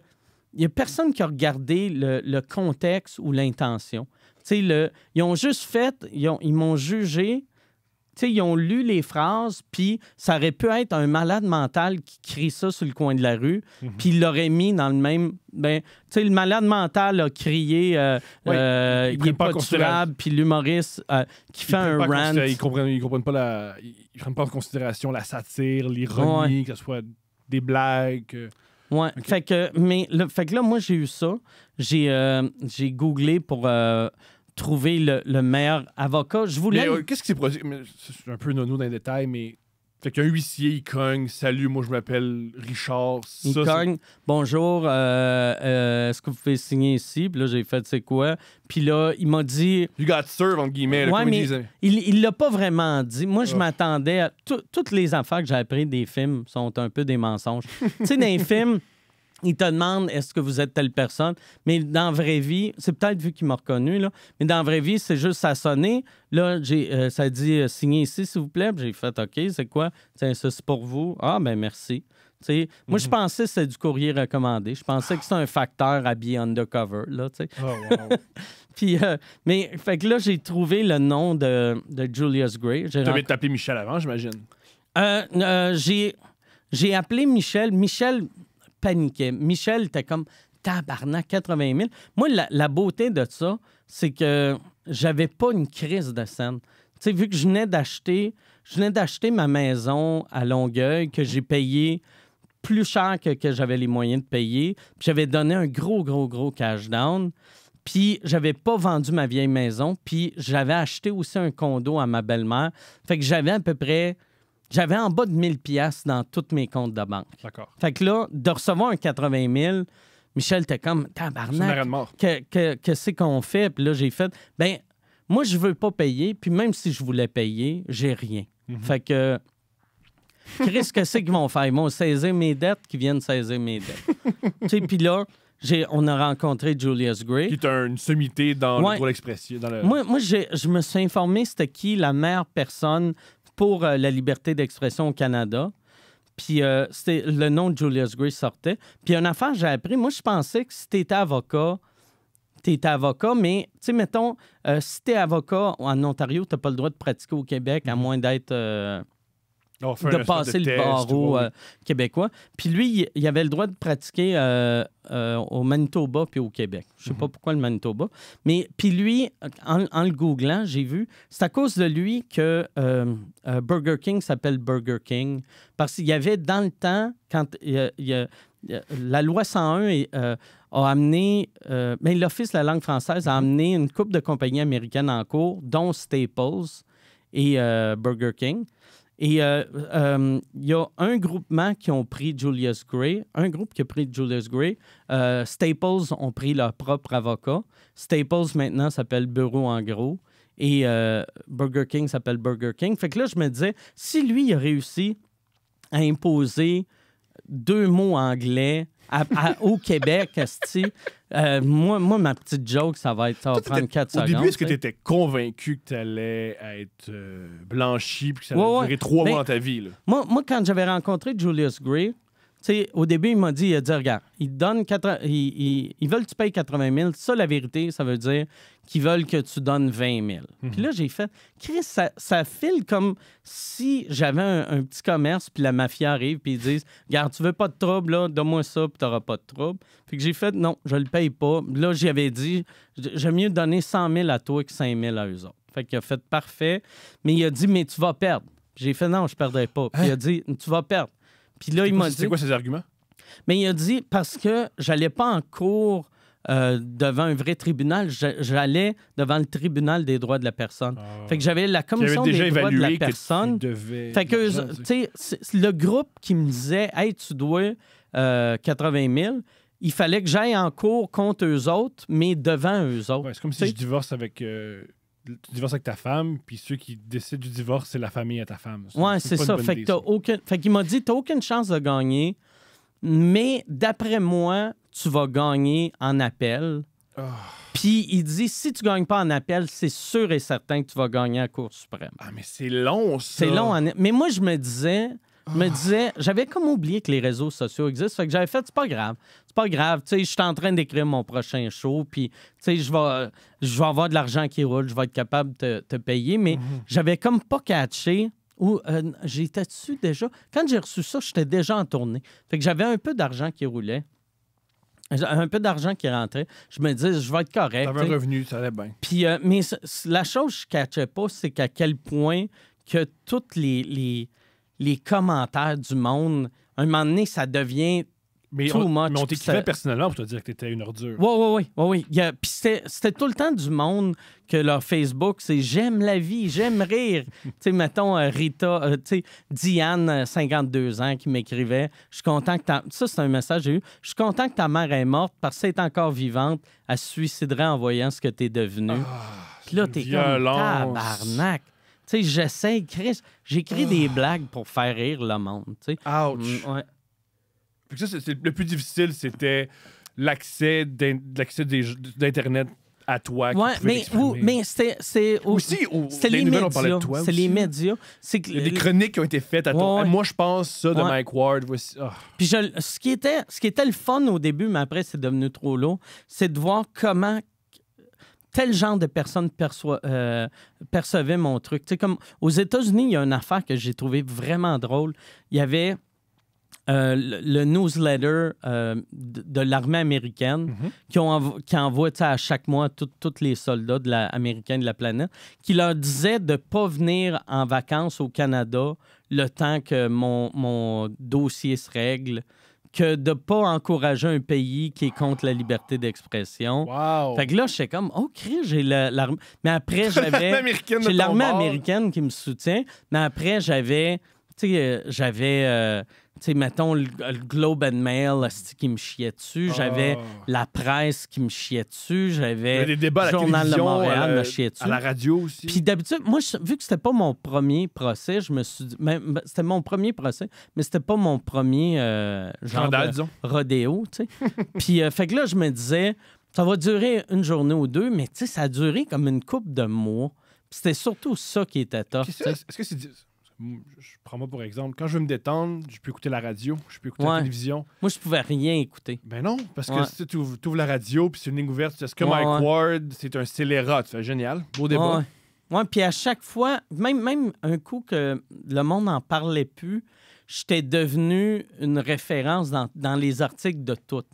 n'y a personne qui a regardé le, contexte ou l'intention. ils ont juste fait, ils m'ont jugé, ils ont lu les phrases, puis ça aurait pu être un malade mental qui crie ça sur le coin de la rue, mhm. puis il l'aurait mis dans le même. Ben, le malade mental a crié euh, euh, il est pas, pas puis l'humoriste euh, qui fait un rant. Ils ne comprennent, pas la, prennent pas en considération la satire, l'ironie, que ce soit des blagues. Ouais. Fait que, mais fait que là, moi, j'ai eu ça. J'ai, euh, j'ai googlé pour euh, trouver le, meilleur avocat. Je voulais. Euh, qu'est-ce qui s'est produit? C'est un peu nono dans les détails, mais fait qu'un huissier, il cogne. Salut, moi, je m'appelle Richard. Ça, il cogne. Bonjour, euh, euh, est-ce que vous pouvez signer ici? Puis là, j'ai fait, c'est quoi? Puis là, il m'a dit. You got served », entre guillemets. il ne l'a pas vraiment dit. Moi, je ah. m'attendais à. Toutes les affaires que j'ai apprises des films sont un peu des mensonges. tu sais, dans les films il te demande est-ce que vous êtes telle personne. Mais dans la vraie vie, c'est peut-être vu qu'il m'a reconnu, là, mais dans la vraie vie, c'est juste ça a Là, euh, ça dit euh, signez ici, s'il vous plaît. J'ai fait OK, c'est quoi Tiens, ça, c'est pour vous. Ah, ben merci. Moi, je mhm. pensais que c'était du courrier recommandé. Je pensais que c'était un facteur habillé undercover. Là, oh, Puis, euh, mais fait que là, j'ai trouvé le nom de, Julius Gray. Tu avais t'appeler Michel avant, j'imagine. j'ai, j'ai appelé Michel. Michel paniquait. Michel était comme tabarnak, 80 000. Moi, la, beauté de ça, c'est que j'avais pas une crise de scène. Tu sais, vu que je venais d'acheter, je d'acheter ma maison à Longueuil que j'ai payé plus cher que, j'avais les moyens de payer. J'avais donné un gros, gros, gros cash down. Puis j'avais pas vendu ma vieille maison. Puis j'avais acheté aussi un condo à ma belle-mère. Fait que j'avais à peu près j'avais en bas de 1000 pièces dans tous mes comptes de banque. D'accord. Fait que là, de recevoir un 80 000, Michel était comme, tabarnak, qu'est-ce que, que qu'on fait? Puis là, j'ai fait, ben moi, je veux pas payer, puis même si je voulais payer, j'ai rien. Mhm. Fait que, qu'est-ce que c'est qu'ils vont faire? Ils vont saisir mes dettes qui viennent saisir mes dettes. tu sais, puis là, on a rencontré Julius Gray. Qui est une sommité dans l'expression. Moi, moi je me suis informé c'était qui la meilleure personne pour euh, la liberté d'expression au Canada. Puis euh, le nom de Julius Gray sortait. Puis une affaire j'ai appris, moi je pensais que si t'étais avocat, t'étais avocat, mais tu sais, mettons, si euh, si t'es avocat en Ontario, t'as pas le droit de pratiquer au Québec à mhm. moins d'être de passer le barreau euh, québécois. Puis lui, il avait le droit de pratiquer euh, euh, au Manitoba puis au Québec. Je ne sais pas mhm. pourquoi le Manitoba. Mais puis lui, en, le googlant, j'ai vu, c'est à cause de lui que Burger King s'appelle Burger King. Parce qu'il y avait dans le temps, quand la loi 101 a amené, mais ben, l'Office de la langue française a mhm. amené une coupe de compagnies américaines en cours, dont Staples et Burger King. Et euh, euh, il y a un groupement qui a pris Julius Gray, un groupe qui a pris Julius Gray. Euh, Staples ont pris leur propre avocat. Staples maintenant s'appelle Bureau en gros. Et Burger King s'appelle Burger King. Fait que là, je me disais, si lui il a réussi à imposer deux mots anglais au Québec, euh, moi, moi, ma petite joke, ça va être ça va prendre 4 secondes. Au début, est-ce que tu étais convaincu que tu allais être euh, blanchi et que ça allait durer 3 mois ben, dans ta vie? Là? Moi, moi, quand j'avais rencontré Julius Gray, sais, au début, il m'a dit, il a dit, regarde, ils, donnent ils, veulent que tu payes 80 000. Ça, la vérité, ça veut dire qu'ils veulent que tu donnes 20 000. Mhm. Puis là, j'ai fait, Chris, ça, ça, file comme si j'avais un, petit commerce, puis la mafia arrive, puis ils disent, regarde, tu veux pas de trouble, là, donne-moi ça, puis t'auras pas de trouble. Puis que j'ai fait, non, je le paye pas. Là, j'avais dit, j'aime mieux donner 100 000 à toi que 5 000 à eux autres. Fait qu'il a fait parfait, mais il a dit, mais tu vas perdre. J'ai fait, non, je perdrai pas. Puis il a hein? dit, tu vas perdre. Puis là, il m'a dit. C'est quoi ses arguments? Mais il a dit parce que j'allais pas en cours euh, devant un vrai tribunal, j'allais devant le tribunal des droits de la personne. Ah. Fait que j'avais la commission des droits de la personne. Que Fait que, tu sais, le groupe qui me disait, hey, tu dois 80 euh, 000 il fallait que j'aille en cours contre eux autres, mais devant eux autres. c'est comme si je divorce avec euh, tu divorces avec ta femme, puis ceux qui décident du divorce, c'est la famille à ta femme. Oui, c'est ça. Fait, fait qu'il m'a dit, t'as aucune chance de gagner, mais d'après moi, tu vas gagner en appel. Ah. Puis il dit, si tu gagnes pas en appel, c'est sûr et certain que tu vas gagner à Cour suprême. Ah, mais c'est long, ça. C'est long. Mais moi, je me disais, je me disais, j'avais comme oublié que les réseaux sociaux existent. Fait que j'avais fait, c'est pas grave. C'est pas grave. Tu sais, je suis en train d'écrire mon prochain show. Puis, tu sais, je vais, je avoir de l'argent qui roule. Je vais être capable de te payer. Mais mhm. j'avais comme pas catché ou euh, j'étais dessus déjà. Quand j'ai reçu ça, j'étais déjà en tournée. Fait que j'avais un peu d'argent qui roulait. Un peu d'argent qui rentrait. Je me disais, je vais être correct. T'avais un revenu, ça allait bien. Puis, euh, mais la chose que je ne catchais pas, c'est qu'à quel point que toutes les les commentaires du monde, un moment donné, ça devient mais too much. Mais on t'écrivait personnellement pour te dire que t'étais une ordure. Oui, oui, oui. Puis c'était tout le temps du monde que leur Facebook, c'est « J'aime la vie, j'aime rire ». Tu sais, mettons euh, Rita, euh, tu sais, Diane, 52 euh, ans, qui m'écrivait « Je suis content que ta... » Ça, c'est un message que j'ai eu. « Je suis content que ta mère est morte parce qu'elle est encore vivante, elle se suiciderait en voyant ce que t'es devenu. Ah, Puis là, t'es comme « Tabarnak » sais, j'essaie, j'écris des ah. blagues pour faire rire le monde, tu sais. Mm, ouais. ça, c'est, le plus difficile, c'était l'accès, d'Internet à toi. Ouais, mais, c'est, c'est aussi c'est les, médias. C'est les médias. C'est les chroniques qui ont été faites à toi. Moi, je pense ça de Mike Ward. Ah. Puis je, ce, qui était, ce qui était le fun au début, mais après, c'est devenu trop lourd, c'est de voir comment tel genre de personnes euh, percevaient mon truc. Tu sais, comme aux États-Unis, il y a une affaire que j'ai trouvée vraiment drôle. Il y avait euh, le, newsletter euh, de, l'armée américaine mm-hmm. qui, ont envoie à chaque mois tous les soldats de américains de la planète, qui leur disait de ne pas venir en vacances au Canada le temps que mon, mon dossier se règle que de pas encourager un pays qui est contre la liberté d'expression. Wow. Fait que là, j'étais comme, oh, crée, j'ai l'armée. Mais après, j'avais. l'armée américaine, l'armée américaine qui me soutient. Mais après, j'avais euh, j'avais, euh, tu mettons, le, Globe and Mail qui me chiait dessus. J'avais ah. la presse qui me chiait dessus. J'avais le Journal de Montréal me chiait dessus. À la radio aussi. Puis d'habitude, moi, vu que c'était pas mon premier procès, je me suis dit, c'était mon premier procès, mais c'était pas mon premier euh, genre rodéo, tu sais. Puis, fait que là, je me disais, ça va durer une journée ou deux, mais tu sais, ça a duré comme une coupe de mois. C'était surtout ça qui était top. Est-ce que c'est je prends moi pour exemple, quand je veux me détendre, je peux écouter la radio, je peux écouter la télévision. Moi, je pouvais rien écouter. Ben non, parce que tu ouvres, la radio, puis c'est une ligne ouverte, que Mike Ward, c'est un scélérat? Tu fais génial, beau débat. Ouais, puis à chaque fois, même, même un coup que le monde n'en parlait plus, j'étais devenu une référence dans, les articles de toutes.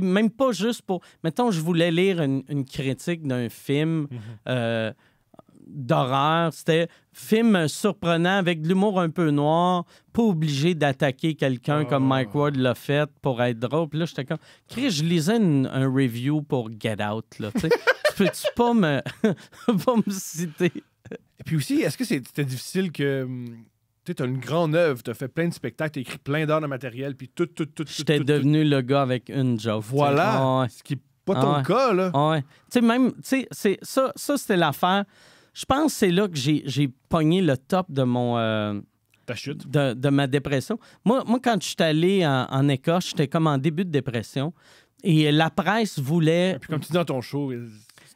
même pas juste pour. Mettons, je voulais lire une, critique d'un film. Mhm. Euh, d'horreur. C'était film surprenant avec de l'humour un peu noir, pas obligé d'attaquer quelqu'un comme ah. Mike Ward l'a fait pour être drôle. Puis là, j'étais comme, Chris, je lisais un review pour Get Out. Là, Peux-tu pas me, citer? Et puis aussi, est-ce que c'était difficile que hum, tu as une grande œuvre, tu fait plein de spectacles, tu écrit plein d'heures de matériel, puis tout, tout, tout. tout J'étais devenu le gars avec une job. Voilà. Ah ce qui n'est pas ton ah cas, là. ouais. Tu sais, même, tu sais, ça, ça c'était l'affaire je pense que c'est là que j'ai pogné le top de mon. Euh, de, ma dépression. Moi, quand je suis allé en, Écosse, j'étais comme en début de dépression. Et la presse voulait. Et puis, comme tu dis dans ton show,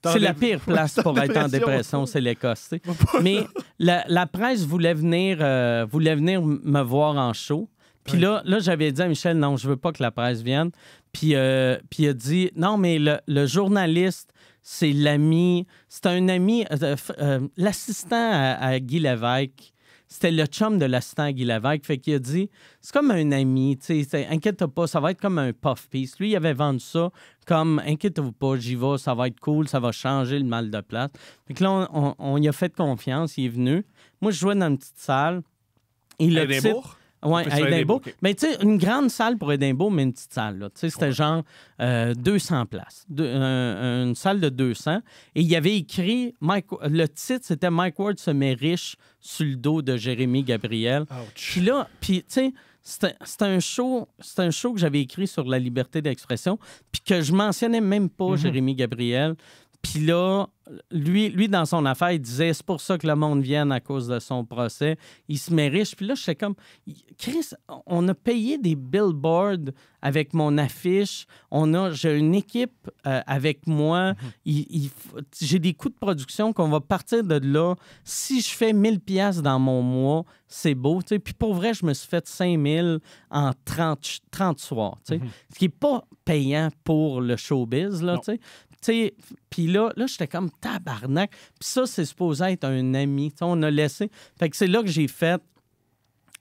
c'est la pire place pour être en dépression, c'est l'Écosse. Mais la, presse voulait venir, euh, voulait venir me voir en show. Puis là, là j'avais dit à Michel, non, je veux pas que la presse vienne. Puis, euh, puis il a dit, non, mais le journaliste c'est l'ami, c'est un ami, euh, euh, euh, l'assistant à, Guy Lévesque. C'était le chum de l'assistant à Guy Lévesque. Fait qu'il a dit c'est comme un ami, tu sais, inquiète pas, ça va être comme un puff piece. Lui, il avait vendu ça comme inquiète-vous pas, j'y vais, ça va être cool, ça va changer le mal de place. Fait là, on, on, y a fait confiance, il est venu. Moi, je jouais dans une petite salle. Il le oui, à Mais tu sais, une grande salle pour Edinburgh mais une petite salle. C'était genre 200 euh, places. une salle de 200. Et il y avait écrit, le titre, c'était Mike Ward se met riche sur le dos de Jérémy Gabriel. Puis là, puis tu sais, c'est un show, un show que j'avais écrit sur la liberté d'expression, puis que je mentionnais même pas mm-hmm. Jérémy Gabriel. Puis là, lui, lui, dans son affaire, il disait c'est pour ça que le monde vient à cause de son procès. Il se met riche. Puis là, je sais comme Chris, on a payé des billboards avec mon affiche. On a, j'ai une équipe euh, avec moi. Mhm. j'ai des coûts de production qu'on va partir de là. Si je fais 1000 pièces dans mon mois, c'est beau. Puis pour vrai, je me suis fait 5000 en 30, 30 soirs. Mhm. Ce qui n'est pas payant pour le showbiz. Là, sais, puis là, là j'étais comme tabarnak. Puis ça, c'est supposé être un ami. T'sais, on a laissé. Fait que c'est là que j'ai fait.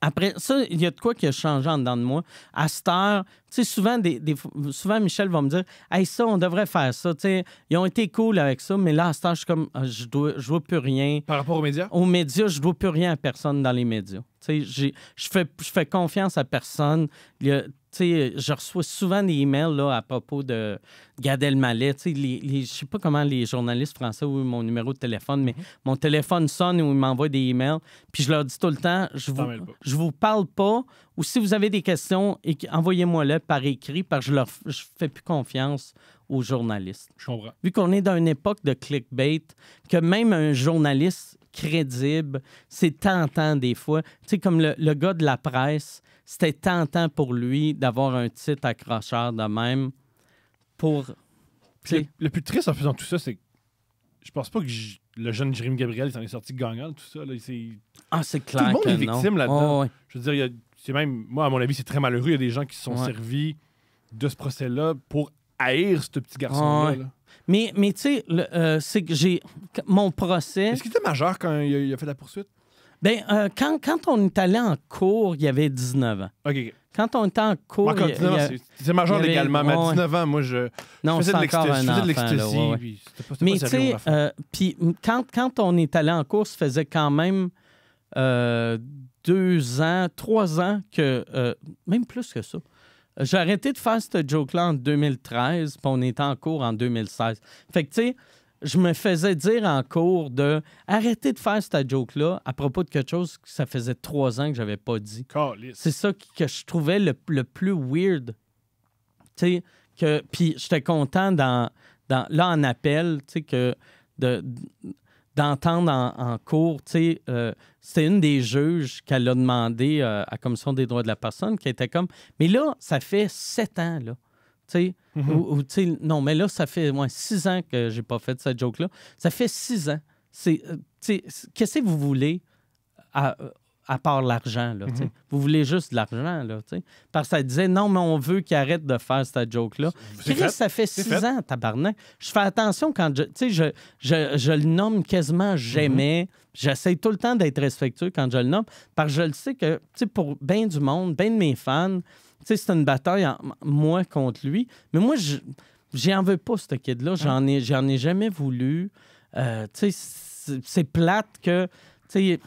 Après, ça, il y a de quoi qui a changé en dedans de moi. À cette heure, tu sais, souvent, des, souvent, Michel va me dire Hey, ça, on devrait faire ça. Tu ils ont été cool avec ça, mais là, à cette heure, je suis comme ah, je dois, je plus rien. Par rapport aux médias Aux médias, je vois plus rien à personne dans les médias. Tu sais, je fais, je fais confiance à personne. Il y a, je reçois souvent des emails là, à propos de Gad Elmaleh. Je ne sais pas comment les journalistes français ont mon numéro de téléphone, mais mm-hmm. mon téléphone sonne ou ils m'envoient des emails. Puis je leur dis tout le temps, je vous, je vous parle pas. Ou si vous avez des questions, envoyez-moi-le par écrit, parce que je leur fais plus confiance aux journalistes. Vu qu'on est dans une époque de clickbait, que même un journaliste crédible, c'est tentant des fois. comme le gars de la presse, c'était tentant pour lui d'avoir un titre accrocheur de même pour. Le, plus triste en faisant tout ça, c'est que je pense pas que le jeune Jérémy Gabriel s'en est sorti gagnant, tout ça. Là, ah, c'est clair. Tout le monde est victime là-dedans. Je veux dire, c'est même, moi, à mon avis, c'est très malheureux. Il y a des gens qui se sont servis de ce procès-là pour haïr ce petit garçon-là. Mais, mais tu sais, euh, c'est que j'ai. Mon procès. Est-ce qu'il était majeur quand il a fait la poursuite? Ben, euh, quand, quand on est allé en cours, il y avait 19 ans. OK. Quand on était en cours. c'est majeur légalement, mais à 19 ans, moi, je, non, je faisais de l'ecstasy. Ouais, Mais tu sais, euh, puis quand, quand on est allé en cours, ça faisait quand même euh, deux ans, trois ans que. Euh, même plus que ça. J'ai arrêté de faire cette joke-là en 2013, puis on était en cours en 2016. Fait que, tu sais, je me faisais dire en cours de arrêtez de faire cette joke-là à propos de quelque chose que ça faisait trois ans que j'avais pas dit. C'est ça que je trouvais le, plus weird. que. Puis j'étais content dans, dans, là en appel, que. de, d'entendre en, cours. Euh, c'était une des juges qu'elle a demandé euh, à la Commission des droits de la personne qui était comme Mais là, ça fait sept ans. Là. Mm-hmm. ou, non, mais là, ça fait moins six ans que j'ai pas fait cette joke-là. Ça fait six ans. C'est, euh, qu'est-ce que vous voulez à, part l'argent, là, mm-hmm. Vous voulez juste de l'argent, là, Parce que ça disait, non, mais on veut qu'il arrête de faire cette joke-là. ça fait six ans, tabarnak. Je fais attention quand je... Tu je, le nomme quasiment jamais. Mm-hmm. J'essaie tout le temps d'être respectueux quand je le nomme, parce que je le sais que, pour bien du monde, bien de mes fans, c'est une bataille, moi contre lui. Mais moi, n'en veux pas, ce kid-là. J'en ai, ai jamais voulu. Euh, tu sais, c'est plate que, tu sais,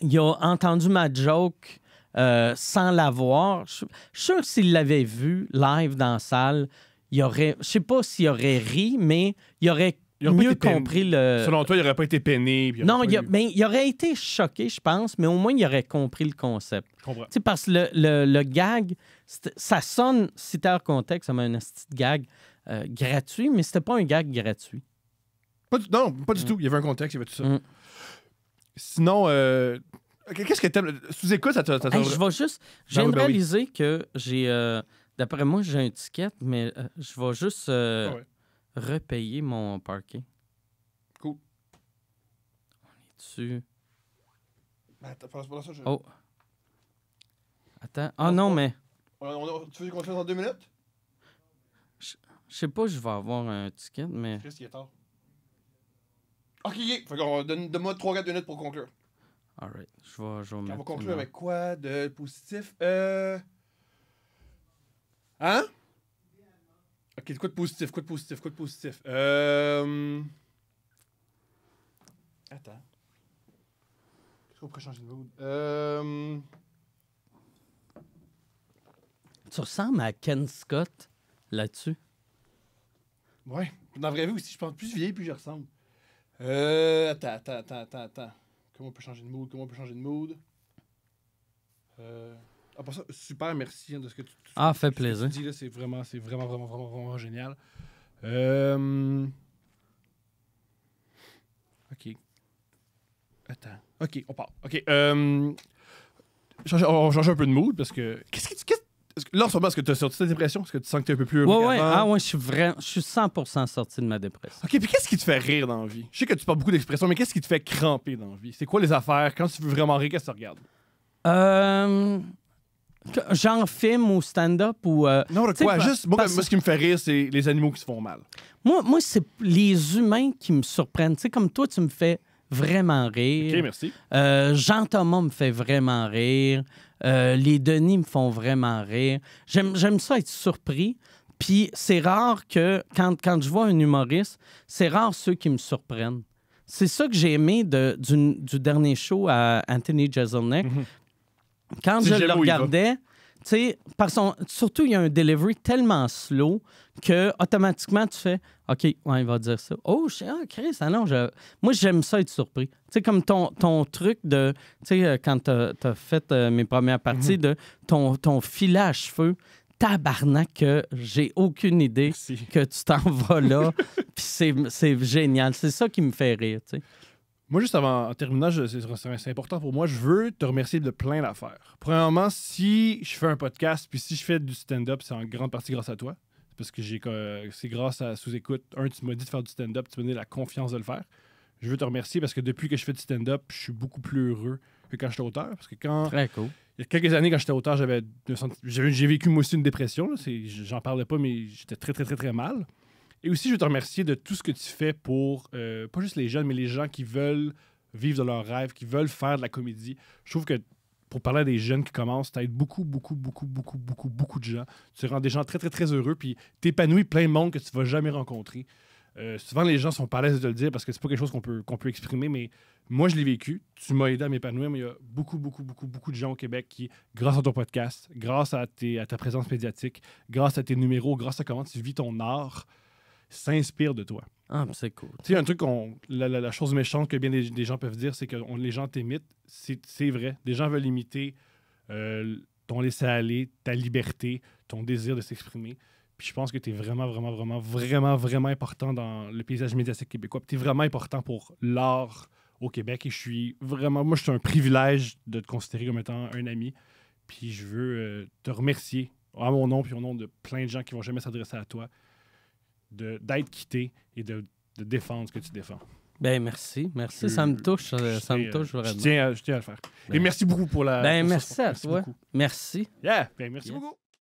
il a entendu ma joke. Euh, sans l'avoir. Je suis sûr que s'il l'avait vu live dans la salle, il aurait, je sais pas s'il aurait ri, mais il aurait mieux compris le. Selon toi, il n'aurait pas été peiné. non, il, ben, il aurait été choqué, je pense, mais au moins, il aurait compris le concept. Je comprends. parce que le, gag, ça sonne, si t'es hors contexte, comme un petit gag euh, gratuit, mais c'était pas un gag gratuit. Non, pas du mm. tout. Il y avait un contexte, il y avait tout ça. Mm. Sinon, euh... qu'est-ce que tu t'aimes. Sous écoute, ça je vais juste. Ben j'ai ben réalisé que j'ai. Euh, d'après moi, j'ai un ticket, mais euh, je vais juste. Ah repayer mon parking. Cool. On est ben, dessus. Oh. Attends. Ah oh, non, mais. tu veux qu'on fasse dans deux minutes? Je, sais pas, je vais avoir un ticket, mais. Chris il est tard? Ok, fait qu'on donne, donne-moi 3-4 minutes pour conclure. Alright, je vais, On va conclure avec quoi de positif? Euh. Hein? Ok, quoi de positif, quoi de positif, quoi de positif? Euh... Attends. Qu'est-ce qu'on pourrait changer de mood? Euh... Tu ressembles à Ken Scott là-dessus? Ouais. Dans la vraie vie aussi, je pense plus vieille, plus je ressemble. Euh... Attends, attends, attends, attends, attends. Comment on peut changer de mood? Comment on peut changer de mood? Euh super, merci hein, de ce que tu, ah, dis. Ah, fait plaisir. c'est vraiment, c'est vraiment, vraiment, vraiment, génial. Euh... OK. Attends. OK, on part. OK. Euh... on change un peu de mood parce que. Qu'est-ce que tu. Là, ce est-ce que tu as sorti de ta dépression? Est-ce que tu sens que tu es un peu plus Ouais, Ah, ouais, je suis vraiment. Je suis 100% sorti de ma dépression. OK, puis qu'est-ce qui te fait rire dans la vie? Je sais que tu parles beaucoup d'expressions, mais qu'est-ce qui te fait cramper dans la vie? C'est quoi les affaires? Quand tu veux vraiment rire, qu'est-ce que tu regardes? Euh. Genre film ou stand-up ou. Euh, non, de quoi? Juste, moi, ce qui me fait rire, c'est les animaux qui se font mal. Moi, moi c'est les humains qui me surprennent. Tu sais, comme toi, tu me fais vraiment rire. OK, merci. Euh, Jean-Thomas me fait vraiment rire. Euh, les Denis me font vraiment rire. J'aime ça être surpris. Puis c'est rare que, quand, quand je vois un humoriste, c'est rare ceux qui me surprennent. C'est ça que j'ai aimé de, du, dernier show à Anthony Jeselnik. Mhm quand je le regardais, par son, surtout, il y a un delivery tellement slow que automatiquement, tu fais OK, ouais, il va dire ça. Oh, ah, Chris, ah non, je, moi, j'aime ça être surpris. Tu sais, comme ton, truc de. Tu sais, euh, quand tu as, fait euh, mes premières parties, mhm. de ton, ton filage cheveux tabarnak que j'ai aucune idée que tu t'en vas là. Puis c'est génial. C'est ça qui me fait rire, tu sais. Moi, juste avant, en terminant, c'est important pour moi, je veux te remercier de plein d'affaires. Premièrement, si je fais un podcast, puis si je fais du stand-up, c'est en grande partie grâce à toi. Parce que euh, c'est grâce à sous-écoute. Un, tu m'as dit de faire du stand-up, tu m'as donné la confiance de le faire. Je veux te remercier parce que depuis que je fais du stand-up, je suis beaucoup plus heureux que quand j'étais auteur. Parce que quand. Il y a quelques années, quand j'étais auteur, j'avais j'ai vécu moi aussi une dépression. J'en parlais pas, mais j'étais très, très, très, très mal. Et aussi, je veux te remercier de tout ce que tu fais pour, euh, pas juste les jeunes, mais les gens qui veulent vivre de leurs rêves, qui veulent faire de la comédie. Je trouve que pour parler à des jeunes qui commencent, tu aides beaucoup, beaucoup, beaucoup, beaucoup, beaucoup, beaucoup de gens. Tu rends des gens très, très, très heureux, puis t'épanouis plein de monde que tu vas jamais rencontrer. Euh, souvent, les gens sont pas à l'aise de te le dire parce que c'est pas quelque chose qu'on peut, peut exprimer, mais moi, je l'ai vécu. Tu m'as aidé à m'épanouir, mais il y a beaucoup, beaucoup, beaucoup, beaucoup de gens au Québec qui, grâce à ton podcast, grâce à, à ta présence médiatique, grâce à tes numéros, grâce à comment tu vis ton art, s'inspire de toi. Ah, c'est cool. Tu sais, un truc La, chose méchante que bien des, gens peuvent dire, c'est que les gens t'imitent. C'est vrai. Des gens veulent imiter euh, ton laisser-aller, ta liberté, ton désir de s'exprimer. Puis je pense que tu es vraiment, vraiment, vraiment, vraiment, vraiment important dans le paysage médiatique québécois. Tu es vraiment important pour l'art au Québec. Et je suis vraiment. Moi, je suis un privilège de te considérer comme étant un ami. Puis je veux euh, te remercier à mon nom, puis au nom de plein de gens qui vont jamais s'adresser à toi d'être quitté et de, de, défendre ce que tu défends. Ben merci, merci, ça me touche, euh, ça me touche euh, vraiment. Je tiens à, tiens à le faire. et ben. merci beaucoup pour la. Ben merci à toi, merci. Yeah, ben merci beaucoup.